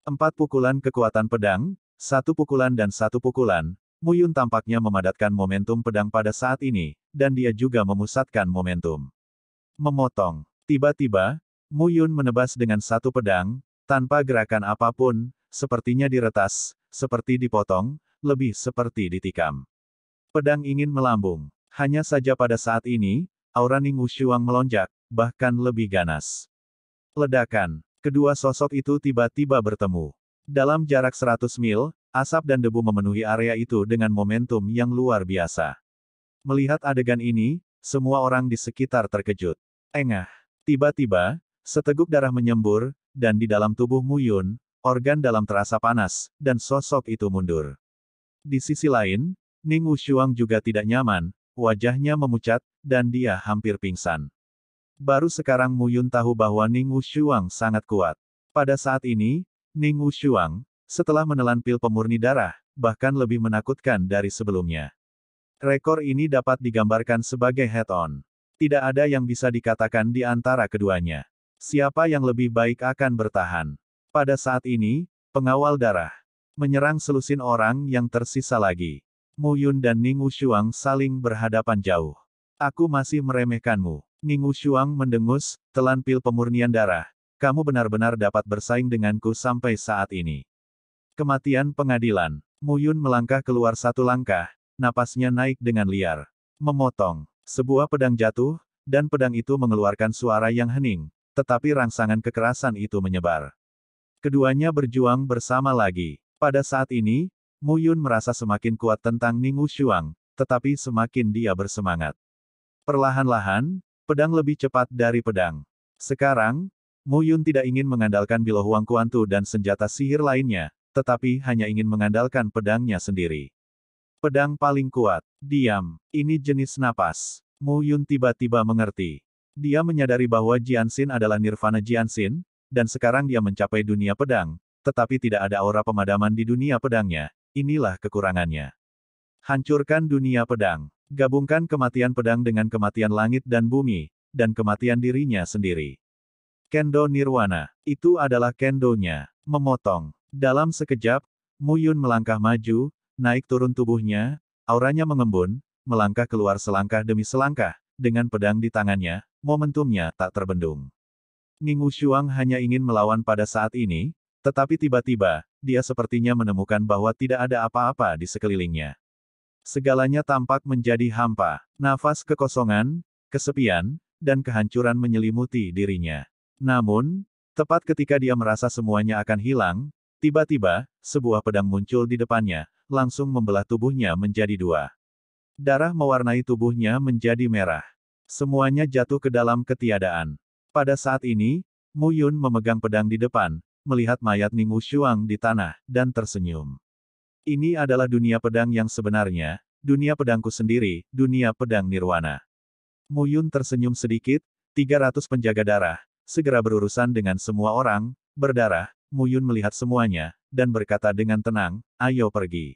Empat pukulan kekuatan pedang, satu pukulan dan satu pukulan, Muyun tampaknya memadatkan momentum pedang pada saat ini, dan dia juga memusatkan momentum. Memotong. Tiba-tiba, Muyun menebas dengan satu pedang, tanpa gerakan apapun, sepertinya diretas, seperti dipotong, lebih seperti ditikam. Pedang ingin melambung. Hanya saja pada saat ini, Aura Ning Wushuang melonjak, bahkan lebih ganas. Ledakan, kedua sosok itu tiba-tiba bertemu. Dalam jarak 100 mil, asap dan debu memenuhi area itu dengan momentum yang luar biasa. Melihat adegan ini, semua orang di sekitar terkejut. Engah. Tiba-tiba, seteguk darah menyembur, dan di dalam tubuh Yun, organ dalam terasa panas, dan sosok itu mundur. Di sisi lain, Ning Wushuang juga tidak nyaman, wajahnya memucat, dan dia hampir pingsan. Baru sekarang Mu Yun tahu bahwa Ning Shuang sangat kuat. Pada saat ini, Ning Shuang, setelah menelan pil pemurni darah, bahkan lebih menakutkan dari sebelumnya. Rekor ini dapat digambarkan sebagai head-on. Tidak ada yang bisa dikatakan di antara keduanya. Siapa yang lebih baik akan bertahan. Pada saat ini, pengawal darah menyerang selusin orang yang tersisa lagi. Mu Yun dan Ning Shuang saling berhadapan jauh. Aku masih meremehkanmu. Ning Shuang mendengus, telan pil pemurnian darah. Kamu benar-benar dapat bersaing denganku sampai saat ini. Kematian pengadilan. Muyun melangkah keluar satu langkah, napasnya naik dengan liar. Memotong. Sebuah pedang jatuh, dan pedang itu mengeluarkan suara yang hening, tetapi rangsangan kekerasan itu menyebar. Keduanya berjuang bersama lagi. Pada saat ini, Muyun merasa semakin kuat tentang Ning Shuang, tetapi semakin dia bersemangat. Perlahan-lahan, pedang lebih cepat dari pedang. Sekarang, Mu Yun tidak ingin mengandalkan Bilo Huang Kuantu dan senjata sihir lainnya, tetapi hanya ingin mengandalkan pedangnya sendiri. Pedang paling kuat. Diam. Ini jenis napas. Mu Yun tiba-tiba mengerti. Dia menyadari bahwa Jiansin adalah nirvana Jiansin, dan sekarang dia mencapai dunia pedang, tetapi tidak ada aura pemadaman di dunia pedangnya. Inilah kekurangannya. Hancurkan dunia pedang. Gabungkan kematian pedang dengan kematian langit dan bumi, dan kematian dirinya sendiri. Kendo Nirwana, itu adalah kendonya, memotong. Dalam sekejap, Muyun melangkah maju, naik turun tubuhnya, auranya mengembun, melangkah keluar selangkah demi selangkah, dengan pedang di tangannya, momentumnya tak terbendung. Ngingu Shuang hanya ingin melawan pada saat ini, tetapi tiba-tiba, dia sepertinya menemukan bahwa tidak ada apa-apa di sekelilingnya. Segalanya tampak menjadi hampa, nafas kekosongan, kesepian, dan kehancuran menyelimuti dirinya. Namun, tepat ketika dia merasa semuanya akan hilang, tiba-tiba, sebuah pedang muncul di depannya, langsung membelah tubuhnya menjadi dua. Darah mewarnai tubuhnya menjadi merah. Semuanya jatuh ke dalam ketiadaan. Pada saat ini, Mu Yun memegang pedang di depan, melihat mayat Ning Shuang di tanah, dan tersenyum. Ini adalah dunia pedang yang sebenarnya, dunia pedangku sendiri, dunia pedang nirwana. Muyun tersenyum sedikit, 300 penjaga darah, segera berurusan dengan semua orang, berdarah, Muyun melihat semuanya, dan berkata dengan tenang, ayo pergi.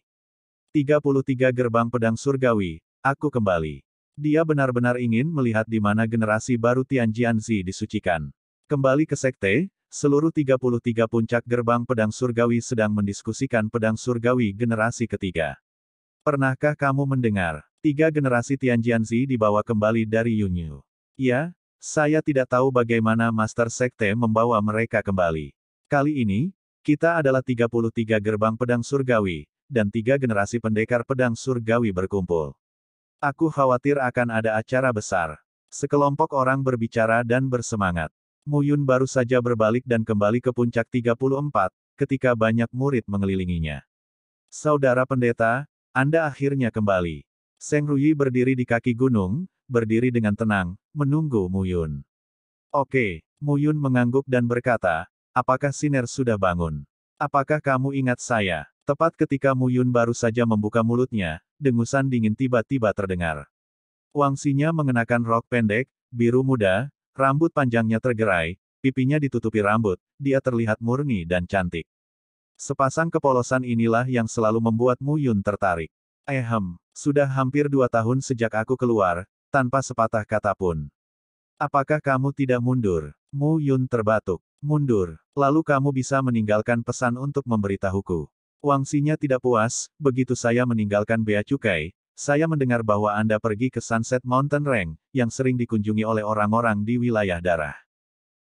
33 gerbang pedang surgawi, aku kembali. Dia benar-benar ingin melihat di mana generasi baru Tianjianzi disucikan. Kembali ke sekte, seluruh 33 puncak gerbang pedang surgawi sedang mendiskusikan pedang surgawi generasi ketiga. Pernahkah kamu mendengar, tiga generasi Tianjianzi dibawa kembali dari Yunyu? Ya, saya tidak tahu bagaimana Master Sekte membawa mereka kembali. Kali ini, kita adalah 33 gerbang pedang surgawi, dan tiga generasi pendekar pedang surgawi berkumpul. Aku khawatir akan ada acara besar. Sekelompok orang berbicara dan bersemangat. Yun baru saja berbalik dan kembali ke puncak 34, ketika banyak murid mengelilinginya. Saudara pendeta, Anda akhirnya kembali. Seng Ruyi berdiri di kaki gunung, berdiri dengan tenang, menunggu Muyun. Oke, Muyun mengangguk dan berkata, apakah Siner sudah bangun? Apakah kamu ingat saya? Tepat ketika Muyun baru saja membuka mulutnya, dengusan dingin tiba-tiba terdengar. Wangsinya mengenakan rok pendek, biru muda, Rambut panjangnya tergerai, pipinya ditutupi rambut, dia terlihat murni dan cantik. Sepasang kepolosan inilah yang selalu membuat Mu Yun tertarik. Ehem, eh, sudah hampir dua tahun sejak aku keluar, tanpa sepatah kata pun. Apakah kamu tidak mundur? Mu Yun terbatuk. Mundur. Lalu kamu bisa meninggalkan pesan untuk memberitahuku. Wangsinya tidak puas, begitu saya meninggalkan Bea Cukai, saya mendengar bahwa Anda pergi ke Sunset Mountain Range, yang sering dikunjungi oleh orang-orang di wilayah darah.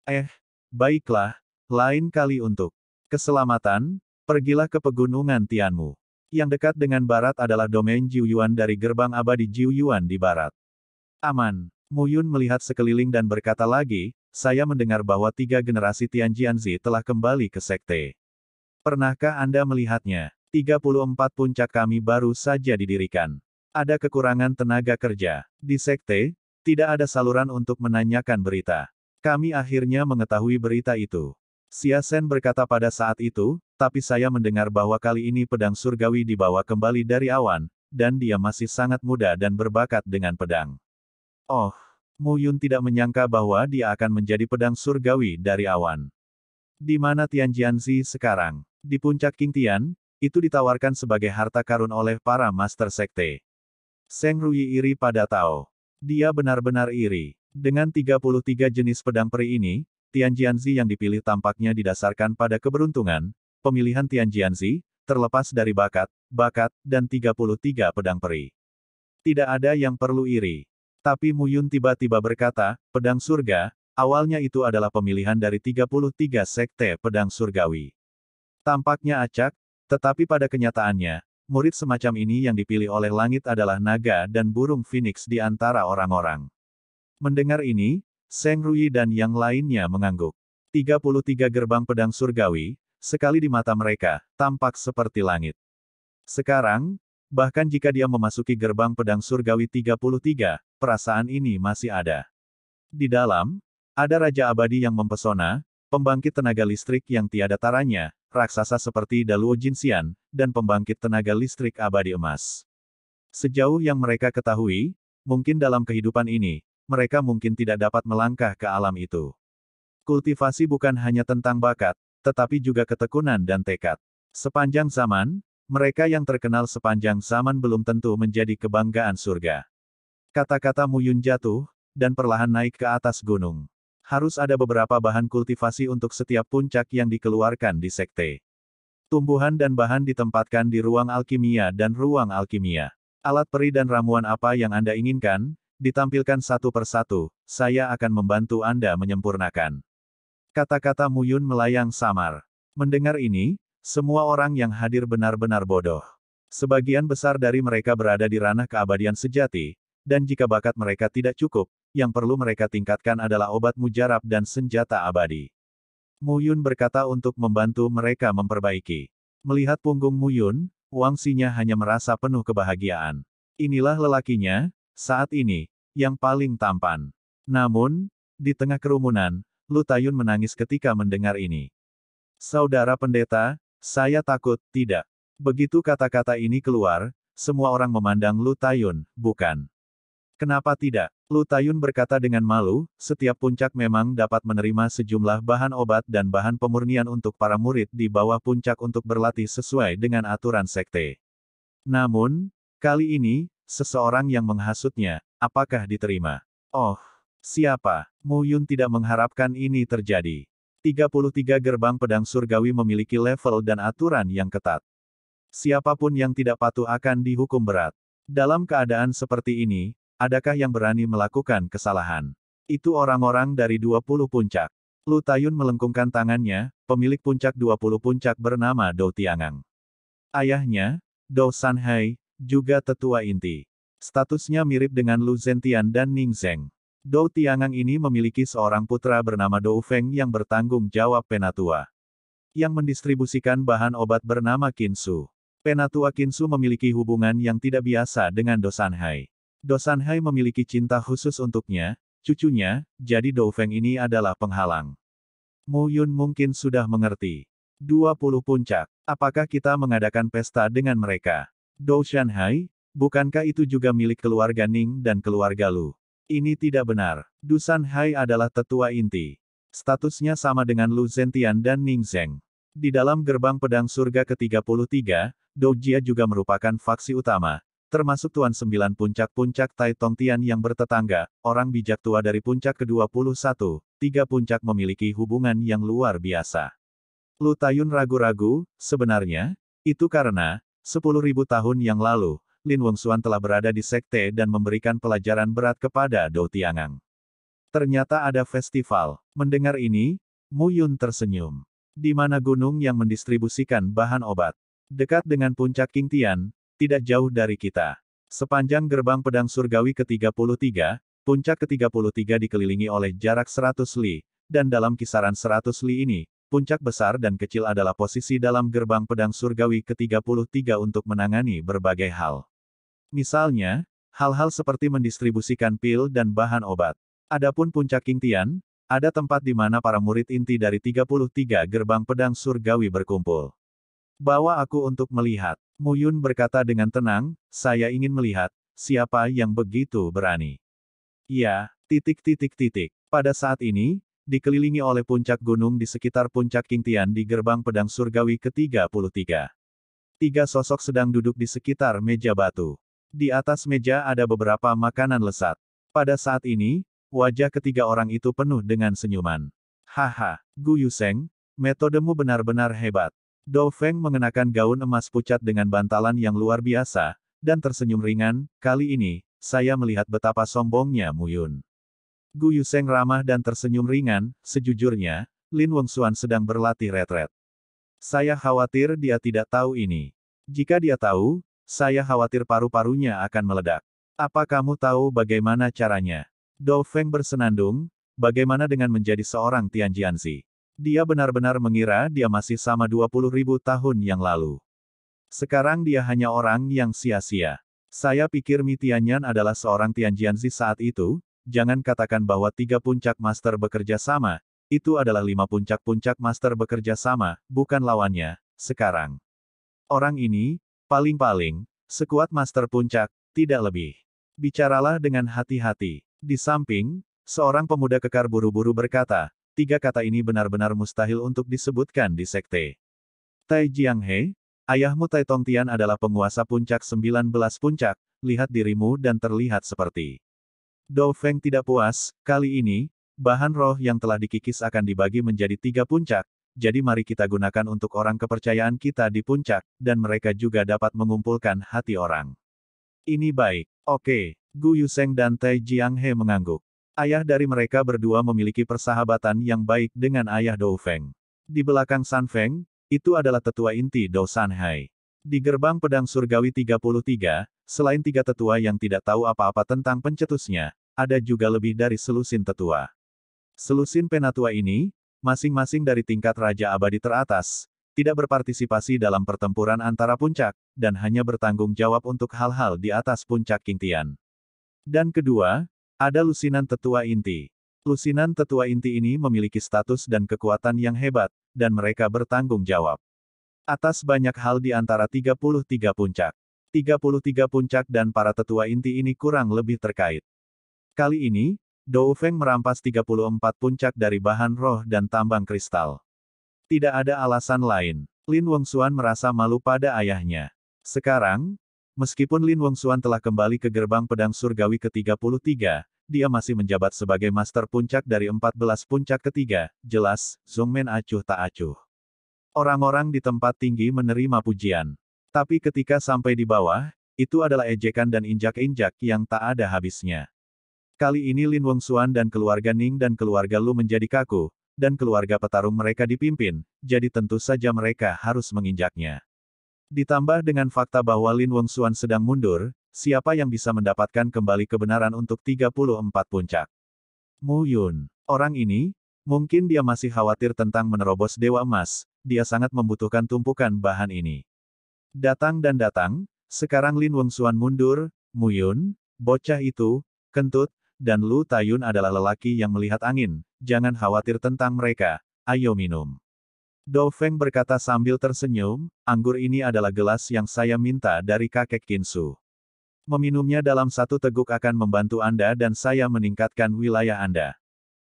Eh, baiklah, lain kali untuk keselamatan, pergilah ke pegunungan Tianmu. Yang dekat dengan barat adalah domain Jiuyuan dari gerbang abadi Jiuyuan di barat. Aman. Muyun melihat sekeliling dan berkata lagi, saya mendengar bahwa tiga generasi Tianjianzi telah kembali ke sekte. Pernahkah Anda melihatnya? 34 puncak kami baru saja didirikan. Ada kekurangan tenaga kerja. Di sekte, tidak ada saluran untuk menanyakan berita. Kami akhirnya mengetahui berita itu. Siasen berkata pada saat itu, tapi saya mendengar bahwa kali ini pedang surgawi dibawa kembali dari awan, dan dia masih sangat muda dan berbakat dengan pedang. Oh, Mu Yun tidak menyangka bahwa dia akan menjadi pedang surgawi dari awan. Di mana Tianjianzi sekarang? Di puncak Tian, itu ditawarkan sebagai harta karun oleh para master sekte. Seng Rui iri pada Tao. Dia benar-benar iri. Dengan 33 jenis pedang peri ini, Tian Jianzi yang dipilih tampaknya didasarkan pada keberuntungan, pemilihan Tian Jianzi, terlepas dari bakat, bakat, dan 33 pedang peri. Tidak ada yang perlu iri. Tapi Mu Yun tiba-tiba berkata, pedang surga, awalnya itu adalah pemilihan dari 33 sekte pedang surgawi. Tampaknya acak, tetapi pada kenyataannya, murid semacam ini yang dipilih oleh langit adalah naga dan burung phoenix di antara orang-orang. Mendengar ini, Seng Rui dan yang lainnya mengangguk. 33 gerbang pedang surgawi, sekali di mata mereka, tampak seperti langit. Sekarang, bahkan jika dia memasuki gerbang pedang surgawi 33, perasaan ini masih ada. Di dalam, ada Raja Abadi yang mempesona, pembangkit tenaga listrik yang tiada taranya, raksasa seperti Daluo Jinxian, dan pembangkit tenaga listrik abadi emas. Sejauh yang mereka ketahui, mungkin dalam kehidupan ini, mereka mungkin tidak dapat melangkah ke alam itu. Kultivasi bukan hanya tentang bakat, tetapi juga ketekunan dan tekad. Sepanjang zaman, mereka yang terkenal sepanjang zaman belum tentu menjadi kebanggaan surga. Kata-kata Muyun jatuh, dan perlahan naik ke atas gunung harus ada beberapa bahan kultivasi untuk setiap puncak yang dikeluarkan di sekte. Tumbuhan dan bahan ditempatkan di ruang alkimia dan ruang alkimia. Alat peri dan ramuan apa yang Anda inginkan, ditampilkan satu persatu, saya akan membantu Anda menyempurnakan. Kata-kata Muyun melayang samar. Mendengar ini, semua orang yang hadir benar-benar bodoh. Sebagian besar dari mereka berada di ranah keabadian sejati, dan jika bakat mereka tidak cukup, yang perlu mereka tingkatkan adalah obat mujarab dan senjata abadi. Muyun berkata untuk membantu mereka memperbaiki. Melihat punggung Muyun, Wang Sinya hanya merasa penuh kebahagiaan. Inilah lelakinya, saat ini, yang paling tampan. Namun, di tengah kerumunan, Lu Lutayun menangis ketika mendengar ini. Saudara pendeta, saya takut, tidak. Begitu kata-kata ini keluar, semua orang memandang Lu Lutayun, bukan. Kenapa tidak? Lu Lutayun berkata dengan malu, setiap puncak memang dapat menerima sejumlah bahan obat dan bahan pemurnian untuk para murid di bawah puncak untuk berlatih sesuai dengan aturan sekte. Namun, kali ini, seseorang yang menghasutnya, apakah diterima? Oh, siapa? Mu Yun tidak mengharapkan ini terjadi. 33 gerbang pedang surgawi memiliki level dan aturan yang ketat. Siapapun yang tidak patuh akan dihukum berat. Dalam keadaan seperti ini, Adakah yang berani melakukan kesalahan? Itu orang-orang dari 20 puncak. Lu Tayun melengkungkan tangannya, pemilik puncak 20 puncak bernama Dou Tiangang. Ayahnya, Dou Sanhai, juga tetua inti. Statusnya mirip dengan Lu Zentian dan Ning Zeng. Dou Tiangang ini memiliki seorang putra bernama Dou Feng yang bertanggung jawab penatua. Yang mendistribusikan bahan obat bernama Kinsu. Penatua Kinsu memiliki hubungan yang tidak biasa dengan Dou Sanhai. Dosan Hai memiliki cinta khusus untuknya, cucunya, jadi Doufeng ini adalah penghalang. Mu Yun mungkin sudah mengerti. 20 puncak. Apakah kita mengadakan pesta dengan mereka? Dou Shanhai, bukankah itu juga milik keluarga Ning dan keluarga Lu? Ini tidak benar. Dusan Hai adalah tetua inti. Statusnya sama dengan Lu Zentian dan Ning Zeng. Di dalam gerbang pedang surga ke-33, Dou Jia juga merupakan faksi utama, Termasuk Tuan Sembilan puncak-puncak Tai Tongtian yang bertetangga, orang bijak tua dari puncak ke-21, tiga puncak memiliki hubungan yang luar biasa. Lu Tayun ragu-ragu, sebenarnya, itu karena, 10.000 tahun yang lalu, Lin Xuan telah berada di sekte dan memberikan pelajaran berat kepada Dou Tiangang. Ternyata ada festival. Mendengar ini, Mu Yun tersenyum. Di mana gunung yang mendistribusikan bahan obat? Dekat dengan puncak King Tian, tidak jauh dari kita. Sepanjang gerbang pedang surgawi ke-33, puncak ke-33 dikelilingi oleh jarak 100 li, dan dalam kisaran 100 li ini, puncak besar dan kecil adalah posisi dalam gerbang pedang surgawi ke-33 untuk menangani berbagai hal. Misalnya, hal-hal seperti mendistribusikan pil dan bahan obat. Adapun puncak Kingtian, ada tempat di mana para murid inti dari 33 gerbang pedang surgawi berkumpul. Bawa aku untuk melihat. Muyun berkata dengan tenang, saya ingin melihat, siapa yang begitu berani. Ya, titik titik titik. Pada saat ini, dikelilingi oleh puncak gunung di sekitar puncak Kingtian di gerbang pedang surgawi ke-33. Tiga sosok sedang duduk di sekitar meja batu. Di atas meja ada beberapa makanan lesat. Pada saat ini, wajah ketiga orang itu penuh dengan senyuman. Haha, Gu Yuseng, metodemu benar-benar hebat. Dou Feng mengenakan gaun emas pucat dengan bantalan yang luar biasa, dan tersenyum ringan, kali ini, saya melihat betapa sombongnya Mu Yun. Gu Yuseng ramah dan tersenyum ringan, sejujurnya, Lin Wengsuan sedang berlatih retret. Saya khawatir dia tidak tahu ini. Jika dia tahu, saya khawatir paru-parunya akan meledak. Apa kamu tahu bagaimana caranya? Dou Feng bersenandung, bagaimana dengan menjadi seorang Tianjianzi? Dia benar-benar mengira dia masih sama 20 ribu tahun yang lalu. Sekarang dia hanya orang yang sia-sia. Saya pikir Mi Tianyan adalah seorang Tianjianzi saat itu, jangan katakan bahwa tiga puncak master bekerja sama, itu adalah lima puncak-puncak master bekerja sama, bukan lawannya, sekarang. Orang ini, paling-paling, sekuat master puncak, tidak lebih. Bicaralah dengan hati-hati. Di samping, seorang pemuda kekar buru-buru berkata, tiga kata ini benar-benar mustahil untuk disebutkan di sekte. Tai He, ayahmu Tai Tian adalah penguasa puncak 19 puncak, lihat dirimu dan terlihat seperti. Dou Feng tidak puas, kali ini, bahan roh yang telah dikikis akan dibagi menjadi tiga puncak, jadi mari kita gunakan untuk orang kepercayaan kita di puncak, dan mereka juga dapat mengumpulkan hati orang. Ini baik. Oke, Gu Yuseng dan Tai He mengangguk. Ayah dari mereka berdua memiliki persahabatan yang baik dengan ayah Dou Feng. Di belakang San Feng, itu adalah tetua inti Dou Sanhai. Di gerbang pedang surgawi 33, selain tiga tetua yang tidak tahu apa-apa tentang pencetusnya, ada juga lebih dari selusin tetua. Selusin penatua ini, masing-masing dari tingkat Raja Abadi teratas, tidak berpartisipasi dalam pertempuran antara puncak, dan hanya bertanggung jawab untuk hal-hal di atas puncak Kintian. Dan kedua, ada lusinan tetua inti. Lusinan tetua inti ini memiliki status dan kekuatan yang hebat, dan mereka bertanggung jawab. Atas banyak hal di antara 33 puncak. 33 puncak dan para tetua inti ini kurang lebih terkait. Kali ini, Dou Feng merampas 34 puncak dari bahan roh dan tambang kristal. Tidak ada alasan lain. Lin Wengsuan merasa malu pada ayahnya. Sekarang, Meskipun Lin Wong Xuan telah kembali ke gerbang pedang surgawi ke-33, dia masih menjabat sebagai master puncak dari 14 puncak ketiga, jelas, Zongmen acuh tak acuh. Orang-orang di tempat tinggi menerima pujian. Tapi ketika sampai di bawah, itu adalah ejekan dan injak-injak yang tak ada habisnya. Kali ini Lin Wong Xuan dan keluarga Ning dan keluarga Lu menjadi kaku, dan keluarga petarung mereka dipimpin, jadi tentu saja mereka harus menginjaknya. Ditambah dengan fakta bahwa Lin Wengsuan sedang mundur, siapa yang bisa mendapatkan kembali kebenaran untuk 34 puncak? Mu Yun. Orang ini, mungkin dia masih khawatir tentang menerobos Dewa Emas, dia sangat membutuhkan tumpukan bahan ini. Datang dan datang, sekarang Lin Wengsuan mundur, Mu Yun, bocah itu, kentut, dan Lu Tayun adalah lelaki yang melihat angin, jangan khawatir tentang mereka, ayo minum. Dou Feng berkata sambil tersenyum, anggur ini adalah gelas yang saya minta dari kakek Kinsu. Meminumnya dalam satu teguk akan membantu Anda dan saya meningkatkan wilayah Anda.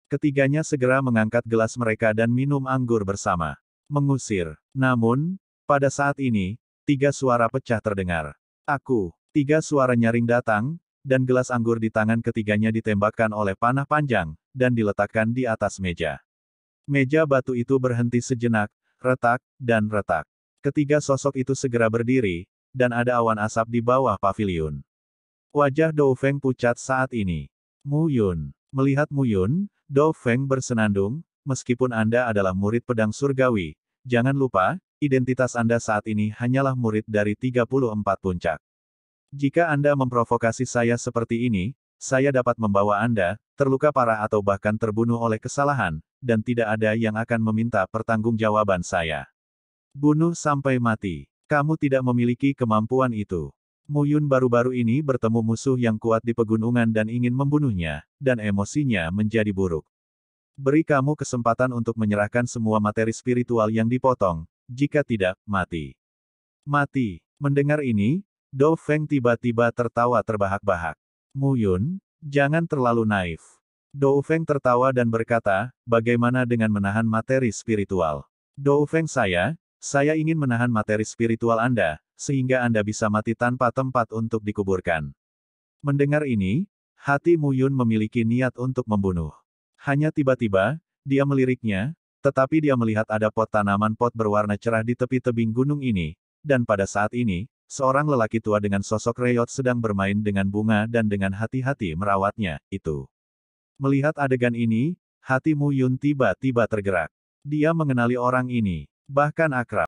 Ketiganya segera mengangkat gelas mereka dan minum anggur bersama. Mengusir. Namun, pada saat ini, tiga suara pecah terdengar. Aku, tiga suara nyaring datang, dan gelas anggur di tangan ketiganya ditembakkan oleh panah panjang, dan diletakkan di atas meja. Meja batu itu berhenti sejenak, retak, dan retak. Ketiga sosok itu segera berdiri, dan ada awan asap di bawah pavilion. Wajah Dou Feng pucat saat ini. Mu Yun. Melihat Mu Yun, Dou Feng bersenandung, meskipun Anda adalah murid pedang surgawi, jangan lupa, identitas Anda saat ini hanyalah murid dari 34 puncak. Jika Anda memprovokasi saya seperti ini, saya dapat membawa Anda, terluka parah atau bahkan terbunuh oleh kesalahan, dan tidak ada yang akan meminta pertanggungjawaban saya. Bunuh sampai mati. Kamu tidak memiliki kemampuan itu. Muyun baru-baru ini bertemu musuh yang kuat di pegunungan dan ingin membunuhnya, dan emosinya menjadi buruk. Beri kamu kesempatan untuk menyerahkan semua materi spiritual yang dipotong, jika tidak, mati. Mati. Mendengar ini, Do Feng tiba-tiba tertawa terbahak-bahak. Muyun, Jangan terlalu naif. Dou Feng tertawa dan berkata, bagaimana dengan menahan materi spiritual? Dou Feng saya, saya ingin menahan materi spiritual Anda, sehingga Anda bisa mati tanpa tempat untuk dikuburkan. Mendengar ini, hati Mu Yun memiliki niat untuk membunuh. Hanya tiba-tiba, dia meliriknya, tetapi dia melihat ada pot tanaman pot berwarna cerah di tepi tebing gunung ini, dan pada saat ini, Seorang lelaki tua dengan sosok reyot sedang bermain dengan bunga dan dengan hati-hati merawatnya, itu. Melihat adegan ini, hati Mu Yun tiba-tiba tergerak. Dia mengenali orang ini, bahkan akrab.